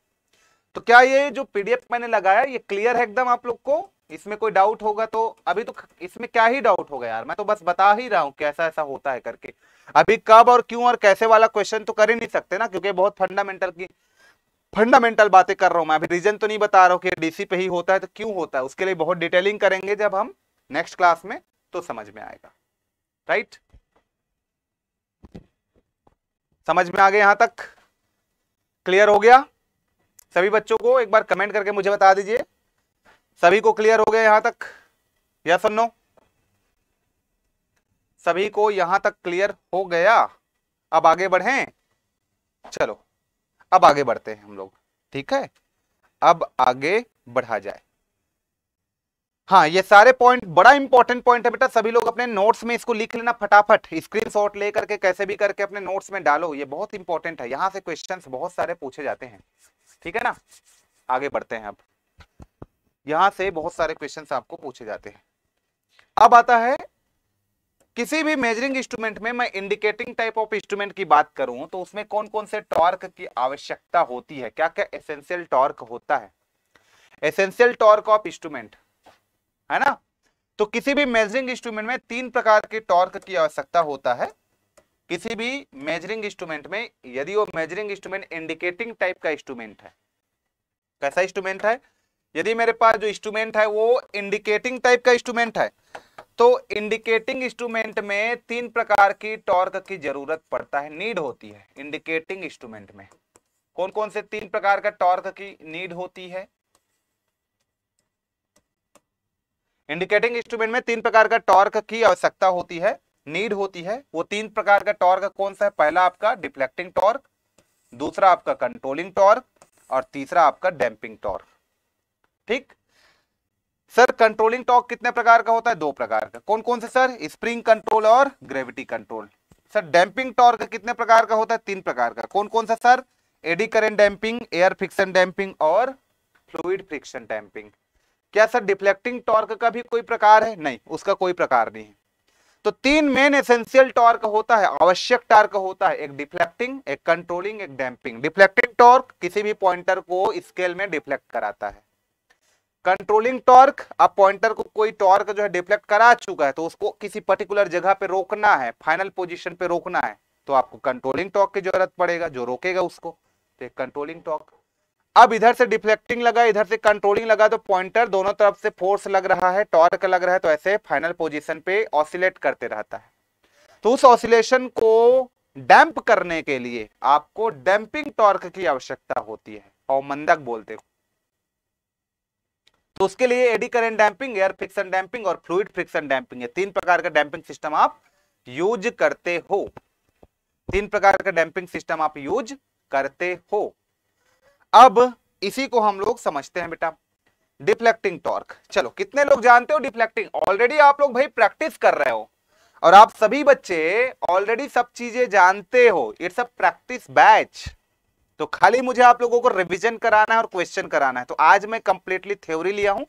तो क्या ये जो पीडीएफ मैंने लगाया ये क्लियर है एकदम आप लोग को इसमें कोई डाउट होगा तो अभी तो इसमें क्या ही डाउट होगा यार मैं तो बस बता ही रहा हूँ कैसा ऐसा होता है करके अभी कब और क्यों और कैसे वाला क्वेश्चन तो कर ही नहीं सकते ना क्योंकि बहुत फंडामेंटल की फंडामेंटल बातें कर रहा हूँ मैं अभी रीजन तो नहीं बता रहा हूँ कि डीसी पे ही होता है तो क्यों होता है उसके लिए बहुत डिटेलिंग करेंगे जब हम नेक्स्ट क्लास में तो समझ में आएगा राइट समझ में आ गए यहां तक क्लियर हो गया सभी बच्चों को एक बार कमेंट करके मुझे बता दीजिए सभी को क्लियर हो गया यहाँ तक या सुनो सभी को यहां तक क्लियर हो गया अब आगे बढ़े चलो अब आगे बढ़ते हैं हम लोग ठीक है अब आगे बढ़ा जाए हाँ ये सारे पॉइंट बड़ा इंपॉर्टेंट पॉइंट है बेटा सभी लोग अपने नोट्स में इसको लिख लेना फटाफट स्क्रीनशॉट शॉट लेकर कैसे भी करके अपने नोट्स में डालो ये बहुत इंपॉर्टेंट है यहां से क्वेश्चंस बहुत सारे पूछे जाते हैं ठीक है ना आगे बढ़ते हैं अब यहां से बहुत सारे क्वेश्चन आपको पूछे जाते हैं अब आता है किसी भी मेजरिंग इंस्ट्रूमेंट में मैं इंडिकेटिंग टाइप ऑफ इंस्ट्रूमेंट की बात करूं तो उसमें कौन कौन से टॉर्क की आवश्यकता होती है क्या क्या एसेंशियल टॉर्क होता है एसेंशियल टॉर्क ऑफ इंस्ट्रूमेंट है ना तो किसी भी मेजरिंग इंस्ट्रूमेंट में तीन प्रकार के टॉर्क की आवश्यकता होता है किसी भी मेजरिंग इंस्ट्रूमेंट में यदि वो मेजरिंग इंस्ट्रूमेंट इंडिकेटिंग टाइप का इंस्ट्रूमेंट है कैसा इंस्ट्रूमेंट है यदि मेरे पास जो इंस्ट्रूमेंट है वो इंडिकेटिंग टाइप का इंस्ट्रूमेंट है तो इंडिकेटिंग इंस्ट्रूमेंट में तीन प्रकार की टॉर्क की जरूरत पड़ता है नीड होती है इंडिकेटिंग इंस्ट्रूमेंट में कौन कौन से तीन प्रकार का टॉर्क की नीड होती है इंडिकेटिंग इंस्ट्रूमेंट में तीन प्रकार का टॉर्क की आवश्यकता होती है नीड होती है वो तीन प्रकार का टॉर्क कौन सा है पहला आपका डिफ्लेक्टिंग टॉर्क दूसरा आपका कंट्रोलिंग टॉर्क और तीसरा आपका डैम्पिंग टॉर्क ठीक सर कंट्रोलिंग टॉर्क कितने प्रकार का होता है दो प्रकार का कौन कौन से सर स्प्रिंग कंट्रोल और gravity control sir damping torque कितने प्रकार का होता है तीन प्रकार का कौन कौन सा sir eddy current damping air friction damping और फ्लूड फ्रिक्शन डैम्पिंग क्या सर डिफ्लेक्टिंग टॉर्क का भी कोई प्रकार है नहीं उसका कोई प्रकार नहीं है तो तीन मेन एसेंशियल टॉर्क होता है आवश्यक टॉर्क होता है एक डिफ्लेक्टिंग एक कंट्रोलिंग एक डैम्पिंग डिफ्लेक्टिंग टॉर्क किसी भी पॉइंटर को स्केल में डिफ्लेक्ट कराता है कंट्रोलिंग टॉर्क अब पॉइंटर को कोई टॉर्क जो है डिफ्लेक्ट करा चुका है तो उसको किसी पर्टिकुलर जगह पे रोकना है फाइनल पोजीशन पे रोकना है तो आपको कंट्रोलिंग टॉर्क की जरूरत पड़ेगा जो रोकेगा उसको तो एक कंट्रोलिंग टॉर्क अब इधर से डिफ्लेक्टिंग लगा इधर से कंट्रोलिंग लगा तो पॉइंटर दोनों तरफ से फोर्स लग रहा है टॉर्क लग रहा है तो ऐसे फाइनल पोजिशन पे ऑसिलेट करते रहता है तो उस ऑसिलेशन को डैम्प करने के लिए आपको डैम्पिंग टॉर्क की आवश्यकता होती है और मंदक बोलते हो तो उसके लिए eddy current damping air friction damping और फ्लूड फ्रिक्शन डैम्पिंग है तीन प्रकार का डैम्पिंग सिस्टम आप यूज करते हो तीन प्रकार का डैम्पिंग सिस्टम आप यूज करते हो अब इसी को हम लोग समझते हैं बेटा डिफ्लेक्टिंग टॉर्क चलो कितने लोग जानते हो डिफ्लेक्टिंग ऑलरेडी आप लोग भाई प्रैक्टिस कर रहे हो और आप सभी बच्चे ऑलरेडी सब चीजें जानते हो इट्स अ प्रैक्टिस बैच तो खाली मुझे आप लोगों को रिवीजन कराना है और क्वेश्चन कराना है तो आज मैं कंप्लीटली थ्योरी लिया हूं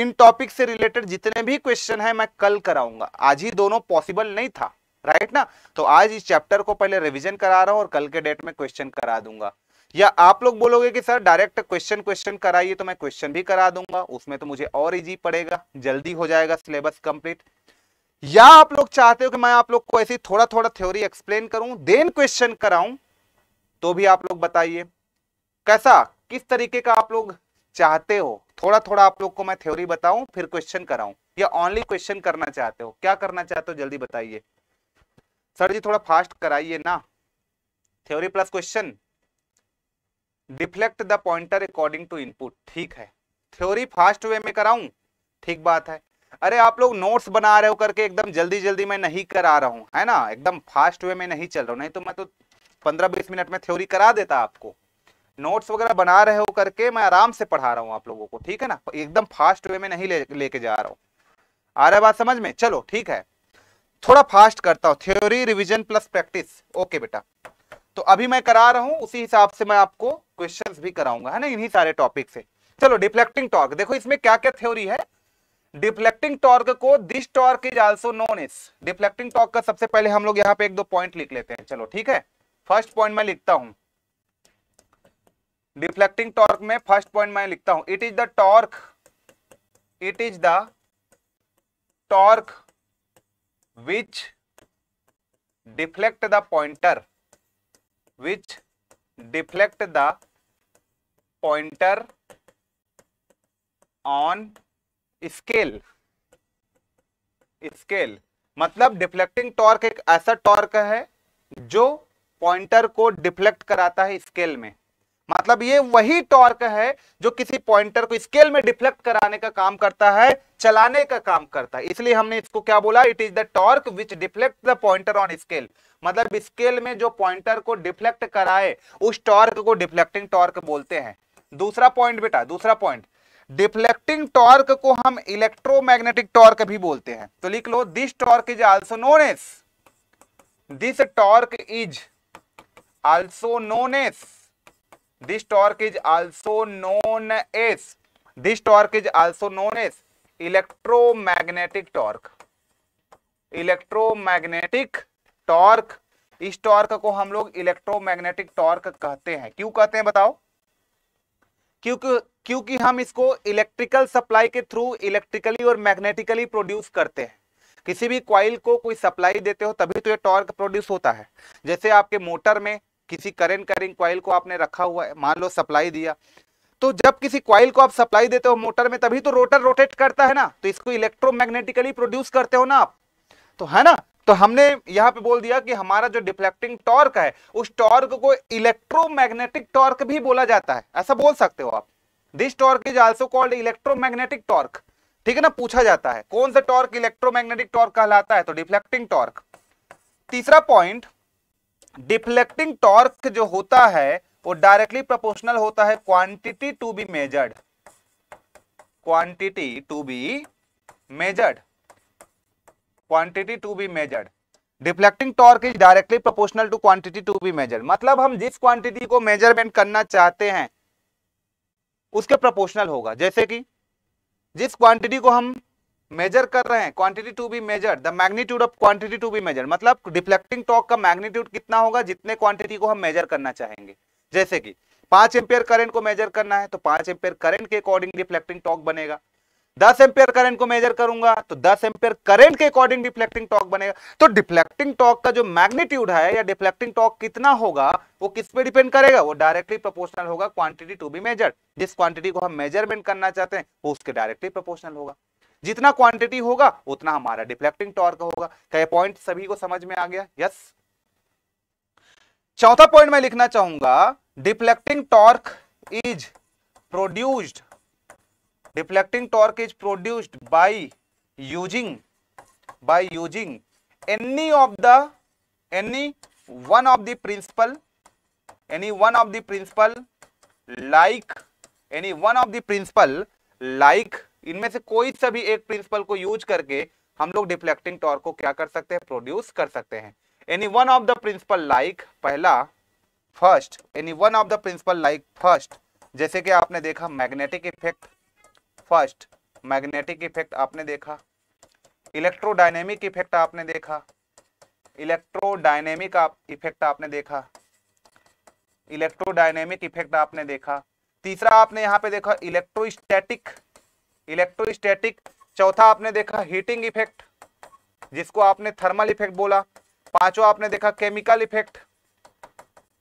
इन टॉपिक से रिलेटेड जितने भी क्वेश्चन है मैं कल कराऊंगा आज ही दोनों पॉसिबल नहीं था राइट ना तो आज इस चैप्टर को पहले रिवीजन करा रहा हूं और कल के डेट में क्वेश्चन करा दूंगा या आप लोग बोलोगे कि सर डायरेक्ट क्वेश्चन क्वेश्चन कराइए तो मैं क्वेश्चन भी करा दूंगा उसमें तो मुझे और इजी पड़ेगा जल्दी हो जाएगा सिलेबस कंप्लीट या आप लोग चाहते हो कि मैं आप लोग को ऐसी थोड़ा थोड़ा थ्योरी एक्सप्लेन करूं देन क्वेश्चन कराऊं तो भी आप लोग बताइए कैसा किस तरीके का आप लोग चाहते हो थोड़ा थोड़ा आप लोग को मैं थ्योरी बताऊं फिर क्वेश्चन कराऊं या ओनली क्वेश्चन करना चाहते हो क्या करना चाहते हो जल्दी बताइए सर जी थोड़ा फास्ट कराइए ना theory plus question deflect the pointer according to input ठीक है थ्योरी फास्ट वे में कराऊं ठीक बात है अरे आप लोग नोट्स बना रहे हो करके एकदम जल्दी जल्दी मैं नहीं करा रहा हूं है ना एकदम फास्ट वे में नहीं चल रहा हूं नहीं तो मैं तो पंद्रह बीस मिनट में थ्योरी करा देता आपको नोट्स वगैरह बना रहे हो करके मैं आराम से पढ़ा रहा हूँ आप लोगों को ठीक है ना एकदम फास्ट वे में नहीं लेके ले जा रहा हूँ आ रहा बात समझ में चलो ठीक है थोड़ा फास्ट करता हूँ theory revision plus practice okay बेटा तो अभी मैं करा रहा हूं उसी हिसाब से मैं आपको क्वेश्चंस भी कराऊंगा है ना इन्हीं सारे टॉपिक से चलो डिफ्लेक्टिंग टॉर्क देखो इसमें क्या क्या थ्योरी है डिफ्लेक्टिंग टॉर्क को this torque is also known is deflecting torque का सबसे पहले हम लोग यहाँ पे एक दो पॉइंट लिख लेते हैं चलो ठीक है फर्स्ट पॉइंट मैं लिखता हूं डिफ्लेक्टिंग टॉर्क में फर्स्ट पॉइंट मैं लिखता हूं it is the torque it is the torque which deflect the pointer which deflect the pointer on scale scale मतलब डिफ्लेक्टिंग टॉर्क एक ऐसा टॉर्क है जो पॉइंटर को डिफ्लेक्ट कराता है स्केल में मतलब ये वही टॉर्क है जो किसी पॉइंटर को स्केल में डिफ्लेक्ट कराने का काम करता है चलाने का काम करता है इसलिए हमने इसको क्या बोला it is the torque which deflect the pointer on scale मतलब स्केल में जो पॉइंटर को डिफ्लेक्ट कराए उस टॉर्क को डिफ्लेक्टिंग टॉर्क बोलते हैं दूसरा पॉइंट बेटा दूसरा पॉइंट डिफ्लेक्टिंग टॉर्क को हम इलेक्ट्रोमैग्नेटिक टॉर्क भी बोलते हैं तो लिख लो this torque is also known as this torque is also known as this torque is also known as this torque is also known as electromagnetic torque electromagnetic torque इस torque को हम लोग इलेक्ट्रोमैग्नेटिक टॉर्क कहते हैं क्यों कहते हैं बताओ क्योंकि क्योंकि हम इसको इलेक्ट्रिकल सप्लाई के थ्रू इलेक्ट्रिकली और मैग्नेटिकली प्रोड्यूस करते हैं किसी भी क्वाइल को कोई सप्लाई देते हो तभी तो ये टॉर्क प्रोड्यूस होता है जैसे आपके मोटर में किसी करेंट करिंग क्वाइल को आपने रखा हुआ है मान लो सप्लाई दिया तो जब किसी क्वाइल को आप सप्लाई देते हो मोटर में तभी तो रोटर रोटेट करता है ना तो इसको इलेक्ट्रोमैग्नेटिकली प्रोड्यूस करते हो ना आप तो है ना तो हमने यहाँ पे बोल दिया कि हमारा जो डिफ्लेक्टिंग टॉर्क है उस टॉर्क को इलेक्ट्रोमैग्नेटिक टॉर्क भी बोला जाता है ऐसा बोल सकते हो आप this torque is also called electromagnetic torque ठीक है ना पूछा जाता है कौन सा टॉर्क इलेक्ट्रोमैग्नेटिक टॉर्क कहलाता है तो डिफ्लेक्टिंग टॉर्क तीसरा पॉइंट डिफ्लेक्टिंग टॉर्क जो होता है वो डायरेक्टली प्रोपोर्शनल होता है quantity to be measured quantity to be measured quantity to be measured deflecting torque is directly proportional to quantity to be measure मतलब हम जिस क्वांटिटी को मेजरमेंट करना चाहते हैं उसके प्रोपोर्शनल होगा जैसे कि जिस क्वांटिटी को हम मेजर कर रहे हैं quantity to be measure the magnitude of quantity to be measure मतलब डिफ्लेक्टिंग टॉक का मैग्नीट्यूड कितना होगा जितने क्वांटिटी को हम मेजर करना चाहेंगे जैसे कि पांच एम्पियर करंट को मेजर करना है तो पांच एम्पियर करंट के अकॉर्डिंग डिफ्लेक्टिंग टॉक बनेगा दस एम्पियर करंट को मेजर करूंगा तो दस एम्पियर करंट के अकॉर्डिंग डिफ्लेक्टिंग टॉक बनेगा तो डिफ्लेक्टिंग टॉक का जो मैग्नीट्यूड है या डिफ्लेक्टिंग टॉक कितना होगा वो किस पे डिपेंड करेगा वो डायरेक्टली प्रोपोर्शनल होगा क्वांटिटी टू बी मेजर जिस क्वांटिटी को हम मेजरमेंट करना चाहते हैं वो उसके डायरेक्टली प्रोपोर्शनल होगा जितना क्वांटिटी होगा उतना हमारा डिफ्लेक्टिंग टॉर्क होगा क्या पॉइंट सभी को समझ में आ गया यस चौथा पॉइंट मैं लिखना चाहूंगा deflecting torque is produced deflecting torque is produced by using by using any of the any one of the principle any one of the principle like any one of the principle like इनमें से कोई सा भी एक principal को use करके हम लोग डिफ्लेक्टिंग टॉर्क को क्या कर सकते हैं प्रोड्यूस कर सकते हैं any one of the principle like पहला first any one of the principle like first जैसे कि आपने देखा magnetic effect first magnetic effect आपने देखा इलेक्ट्रोडाइनेमिक इफेक्ट आपने देखा इलेक्ट्रोडाइनेमिक इफेक्ट आपने देखा इलेक्ट्रोडाइनेमिक इफेक्ट आपने देखा तीसरा आपने यहाँ पे देखा इलेक्ट्रोस्टैटिक इलेक्ट्रोस्टैटिक चौथा आपने देखा हीटिंग इफेक्ट जिसको आपने थर्मल इफेक्ट बोला पांचवा आपने देखा केमिकल इफेक्ट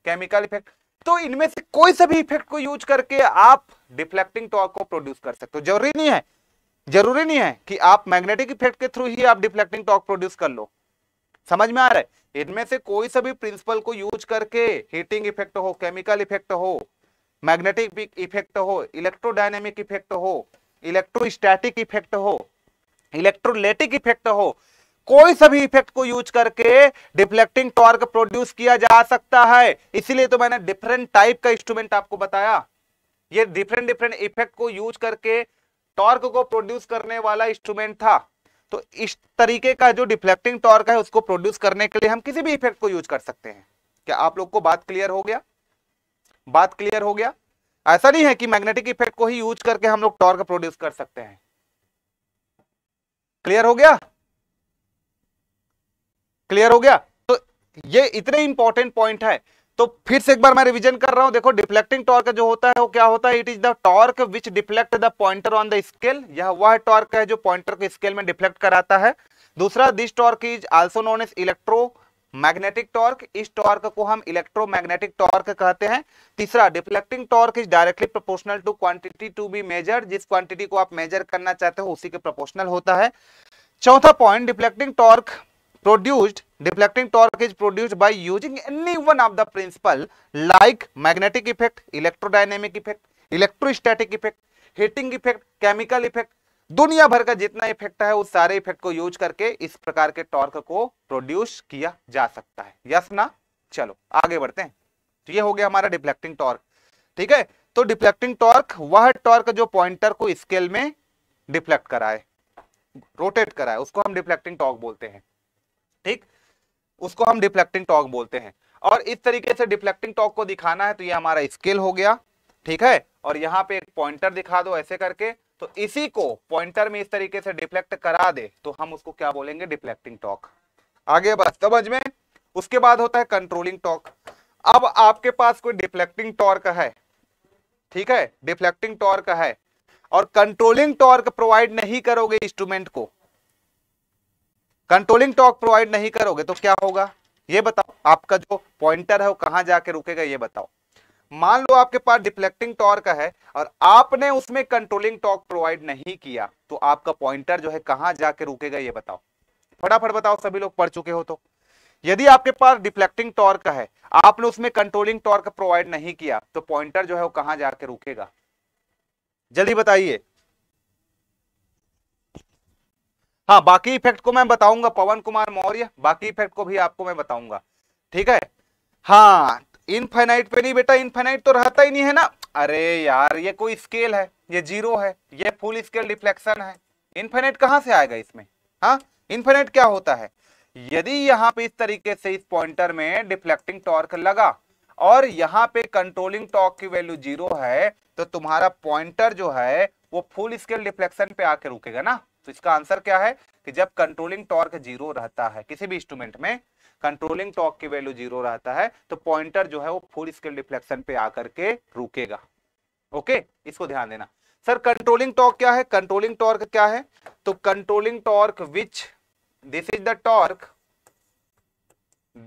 केमिकल इफेक्ट तो इनमें से कोई सा भी इफेक्ट को यूज करके आप डिफ्लेक्टिंग टॉर्क को प्रोड्यूस कर सकते हो जरूरी नहीं है जरूरी नहीं है कि आप मैग्नेटिक इफेक्ट के थ्रू ही आप डिफ्लेक्टिंग टॉर्क प्रोड्यूस कर लो समझ में आ रहा है इनमें से कोई सा भी प्रिंसिपल को यूज करके हीटिंग इफेक्ट हो केमिकल इफेक्ट हो मैग्नेटिक इफेक्ट हो इलेक्ट्रोडायनेमिक इफेक्ट हो इलेक्ट्रोस्टैटिक इफेक्ट हो इलेक्ट्रोलेटिक इफेक्ट हो कोई सभी इफेक्ट को यूज करके डिफ्लेक्टिंग टॉर्क प्रोड्यूस किया जा सकता है इसीलिए तो मैंने डिफरेंट टाइप का इंस्ट्रूमेंट आपको बताया ये डिफरेंट डिफरेंट इफेक्ट को यूज करके टॉर्क को प्रोड्यूस करने वाला इंस्ट्रूमेंट था तो इस तरीके का जो डिफ्लेक्टिंग टॉर्क है उसको प्रोड्यूस करने के लिए हम किसी भी इफेक्ट को यूज कर सकते हैं क्या आप लोग को बात क्लियर हो गया बात क्लियर हो गया ऐसा नहीं है कि मैग्नेटिक इफेक्ट को ही यूज करके हम लोग टॉर्क प्रोड्यूस कर सकते हैं क्लियर हो गया क्लियर हो गया तो ये इतने इंपॉर्टेंट पॉइंट है तो फिर से एक बार मैं रिवीजन कर रहा हूं देखो डिफ्लेक्टिंग टॉर्क जो होता है वो क्या होता है it is the torque which deflect the pointer on the scale यह वह टॉर्क है जो पॉइंटर को स्केल में डिफ्लेक्ट कराता है दूसरा this torque is also known as electromagnetic torque इस टॉर्क को हम इलेक्ट्रोमैग्नेटिक टॉर्क कहते हैं तीसरा deflecting torque is directly proportional to quantity to be measure जिस क्वांटिटी को आप मेजर करना चाहते हो उसी के प्रोपोर्शनल होता है चौथा point deflecting torque produced deflecting torque is produced by using any one of the principle like magnetic effect electrodynamic effect electrostatic effect heating effect chemical effect दुनिया भर का जितना इफेक्ट है उस सारे इफेक्ट को यूज करके इस प्रकार के टॉर्क को प्रोड्यूस किया जा सकता है यस ना चलो आगे बढ़ते हैं तो ये हो गया हमारा डिफ्लेक्टिंग टॉर्क ठीक है तो डिफ्लेक्टिंग टॉर्क वह टॉर्क जो पॉइंटर को स्केल में डिफ्लेक्ट कराए रोटेट कराए उसको हम डिफ्लेक्टिंग टॉर्क बोलते हैं ठीक उसको हम डिफ्लेक्टिंग टॉर्क बोलते हैं और इस तरीके से डिफ्लेक्टिंग टॉर्क को दिखाना है तो ये हमारा स्केल हो गया ठीक है और यहाँ पे एक पॉइंटर दिखा दो ऐसे करके तो इसी को पॉइंटर में इस तरीके से डिफ्लेक्ट करा दे तो हम उसको क्या बोलेंगे डिफ्लेक्टिंग टॉक आगे बस समझ में उसके बाद होता है कंट्रोलिंग टॉक अब आपके पास कोई डिफ्लेक्टिंग टॉर्क है ठीक है डिफ्लेक्टिंग टॉर्क है और कंट्रोलिंग टॉर्क प्रोवाइड नहीं करोगे इंस्ट्रूमेंट को कंट्रोलिंग टॉर्क प्रोवाइड नहीं करोगे तो क्या होगा ये बताओ आपका जो पॉइंटर है वो कहां जाके रुकेगा ये बताओ मान लो आपके पास डिफ्लेक्टिंग टॉर्क है और आपने उसमें कंट्रोलिंग टॉर्क प्रोवाइड नहीं किया तो आपका पॉइंटर जो है कहां जाके रुकेगा ये बताओ फटाफट बताओ सभी लोग पढ़ चुके हो तो यदि आपके पास डिफ्लेक्टिंग टॉर्क है आपने उसमें कंट्रोलिंग टॉर्क प्रोवाइड नहीं किया तो पॉइंटर जो है वो कहां जाके रुकेगा जल्दी बताइए हाँ बाकी इफेक्ट को मैं बताऊंगा पवन कुमार मौर्य बाकी इफेक्ट को भी आपको मैं बताऊंगा ठीक है हाँ इनफाइनाइट पे नहीं बेटा इनफाइनाइट तो रहता ही नहीं है ना अरे यार ये कोई स्केल है ये जीरो है ये फुल स्केल रिफ्लेक्शन है इनफाइनाइट कहाँ से आएगा इसमें हाँ इनफाइनाइट क्या होता है यदि यहाँ पे इस तरीके से इस पॉइंटर में डिफ्लेक्टिंग टॉर्क लगा और यहाँ पे कंट्रोलिंग टॉर्क की वैल्यू जीरो है तो तुम्हारा पॉइंटर जो है वो फुल स्केल डिफ्लेक्शन पे आके रुकेगा ना तो इसका आंसर क्या है कि जब कंट्रोलिंग टॉर्क जीरो रहता है किसी भी इंस्ट्रूमेंट में कंट्रोलिंग टॉक की वैल्यू जीरो रहता है तो पॉइंटर जो है वो फुल स्केल डिफ्लेक्शन पे आकर के रुकेगा ओके इसको ध्यान देना सर कंट्रोलिंग टॉर्क क्या है कंट्रोलिंग टॉर्क क्या है तो controlling torque which this is the torque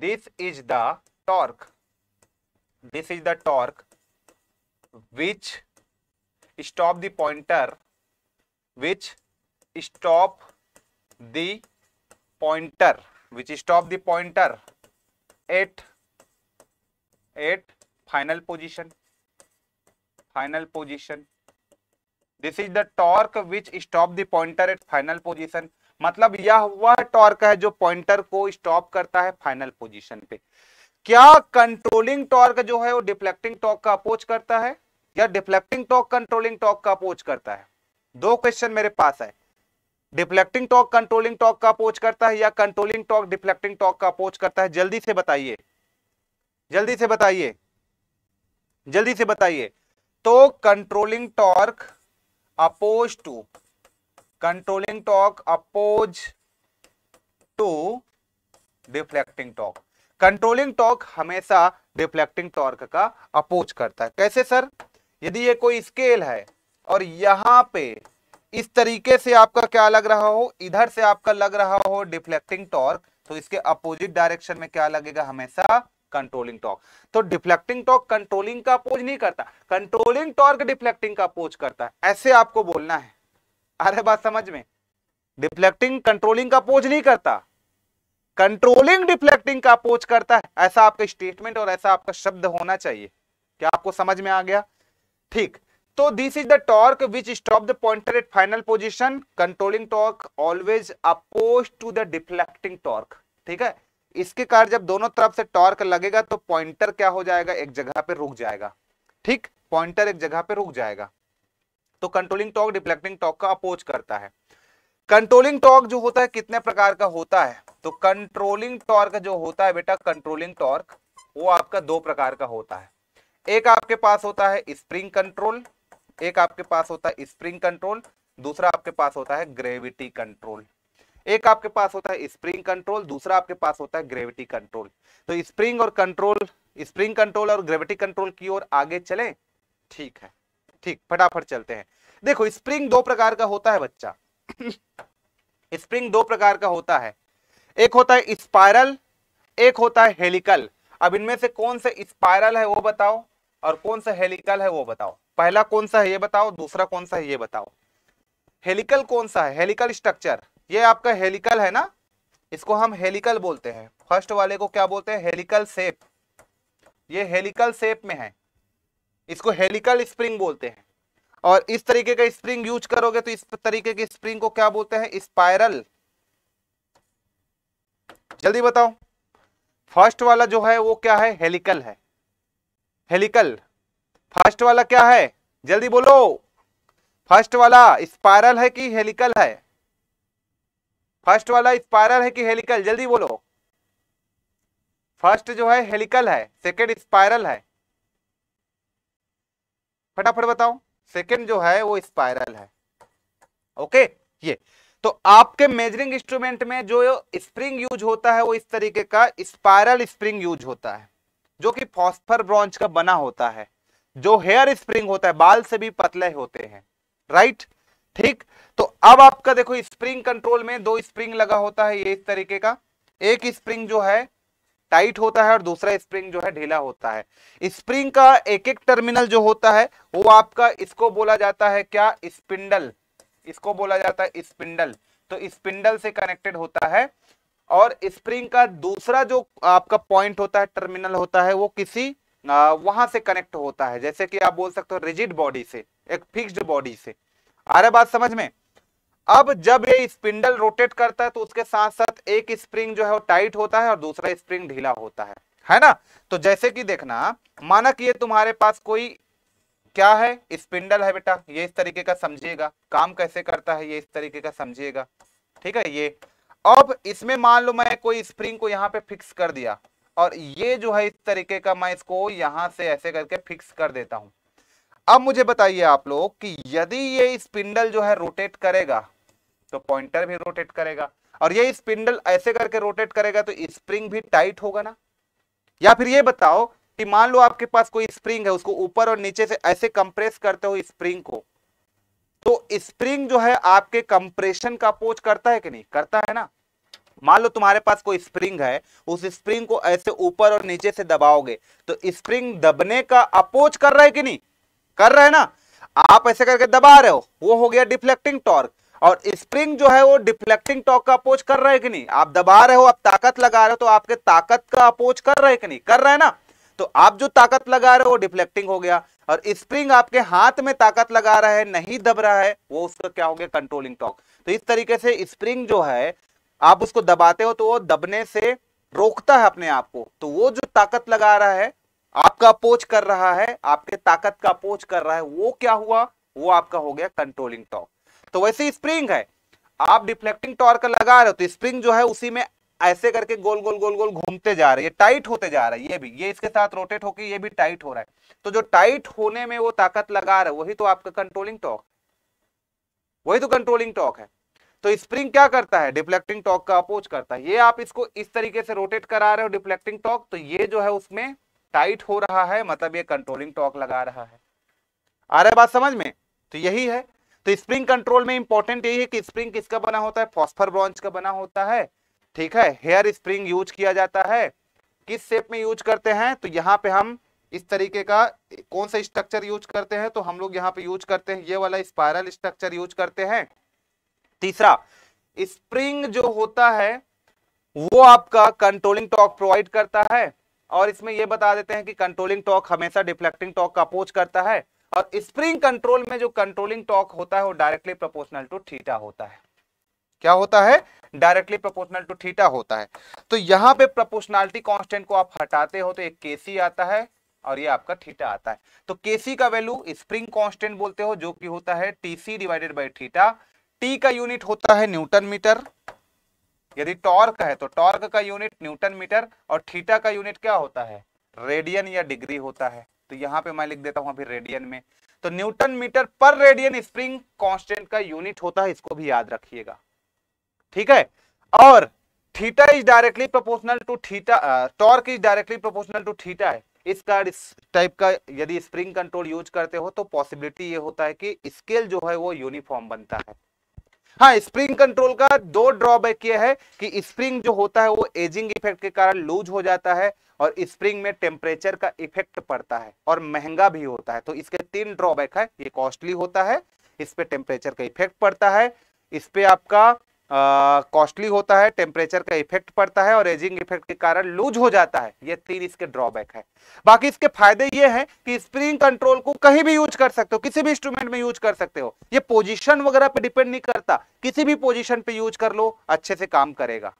this is the torque this is the torque which stop the pointer which stop the pointer which stop the pointer at at final position final position this is the torque which stop the pointer at final position मतलब यह वह torque है जो pointer को stop करता है final position पे क्या कंट्रोलिंग टॉर्क जो है वो डिफ्लेक्टिंग टॉर्क का अपोच करता है या डिफ्लेक्टिंग टॉर्क कंट्रोलिंग टॉर्क का अपोच करता है दो क्वेश्चन मेरे पास है डिफ्लेक्टिंग टॉक कंट्रोलिंग टॉक का अपोच करता है या कंट्रोलिंग टॉक डिफ्लेक्टिंग टॉक का अपोच करता है जल्दी से बताइए जल्दी से बताइए जल्दी से बताइए तो controlling torque oppose to controlling torque oppose to deflecting torque controlling torque हमेशा डिफ्लेक्टिंग टॉर्क का अपोज करता है कैसे सर यदि ये कोई स्केल है और यहां पे इस तरीके से आपका क्या लग रहा हो इधर से आपका लग रहा हो डिफ्लेक्टिंग टॉर्क तो इसके अपोजिट डायरेक्शन में क्या लगेगा हमेशा कंट्रोलिंग टॉर्क तो डिफ्लेक्टिंग टॉर्क कंट्रोलिंग का अपोज नहीं करता कंट्रोलिंग टॉर्क डिफ्लेक्टिंग का अपोज करता है ऐसे आपको बोलना है अरे बात समझ में डिफ्लेक्टिंग कंट्रोलिंग का अपोज नहीं करता कंट्रोलिंग डिफ्लेक्टिंग का अपोज करता है ऐसा आपका स्टेटमेंट और ऐसा आपका शब्द होना चाहिए क्या आपको समझ में आ गया ठीक तो this is the torque which stop the pointer at final position controlling torque always oppose to the deflecting torque ठीक है इसके कारण जब दोनों तरफ से टॉर्क लगेगा तो पॉइंटर क्या हो जाएगा एक जगह पे रुक जाएगा ठीक पॉइंटर एक जगह पे रुक जाएगा तो कंट्रोलिंग टॉक डिफ्लेक्टिंग टॉक का अपोज करता है कंट्रोलिंग टॉक जो होता है कितने प्रकार का होता है तो कंट्रोलिंग टॉर्क जो होता है बेटा कंट्रोलिंग टॉर्क वो आपका दो प्रकार का होता है एक आपके पास होता है स्प्रिंग कंट्रोल एक आपके पास होता है स्प्रिंग कंट्रोल दूसरा आपके पास होता है ग्रेविटी कंट्रोल एक आपके पास होता है स्प्रिंग कंट्रोल दूसरा आपके पास होता है ग्रेविटी कंट्रोल तो स्प्रिंग और कंट्रोल स्प्रिंग कंट्रोल और ग्रेविटी कंट्रोल की ओर आगे चले ठीक है ठीक फटाफट चलते हैं देखो स्प्रिंग दो प्रकार का होता है बच्चा स्प्रिंग दो प्रकार का होता है एक होता है स्पायरल एक होता है हेलिकल अब इनमें से कौन से स्पायरल है वो बताओ और कौन सा हेलिकल है वो बताओ पहला कौन सा है ये बताओ दूसरा कौन सा है ये बताओ हेलिकल कौन सा है हेलिकल स्ट्रक्चर ये आपका हेलिकल है ना इसको हम हेलिकल बोलते हैं फर्स्ट वाले को क्या बोलते हैं हेलिकल सेप ये हेलिकल सेप में है इसको हेलिकल स्प्रिंग बोलते हैं और इस तरीके का स्प्रिंग यूज करोगे तो इस तरीके की स्प्रिंग को क्या बोलते हैं स्पायरल जल्दी बताओ फर्स्ट वाला जो है वो क्या है हेलिकल है हेलिकल फर्स्ट वाला क्या है जल्दी बोलो फर्स्ट वाला स्पायरल है कि हेलिकल है फर्स्ट वाला स्पायरल है कि हेलिकल जल्दी बोलो फर्स्ट जो है हेलिकल है सेकेंड स्पायरल है फटाफट बताओ सेकेंड जो है वो स्पायरल है ओके ये तो आपके मेजरिंग इंस्ट्रूमेंट में जो स्प्रिंग यूज होता है वो इस तरीके का स्पायरल स्प्रिंग यूज होता है जो कि फॉस्फर ब्रॉन्च का बना होता है जो हेयर स्प्रिंग होता है बाल से भी पतले होते हैं राइट ठीक तो अब आपका देखो स्प्रिंग कंट्रोल में दो स्प्रिंग लगा होता है ये इस तरीके का एक स्प्रिंग जो है टाइट होता है और दूसरा स्प्रिंग जो है ढीला होता है स्प्रिंग का एक एक टर्मिनल जो होता है वो आपका इसको बोला जाता है क्या स्पिंडल इसको बोला जाता है स्पिंडल तो स्पिंडल से कनेक्टेड होता है और स्प्रिंग का दूसरा जो आपका पॉइंट होता है टर्मिनल होता है वो किसी वहां से कनेक्ट होता है जैसे कि आप बोल सकते हो रिजिड बॉडी से एक फिक्स्ड बॉडी से आ रहा बात समझ में अब जब ये स्पिंडल रोटेट करता है तो उसके साथ साथ एक स्प्रिंग जो है वो टाइट होता है और दूसरा स्प्रिंग ढीला होता है है ना तो जैसे कि देखना माना कि ये तुम्हारे पास कोई क्या है स्पिंडल है बेटा ये इस तरीके का समझिएगा काम कैसे करता है ये इस तरीके का समझिएगा ठीक है ये अब इसमें मान लो मैं कोई स्प्रिंग को यहां पे फिक्स कर दिया और ये जो है इस तरीके का मैं इसको यहां से ऐसे करके फिक्स कर देता हूं अब मुझे बताइए आप लोग कि यदि ये स्पिंडल जो है रोटेट करेगा तो पॉइंटर भी रोटेट करेगा और ये स्पिंडल ऐसे करके रोटेट करेगा तो स्प्रिंग भी टाइट होगा ना या फिर ये बताओ कि मान लो आपके पास कोई स्प्रिंग है उसको ऊपर और नीचे से ऐसे कंप्रेस करते हो स्प्रिंग को तो स्प्रिंग जो है आपके कंप्रेशन का अपोज करता है कि नहीं करता है ना मान लो तुम्हारे पास कोई स्प्रिंग है उस स्प्रिंग को ऐसे ऊपर और नीचे से दबाओगे तो स्प्रिंग दबने का अपोज कर रहा है कि नहीं कर रहा है ना आप ऐसे करके दबा रहे हो वो हो गया डिफ्लेक्टिंग टॉर्क और स्प्रिंग जो है वो डिफ्लेक्टिंग टॉर्क का अपोज कर रहा है कि नहीं आप दबा रहे हो आप ताकत लगा रहे हो तो आपके ताकत का अपोज कर रहा है कि नहीं कर रहा है ना तो आप जो ताकत लगा रहे हो वो डिफ्लेक्टिंग हो गया और स्प्रिंग आपके हाथ में ताकत लगा रहा है नहीं दब रहा है वो उसका क्या हो गया कंट्रोलिंग टॉक तो इस तरीके से स्प्रिंग जो है आप उसको दबाते हो तो वो दबने से रोकता है अपने आप को तो वो जो ताकत लगा रहा है आपका अपोच कर रहा है आपके ताकत का अपोच कर रहा है वो क्या हुआ वो आपका हो गया कंट्रोलिंग टॉर्क तो वैसे स्प्रिंग है आप डिफ्लेक्टिंग टॉर्क लगा रहे हो तो स्प्रिंग जो है उसी में ऐसे करके गोल गोल गोल गोल घूमते जा रहे हैं टाइट होते जा रहा है ये भी ये इसके साथ रोटेट होके ये भी टाइट हो रहा है तो जो टाइट होने में वो ताकत लगा रहा है वही तो आपका कंट्रोलिंग टॉक वही तो कंट्रोलिंग टॉक है तो स्प्रिंग क्या करता है डिफ्लेक्टिंग टॉक का अपोज करता है ये आप इसको इस तरीके से रोटेट करा रहे हो डिफ्लेक्टिंग टॉक तो ये जो है उसमें टाइट हो रहा है मतलब ये कंट्रोलिंग टॉक लगा रहा है आ रहा है बात समझ में तो यही है तो स्प्रिंग कंट्रोल में इंपॉर्टेंट यही है कि स्प्रिंग किसका बना होता है फॉस्फर ब्रॉन्च का बना होता है ठीक है हेयर स्प्रिंग यूज किया जाता है किस शेप में यूज करते हैं तो यहाँ पे हम इस तरीके का कौन सा स्ट्रक्चर यूज करते हैं तो हम लोग यहाँ पे यूज करते हैं ये वाला स्पायरल स्ट्रक्चर यूज करते हैं तीसरा स्प्रिंग जो होता है वो आपका कंट्रोलिंग टॉक प्रोवाइड करता है और इसमें यह बता देते हैं कि कंट्रोलिंग टॉक हमेशा डिफ्लेक्टिंग टॉक का अपोज करता है और स्प्रिंग कंट्रोल में जो कंट्रोलिंग टॉक होता है वो डायरेक्टली प्रोपोर्शनल टू थीटा होता है क्या होता है डायरेक्टली प्रोपोर्शनल टू थीटा होता है तो यहाँ पे प्रोपोर्शनलिटी कांस्टेंट को आप हटाते हो तो एक केसी आता है और ये आपका थीटा आता है तो केसी का वैल्यू स्प्रिंग कांस्टेंट बोलते हो जो कि होता है TC divided by theta T का यूनिट होता है न्यूटन मीटर यदि टॉर्क है तो टॉर्क का यूनिट न्यूटन मीटर और थीटा का यूनिट क्या होता है रेडियन या डिग्री होता है तो यहाँ पे मैं लिख देता हूँ अभी रेडियन में तो न्यूटन मीटर पर रेडियन स्प्रिंग कॉन्स्टेंट का यूनिट होता है इसको भी याद रखिएगा ठीक है और theta is directly proportional to theta torque is directly proportional to theta है इसका इस टाइप का यदि स्प्रिंग कंट्रोल यूज करते हो तो पॉसिबिलिटी ये होता है कि स्केल जो है वो यूनिफॉर्म बनता है हाँ स्प्रिंग कंट्रोल का दो ड्रॉबैक ये है कि स्प्रिंग जो होता है वो एजिंग इफेक्ट के कारण लूज हो जाता है और स्प्रिंग में टेम्परेचर का इफेक्ट पड़ता है और महंगा भी होता है तो इसके तीन ड्रॉबैक है ये कॉस्टली होता है इस पे टेम्परेचर का इफेक्ट पड़ता है इस पे आपका कॉस्टली होता है टेम्परेचर का इफेक्ट पड़ता है और एजिंग इफेक्ट के कारण लूज हो जाता है ये तीन इसके ड्रॉबैक है बाकी इसके फायदे ये हैं कि स्प्रिंग कंट्रोल को कहीं भी यूज कर सकते हो किसी भी इंस्ट्रूमेंट में यूज कर सकते हो ये पोजीशन वगैरह पे डिपेंड नहीं करता किसी भी पोजिशन पे यूज कर लो अच्छे से काम करेगा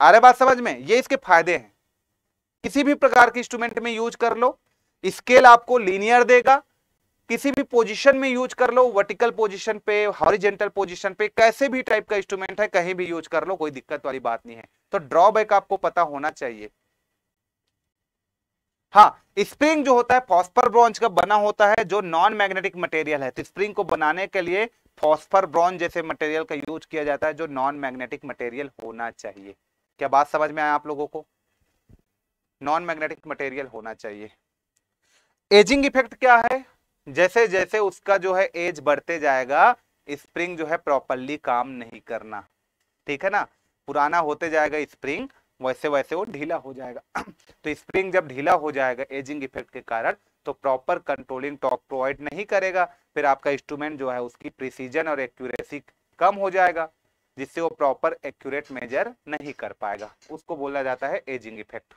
आ रहे बात समझ में ये इसके फायदे हैं किसी भी प्रकार के इंस्ट्रूमेंट में यूज कर लो स्केल आपको लीनियर देगा किसी भी पोजीशन में यूज कर लो वर्टिकल पोजीशन पे हॉरिजेंटल पोजीशन पे कैसे भी टाइप का इंस्ट्रूमेंट है कहीं भी यूज कर लो कोई दिक्कत वाली बात नहीं है तो ड्रॉबैक आपको पता होना चाहिए हाँ स्प्रिंग जो होता है फॉस्फर ब्रॉन्ज का बना होता है जो नॉन मैग्नेटिक मटेरियल है तो स्प्रिंग को बनाने के लिए फॉस्फर ब्रॉन्ज जैसे मटेरियल का यूज किया जाता है जो नॉन मैग्नेटिक मटेरियल होना चाहिए क्या बात समझ में आया आप लोगों को नॉन मैग्नेटिक मटेरियल होना चाहिए एजिंग इफेक्ट क्या है जैसे जैसे उसका जो है एज बढ़ते जाएगा स्प्रिंग जो है प्रॉपरली काम नहीं करना ठीक है ना पुराना होते जाएगा स्प्रिंग वैसे वैसे वो ढीला हो जाएगा तो स्प्रिंग जब ढीला हो जाएगा एजिंग इफेक्ट के कारण तो प्रॉपर कंट्रोलिंग टॉक प्रोवाइड नहीं करेगा फिर आपका इंस्ट्रूमेंट जो है उसकी प्रिसीजन और एक्यूरेसी कम हो जाएगा जिससे वो प्रॉपर एक्यूरेट मेजर नहीं कर पाएगा उसको बोला जाता है एजिंग इफेक्ट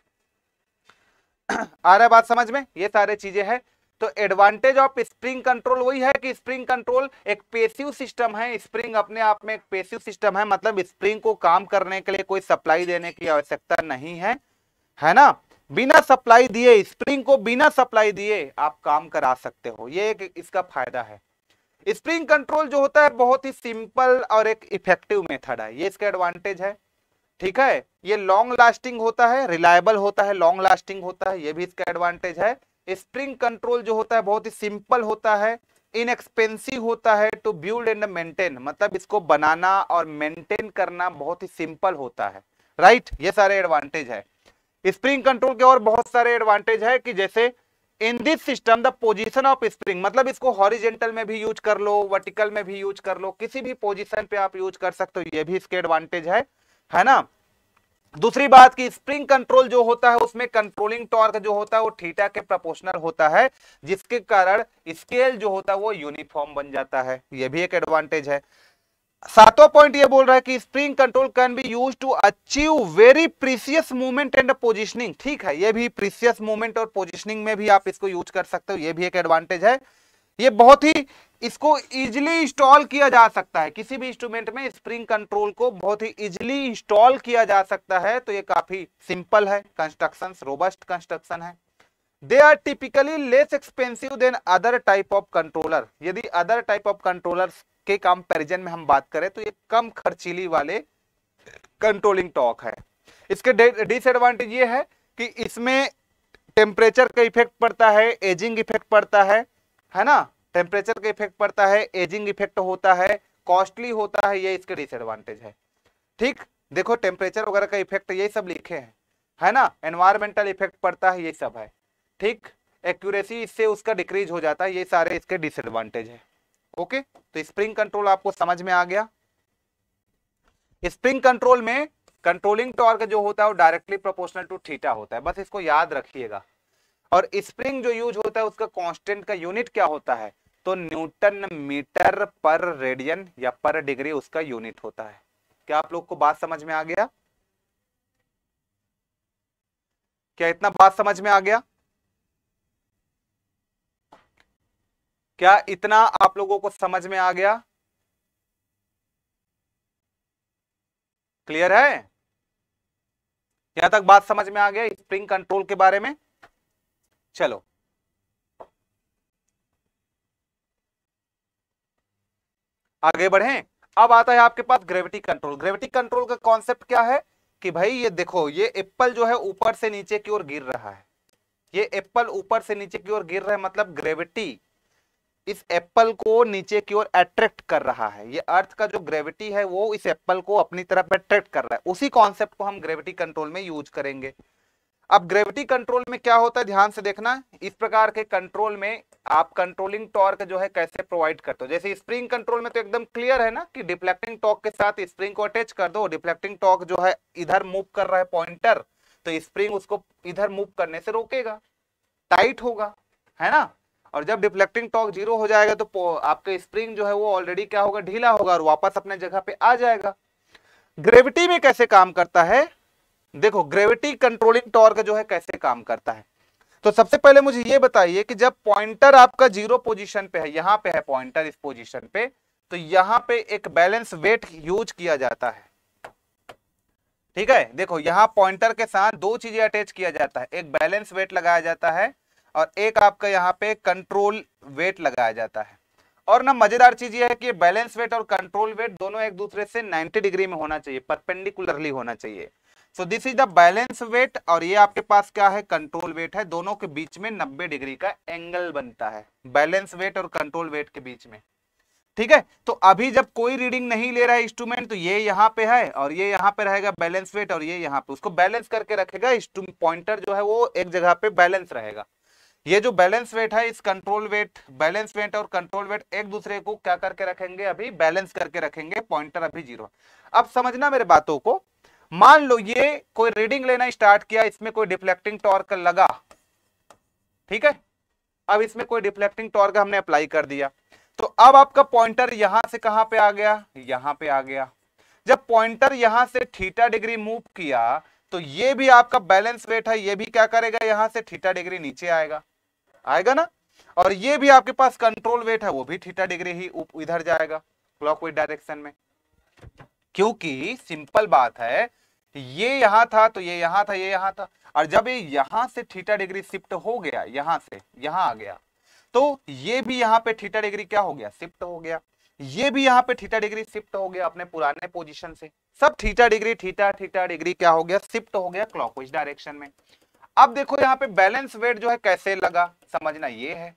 आ रहा है बात समझ में ये सारे चीजें हैं तो एडवांटेज ऑफ स्प्रिंग कंट्रोल वही है कि स्प्रिंग कंट्रोल एक पेसिव सिस्टम है स्प्रिंग अपने आप में एक पेसिव सिस्टम है मतलब स्प्रिंग को काम करने के लिए कोई सप्लाई देने की आवश्यकता नहीं है है ना बिना सप्लाई दिए स्प्रिंग को बिना सप्लाई दिए आप काम करा सकते हो ये एक इसका फायदा है स्प्रिंग कंट्रोल जो होता है बहुत ही सिंपल और एक इफेक्टिव मेथड है ये इसका एडवांटेज है ठीक है ये लॉन्ग लास्टिंग होता है रिलायबल होता है लॉन्ग लास्टिंग होता है ये भी इसका एडवांटेज है स्प्रिंग कंट्रोल जो होता है बहुत ही सिंपल होता है इनएक्सपेंसिव होता है टू बिल्ड एंड मेंटेन मतलब इसको बनाना और मेंटेन करना बहुत ही सिंपल होता है राइट right? ये सारे एडवांटेज है स्प्रिंग कंट्रोल के और बहुत सारे एडवांटेज है कि जैसे in this system the position of spring मतलब इसको हॉरिजेंटल में भी यूज कर लो वर्टिकल में भी यूज कर लो किसी भी पोजिशन पे आप यूज कर सकते हो ये भी इसके एडवांटेज है है ना दूसरी बात की स्प्रिंग कंट्रोल जो होता है उसमें कंट्रोलिंग टॉर्क जो होता है वो थीटा के प्रोपोर्शनल होता है जिसके कारण स्केल जो होता है वो यूनिफॉर्म बन जाता है यह भी एक एडवांटेज है सातवां पॉइंट ये बोल रहा है कि spring control can be use to achieve very precious movement and positioning ठीक है ये भी प्रीसियस मूवमेंट और पोजिशनिंग में भी आप इसको यूज कर सकते हो ये भी एक एडवांटेज है ये बहुत ही इसको इजिली इंस्टॉल किया जा सकता है किसी भी इंस्ट्रूमेंट में स्प्रिंग कंट्रोल को बहुत ही इजिली इंस्टॉल किया जा सकता है तो ये काफी सिंपल है कंस्ट्रक्शन रोबस्ट कंस्ट्रक्शन है they are typically less expensive than other type of controller यदि अदर टाइप ऑफ कंट्रोलर के कंपेरिजन में हम बात करें तो ये कम खर्चीली वाले कंट्रोलिंग टॉक है इसके डिसएडवांटेज ये है कि इसमें टेम्परेचर का इफेक्ट पड़ता है एजिंग इफेक्ट पड़ता है है ना टेम्परेचर का इफेक्ट पड़ता है एजिंग इफेक्ट होता है कॉस्टली होता है ये इसके डिसएडवांटेज है ठीक देखो टेम्परेचर वगैरह का इफेक्ट ये सब लिखे हैं है ना एनवायरमेंटल इफेक्ट पड़ता है ये सब है ठीक एक्यूरेसी इससे उसका डिक्रीज हो जाता है ये सारे इसके डिसएडवांटेज है ओके तो स्प्रिंग कंट्रोल आपको समझ में आ गया स्प्रिंग कंट्रोल में कंट्रोलिंग टॉर्क जो होता है वो डायरेक्टली प्रोपोर्शनल टू थीटा होता है बस इसको याद रखिएगा और स्प्रिंग जो यूज होता है उसका कांस्टेंट का यूनिट क्या होता है तो न्यूटन मीटर पर रेडियन या पर डिग्री उसका यूनिट होता है क्या आप लोग को बात समझ में आ गया क्या इतना बात समझ में आ गया क्या इतना आप लोगों को समझ में आ गया क्लियर है यहां तक बात समझ में आ गया स्प्रिंग कंट्रोल के बारे में चलो आगे बढ़े अब आता है आपके पास ग्रेविटी कंट्रोल ग्रेविटी कंट्रोल का कॉन्सेप्ट क्या है कि भाई ये देखो ये एप्पल जो है ऊपर से नीचे की ओर गिर रहा है ये एप्पल ऊपर से नीचे की ओर गिर रहा है मतलब ग्रेविटी इस एप्पल को नीचे की ओर अट्रैक्ट कर रहा है ये अर्थ का जो ग्रेविटी है वो इस एप्पल को अपनी तरफ अट्रैक्ट कर रहा है उसी कॉन्सेप्ट को हम ग्रेविटी कंट्रोल में यूज करेंगे अब ग्रेविटी कंट्रोल में क्या होता है ध्यान से देखना इस प्रकार के कंट्रोल में आप कंट्रोलिंग टॉर्क जो है कैसे प्रोवाइड करते हो जैसे स्प्रिंग कंट्रोल में तो एकदम क्लियर है ना कि डिफ्लेक्टिंग टॉर्क के साथ स्प्रिंग को अटैच कर दो डिफ्लेक्टिंग टॉर्क जो है इधर मूव कर रहा है पॉइंटर तो स्प्रिंग उसको इधर मूव करने से रोकेगा टाइट होगा है ना और जब डिफ्लेक्टिंग टॉर्क जीरो हो जाएगा तो आपका स्प्रिंग जो है वो ऑलरेडी क्या होगा ढीला होगा और वापस अपने जगह पे आ जाएगा ग्रेविटी में कैसे काम करता है देखो ग्रेविटी कंट्रोलिंग टॉर्क जो है कैसे काम करता है तो सबसे पहले मुझे ये बताइए कि जब पॉइंटर आपका जीरो पोजीशन पे है यहां पे है पॉइंटर इस पोजीशन पे तो यहां पे एक बैलेंस वेट यूज किया जाता है ठीक है देखो यहाँ पॉइंटर के साथ दो चीजें अटैच किया जाता है एक बैलेंस वेट लगाया जाता है और एक आपका यहाँ पे कंट्रोल वेट लगाया जाता है और ना मजेदार चीज यह है कि बैलेंस वेट और कंट्रोल वेट दोनों एक दूसरे से 90 डिग्री में होना चाहिए परपेंडिकुलरली होना चाहिए so this is the balance weight और ये आपके पास क्या है कंट्रोल वेट है दोनों के बीच में 90 डिग्री का एंगल बनता है बैलेंस वेट और कंट्रोल वेट के बीच में ठीक है तो अभी जब कोई रीडिंग नहीं ले रहा है इंस्ट्रूमेंट तो ये यहाँ पे है और ये यहाँ पे रहेगा बैलेंस वेट और ये यहाँ पे उसको बैलेंस करके रखेगा पॉइंटर जो है वो एक जगह पे बैलेंस रहेगा ये जो बैलेंस वेट है इस कंट्रोल वेट बैलेंस वेट और कंट्रोल वेट एक दूसरे को क्या करके रखेंगे अभी बैलेंस करके रखेंगे पॉइंटर अभी जीरो अब समझना मेरे बातों को मान लो ये कोई रीडिंग लेना स्टार्ट किया इसमें कोई डिफ्लेक्टिंग टॉर्क लगा ठीक है अब इसमें कोई डिफ्लेक्टिंग टॉर्क हमने अप्लाई कर दिया तो अब आपका पॉइंटर यहां से कहां पे आ गया यहां पे आ गया जब पॉइंटर यहां से थीटा डिग्री मूव किया तो ये भी आपका बैलेंस वेट है ये भी क्या करेगा यहां से थीटा डिग्री नीचे आएगा आएगा ना और ये भी आपके पास कंट्रोल वेट है वो भी थीटा डिग्री ही इधर जाएगा क्लॉकवाइज डायरेक्शन में क्योंकि सिंपल बात है ये यहां था तो ये यहां था ये यहां था और जब ये यहां से थीटा डिग्री शिफ्ट हो गया यहां से यहां आ गया तो ये भी यहां पे थीटा डिग्री क्या हो गया शिफ्ट हो गया ये भी यहां पे थीटा डिग्री शिफ्ट हो गया अपने पुराने पोजीशन से सब theta degree theta theta degree क्या हो गया शिफ्ट हो गया क्लॉकवाइज डायरेक्शन में अब देखो यहां पे बैलेंस वेट जो है कैसे लगा समझना ये है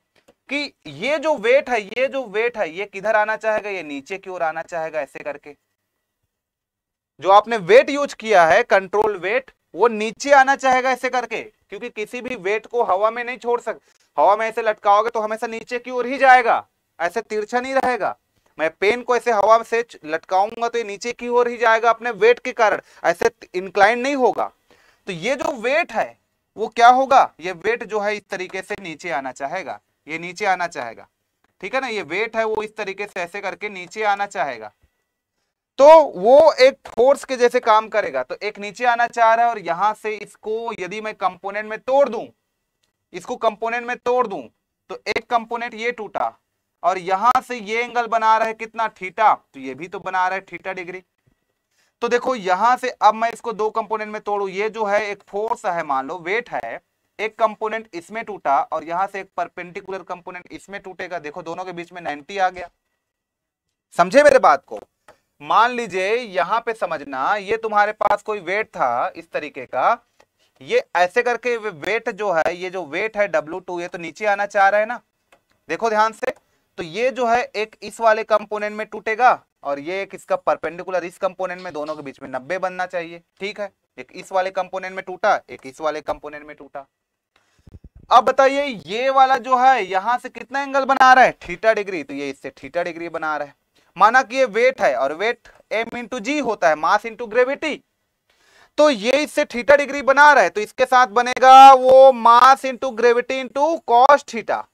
कि ये जो वेट है ये जो वेट है ये किधर आना चाहेगा ये नीचे की ओर आना चाहेगा ऐसे करके जो आपने वेट यूज किया है कंट्रोल वेट वो नीचे आना चाहेगा ऐसे करके क्योंकि किसी भी वेट को हवा में नहीं छोड़ सकते हवा में ऐसे लटकाओगे तो हमेशा नीचे की ओर ही जाएगा ऐसे तिरछा नहीं रहेगा मैं पेन को ऐसे हवा से लटकाऊंगा तो ये नीचे की ओर ही जाएगा अपने वेट के कारण ऐसे इंक्लाइन नहीं होगा तो ये जो वेट है वो क्या होगा ये वेट जो है इस तरीके से नीचे आना चाहेगा ये नीचे आना चाहेगा ठीक है ना ये वेट है वो इस तरीके से ऐसे करके नीचे आना चाहेगा तो वो एक फोर्स के जैसे काम करेगा तो एक नीचे आना चाह रहा है और यहां से इसको यदि मैं कंपोनेंट में तोड़ दूं इसको कंपोनेंट में तोड़ दूं तो एक कंपोनेंट ये टूटा और यहां से ये एंगल बना रहा है कितना थीटा तो ये भी तो बना रहा है थीटा डिग्री तो देखो यहां से अब मैं इसको दो कंपोनेंट में तोड़ू ये जो है एक फोर्स है मान लो वेट है एक कंपोनेंट इसमें टूटा और यहां से एक परपेंडिकुलर कंपोनेंट इसमें टूटेगा देखो दोनों के बीच में 90 आ गया समझे मेरे बात को मान लीजिए यहां पे समझना ये तुम्हारे पास कोई वेट था इस तरीके का ये ऐसे करके वेट जो है ये जो वेट है डब्ल्यू टू ये तो नीचे आना चाह रहा है ना देखो ध्यान से तो ये जो है एक इस वाले कंपोनेंट में टूटेगा और ये एक इसका परपेंडिकुलर इस कंपोनेंट में दोनों के बीच में नब्बे बनना चाहिए ठीक है एक इस वाले कंपोनेंट में टूटा एक इस वाले कंपोनेंट में टूटा अब बताइए ये वाला जो है यहां से कितना एंगल बना रहा है थीटा डिग्री तो ये इससे थीटा डिग्री बना रहा है माना कि ये वेट है और वेट एम इंटू जी होता है मास इंटू ग्रेविटी तो ये इससे थीटा डिग्री बना रहा है तो इसके साथ बनेगा वो mass into gravity into cos theta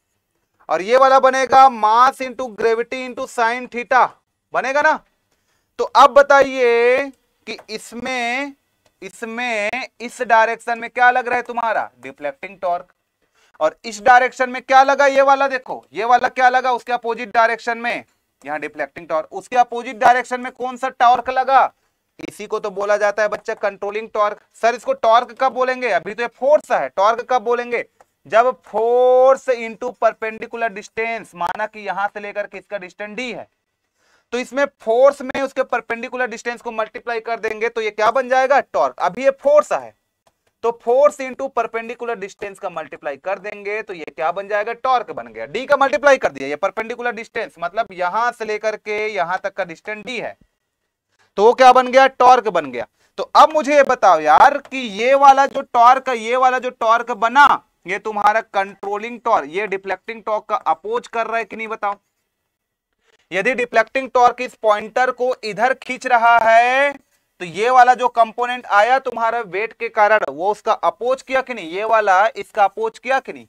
और ये वाला बनेगा mass into gravity into sine theta बनेगा ना तो अब बताइए कि इसमें इसमें इस डायरेक्शन में क्या लग रहा है तुम्हारा डिफ्लेक्टिंग टॉर्क और इस डायरेक्शन में क्या लगा ये वाला देखो ये वाला क्या लगा उसके अपोजिट डायरेक्शन में यहाँ डिफ्लेक्टिंग टॉर्क उसके अपोजिट डायरेक्शन में कौन सा टॉर्क लगा इसी को तो बोला जाता है बच्चा कंट्रोलिंग टॉर्क सर इसको टॉर्क कब बोलेंगे अभी तो ये फोर्स है टॉर्क कब बोलेंगे जब फोर्स इनटू परपेंडिकुलर डिस्टेंस माना कि यहां से लेकर किसका डिस्टेंस डी है तो इसमें फोर्स में उसके परपेंडिकुलर डिस्टेंस को मल्टीप्लाई कर देंगे तो ये क्या बन जाएगा टॉर्क अभी ये फोर्स है तो फोर्स इंटू परपेंडिकुलर डिस्टेंस का मल्टीप्लाई कर देंगे तो ये क्या बन जाएगा टॉर्क बन गया डी का मल्टीप्लाई कर दिया ये परपेंडिकुलर डिस्टेंस मतलब यहां से लेकर के यहां तक का डिस्टेंस डी है तो क्या बन गया टॉर्क बन गया तो अब मुझे ये बताओ यार कि ये वाला जो टॉर्क ये वाला जो टॉर्क बना ये तुम्हारा कंट्रोलिंग टॉर्क ये डिफ्लेक्टिंग टॉर्क का अपोज कर रहा है कि नहीं बताओ यदि डिफ्लेक्टिंग टॉर्क इस पॉइंटर को इधर खींच रहा है तो ये वाला जो कंपोनेंट आया तुम्हारा वेट के कारण वो उसका अपोच किया कि नहीं ये वाला इसका अपोच किया कि नहीं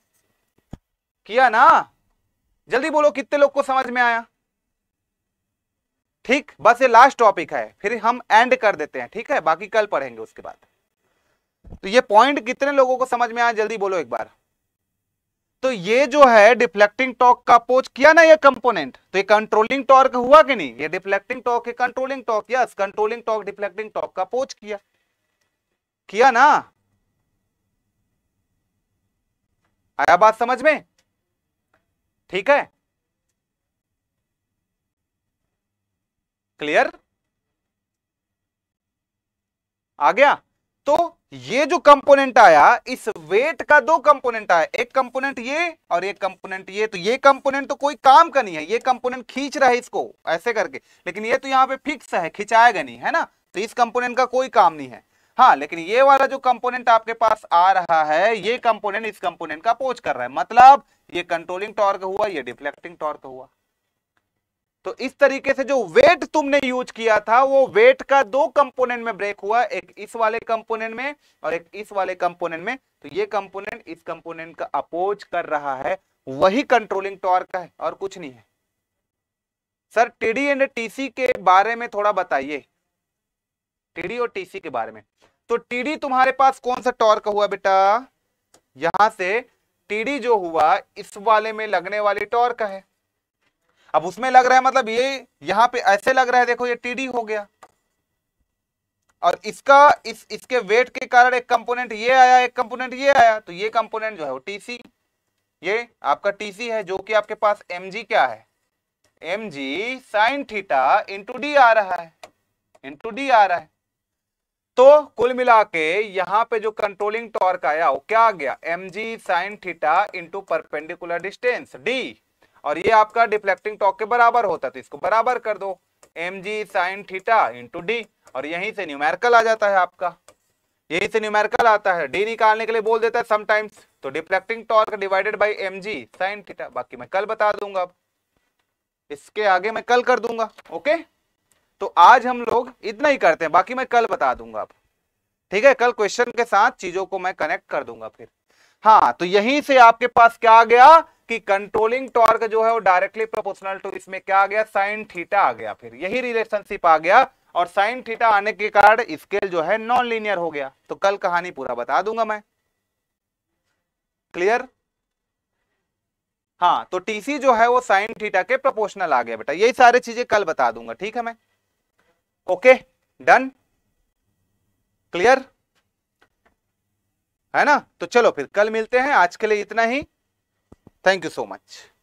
किया ना जल्दी बोलो कितने लोग को समझ में आया ठीक बस ये लास्ट टॉपिक है फिर हम एंड कर देते हैं ठीक है बाकी कल पढ़ेंगे उसके बाद तो ये पॉइंट कितने लोगों को समझ में आया जल्दी बोलो एक बार तो ये जो है डिफ्लेक्टिंग टॉर्क का पोच किया ना ये कंपोनेंट तो ये कंट्रोलिंग टॉर्क हुआ कि नहीं ये डिफ्लेक्टिंग टॉर्क है controlling torque yes controlling torque deflecting torque का पोच किया किया ना आया बात समझ में ठीक है क्लियर आ गया तो ये जो कंपोनेंट आया इस वेट का दो कंपोनेंट आया एक कंपोनेंट ये और एक कंपोनेंट ये तो ये कंपोनेंट तो कोई काम का नहीं है ये कंपोनेंट खींच रहा है इसको ऐसे करके लेकिन ये तो यहाँ पे फिक्स है खिंचाएगा नहीं है ना तो इस कंपोनेंट का कोई काम नहीं है हाँ लेकिन ये वाला जो कंपोनेंट आपके पास आ रहा है ये कंपोनेंट इस कंपोनेंट का अपोज कर रहा है मतलब ये कंट्रोलिंग टॉर्क हुआ ये डिफ्लेक्टिंग टॉर्क हुआ तो इस तरीके से जो वेट तुमने यूज किया था वो वेट का दो कंपोनेंट में ब्रेक हुआ एक इस वाले कंपोनेंट में और एक इस वाले कंपोनेंट में तो ये कंपोनेंट इस कंपोनेंट का अपोज कर रहा है वही कंट्रोलिंग टॉर्क है और कुछ नहीं है सर टीडी एंड टीसी के बारे में थोड़ा बताइए टीडी और टीसी के बारे में तो टीडी तुम्हारे पास कौन सा टॉर्क हुआ बेटा यहां से टीडी जो हुआ इस वाले में लगने वाली टॉर्क है अब उसमें लग रहा है मतलब ये यहां पे ऐसे लग रहा है देखो ये टीडी हो गया और इसका इस इसके वेट के कारण एक कंपोनेंट ये आया एक कंपोनेंट ये आया तो ये कंपोनेंट जो है वो टीसी ये आपका टीसी है जो कि आपके पास एम क्या है M G sine theta into D आ रहा है इंटू डी आ रहा है तो कुल मिला के यहां पे जो कंट्रोलिंग टॉर्क आया वो क्या आ गया M G sine theta into perpendicular distance D और ये आपका डिफ्लेक्टिंग टॉक के बराबर होता है तो इसको बराबर कर दो M G sine theta into D और यहीं से न्यूमेरिकल आ जाता है आपका यहीं से न्यूमेरिकल आता है डी निकालने के लिए बोल देता है समटाइम्स तो deflecting torque divided by M G sine theta बाकी मैं कल बता दूंगा अब इसके आगे मैं कल कर दूंगा ओके तो आज हम लोग इतना ही करते हैं बाकी मैं कल बता दूंगा आप ठीक है कल क्वेश्चन के साथ चीजों को मैं कनेक्ट कर दूंगा फिर हाँ तो यहीं से आपके पास क्या आ गया कि कंट्रोलिंग टॉर्क जो है वो डायरेक्टली प्रोपोर्शनल टू इसमें क्या आ गया साइन थीटा आ गया फिर यही रिलेशनशिप आ गया और साइन थीटा आने के कारण स्केल जो है नॉन लीनियर हो गया तो कल कहानी पूरा बता दूंगा मैं क्लियर हाँ तो टीसी जो है वो साइन थीटा के प्रोपोर्शनल आ गया बेटा यही सारी चीजें कल बता दूंगा ठीक है मैं ओके डन क्लियर है ना तो चलो फिर कल मिलते हैं आज के लिए इतना ही Thank you so much.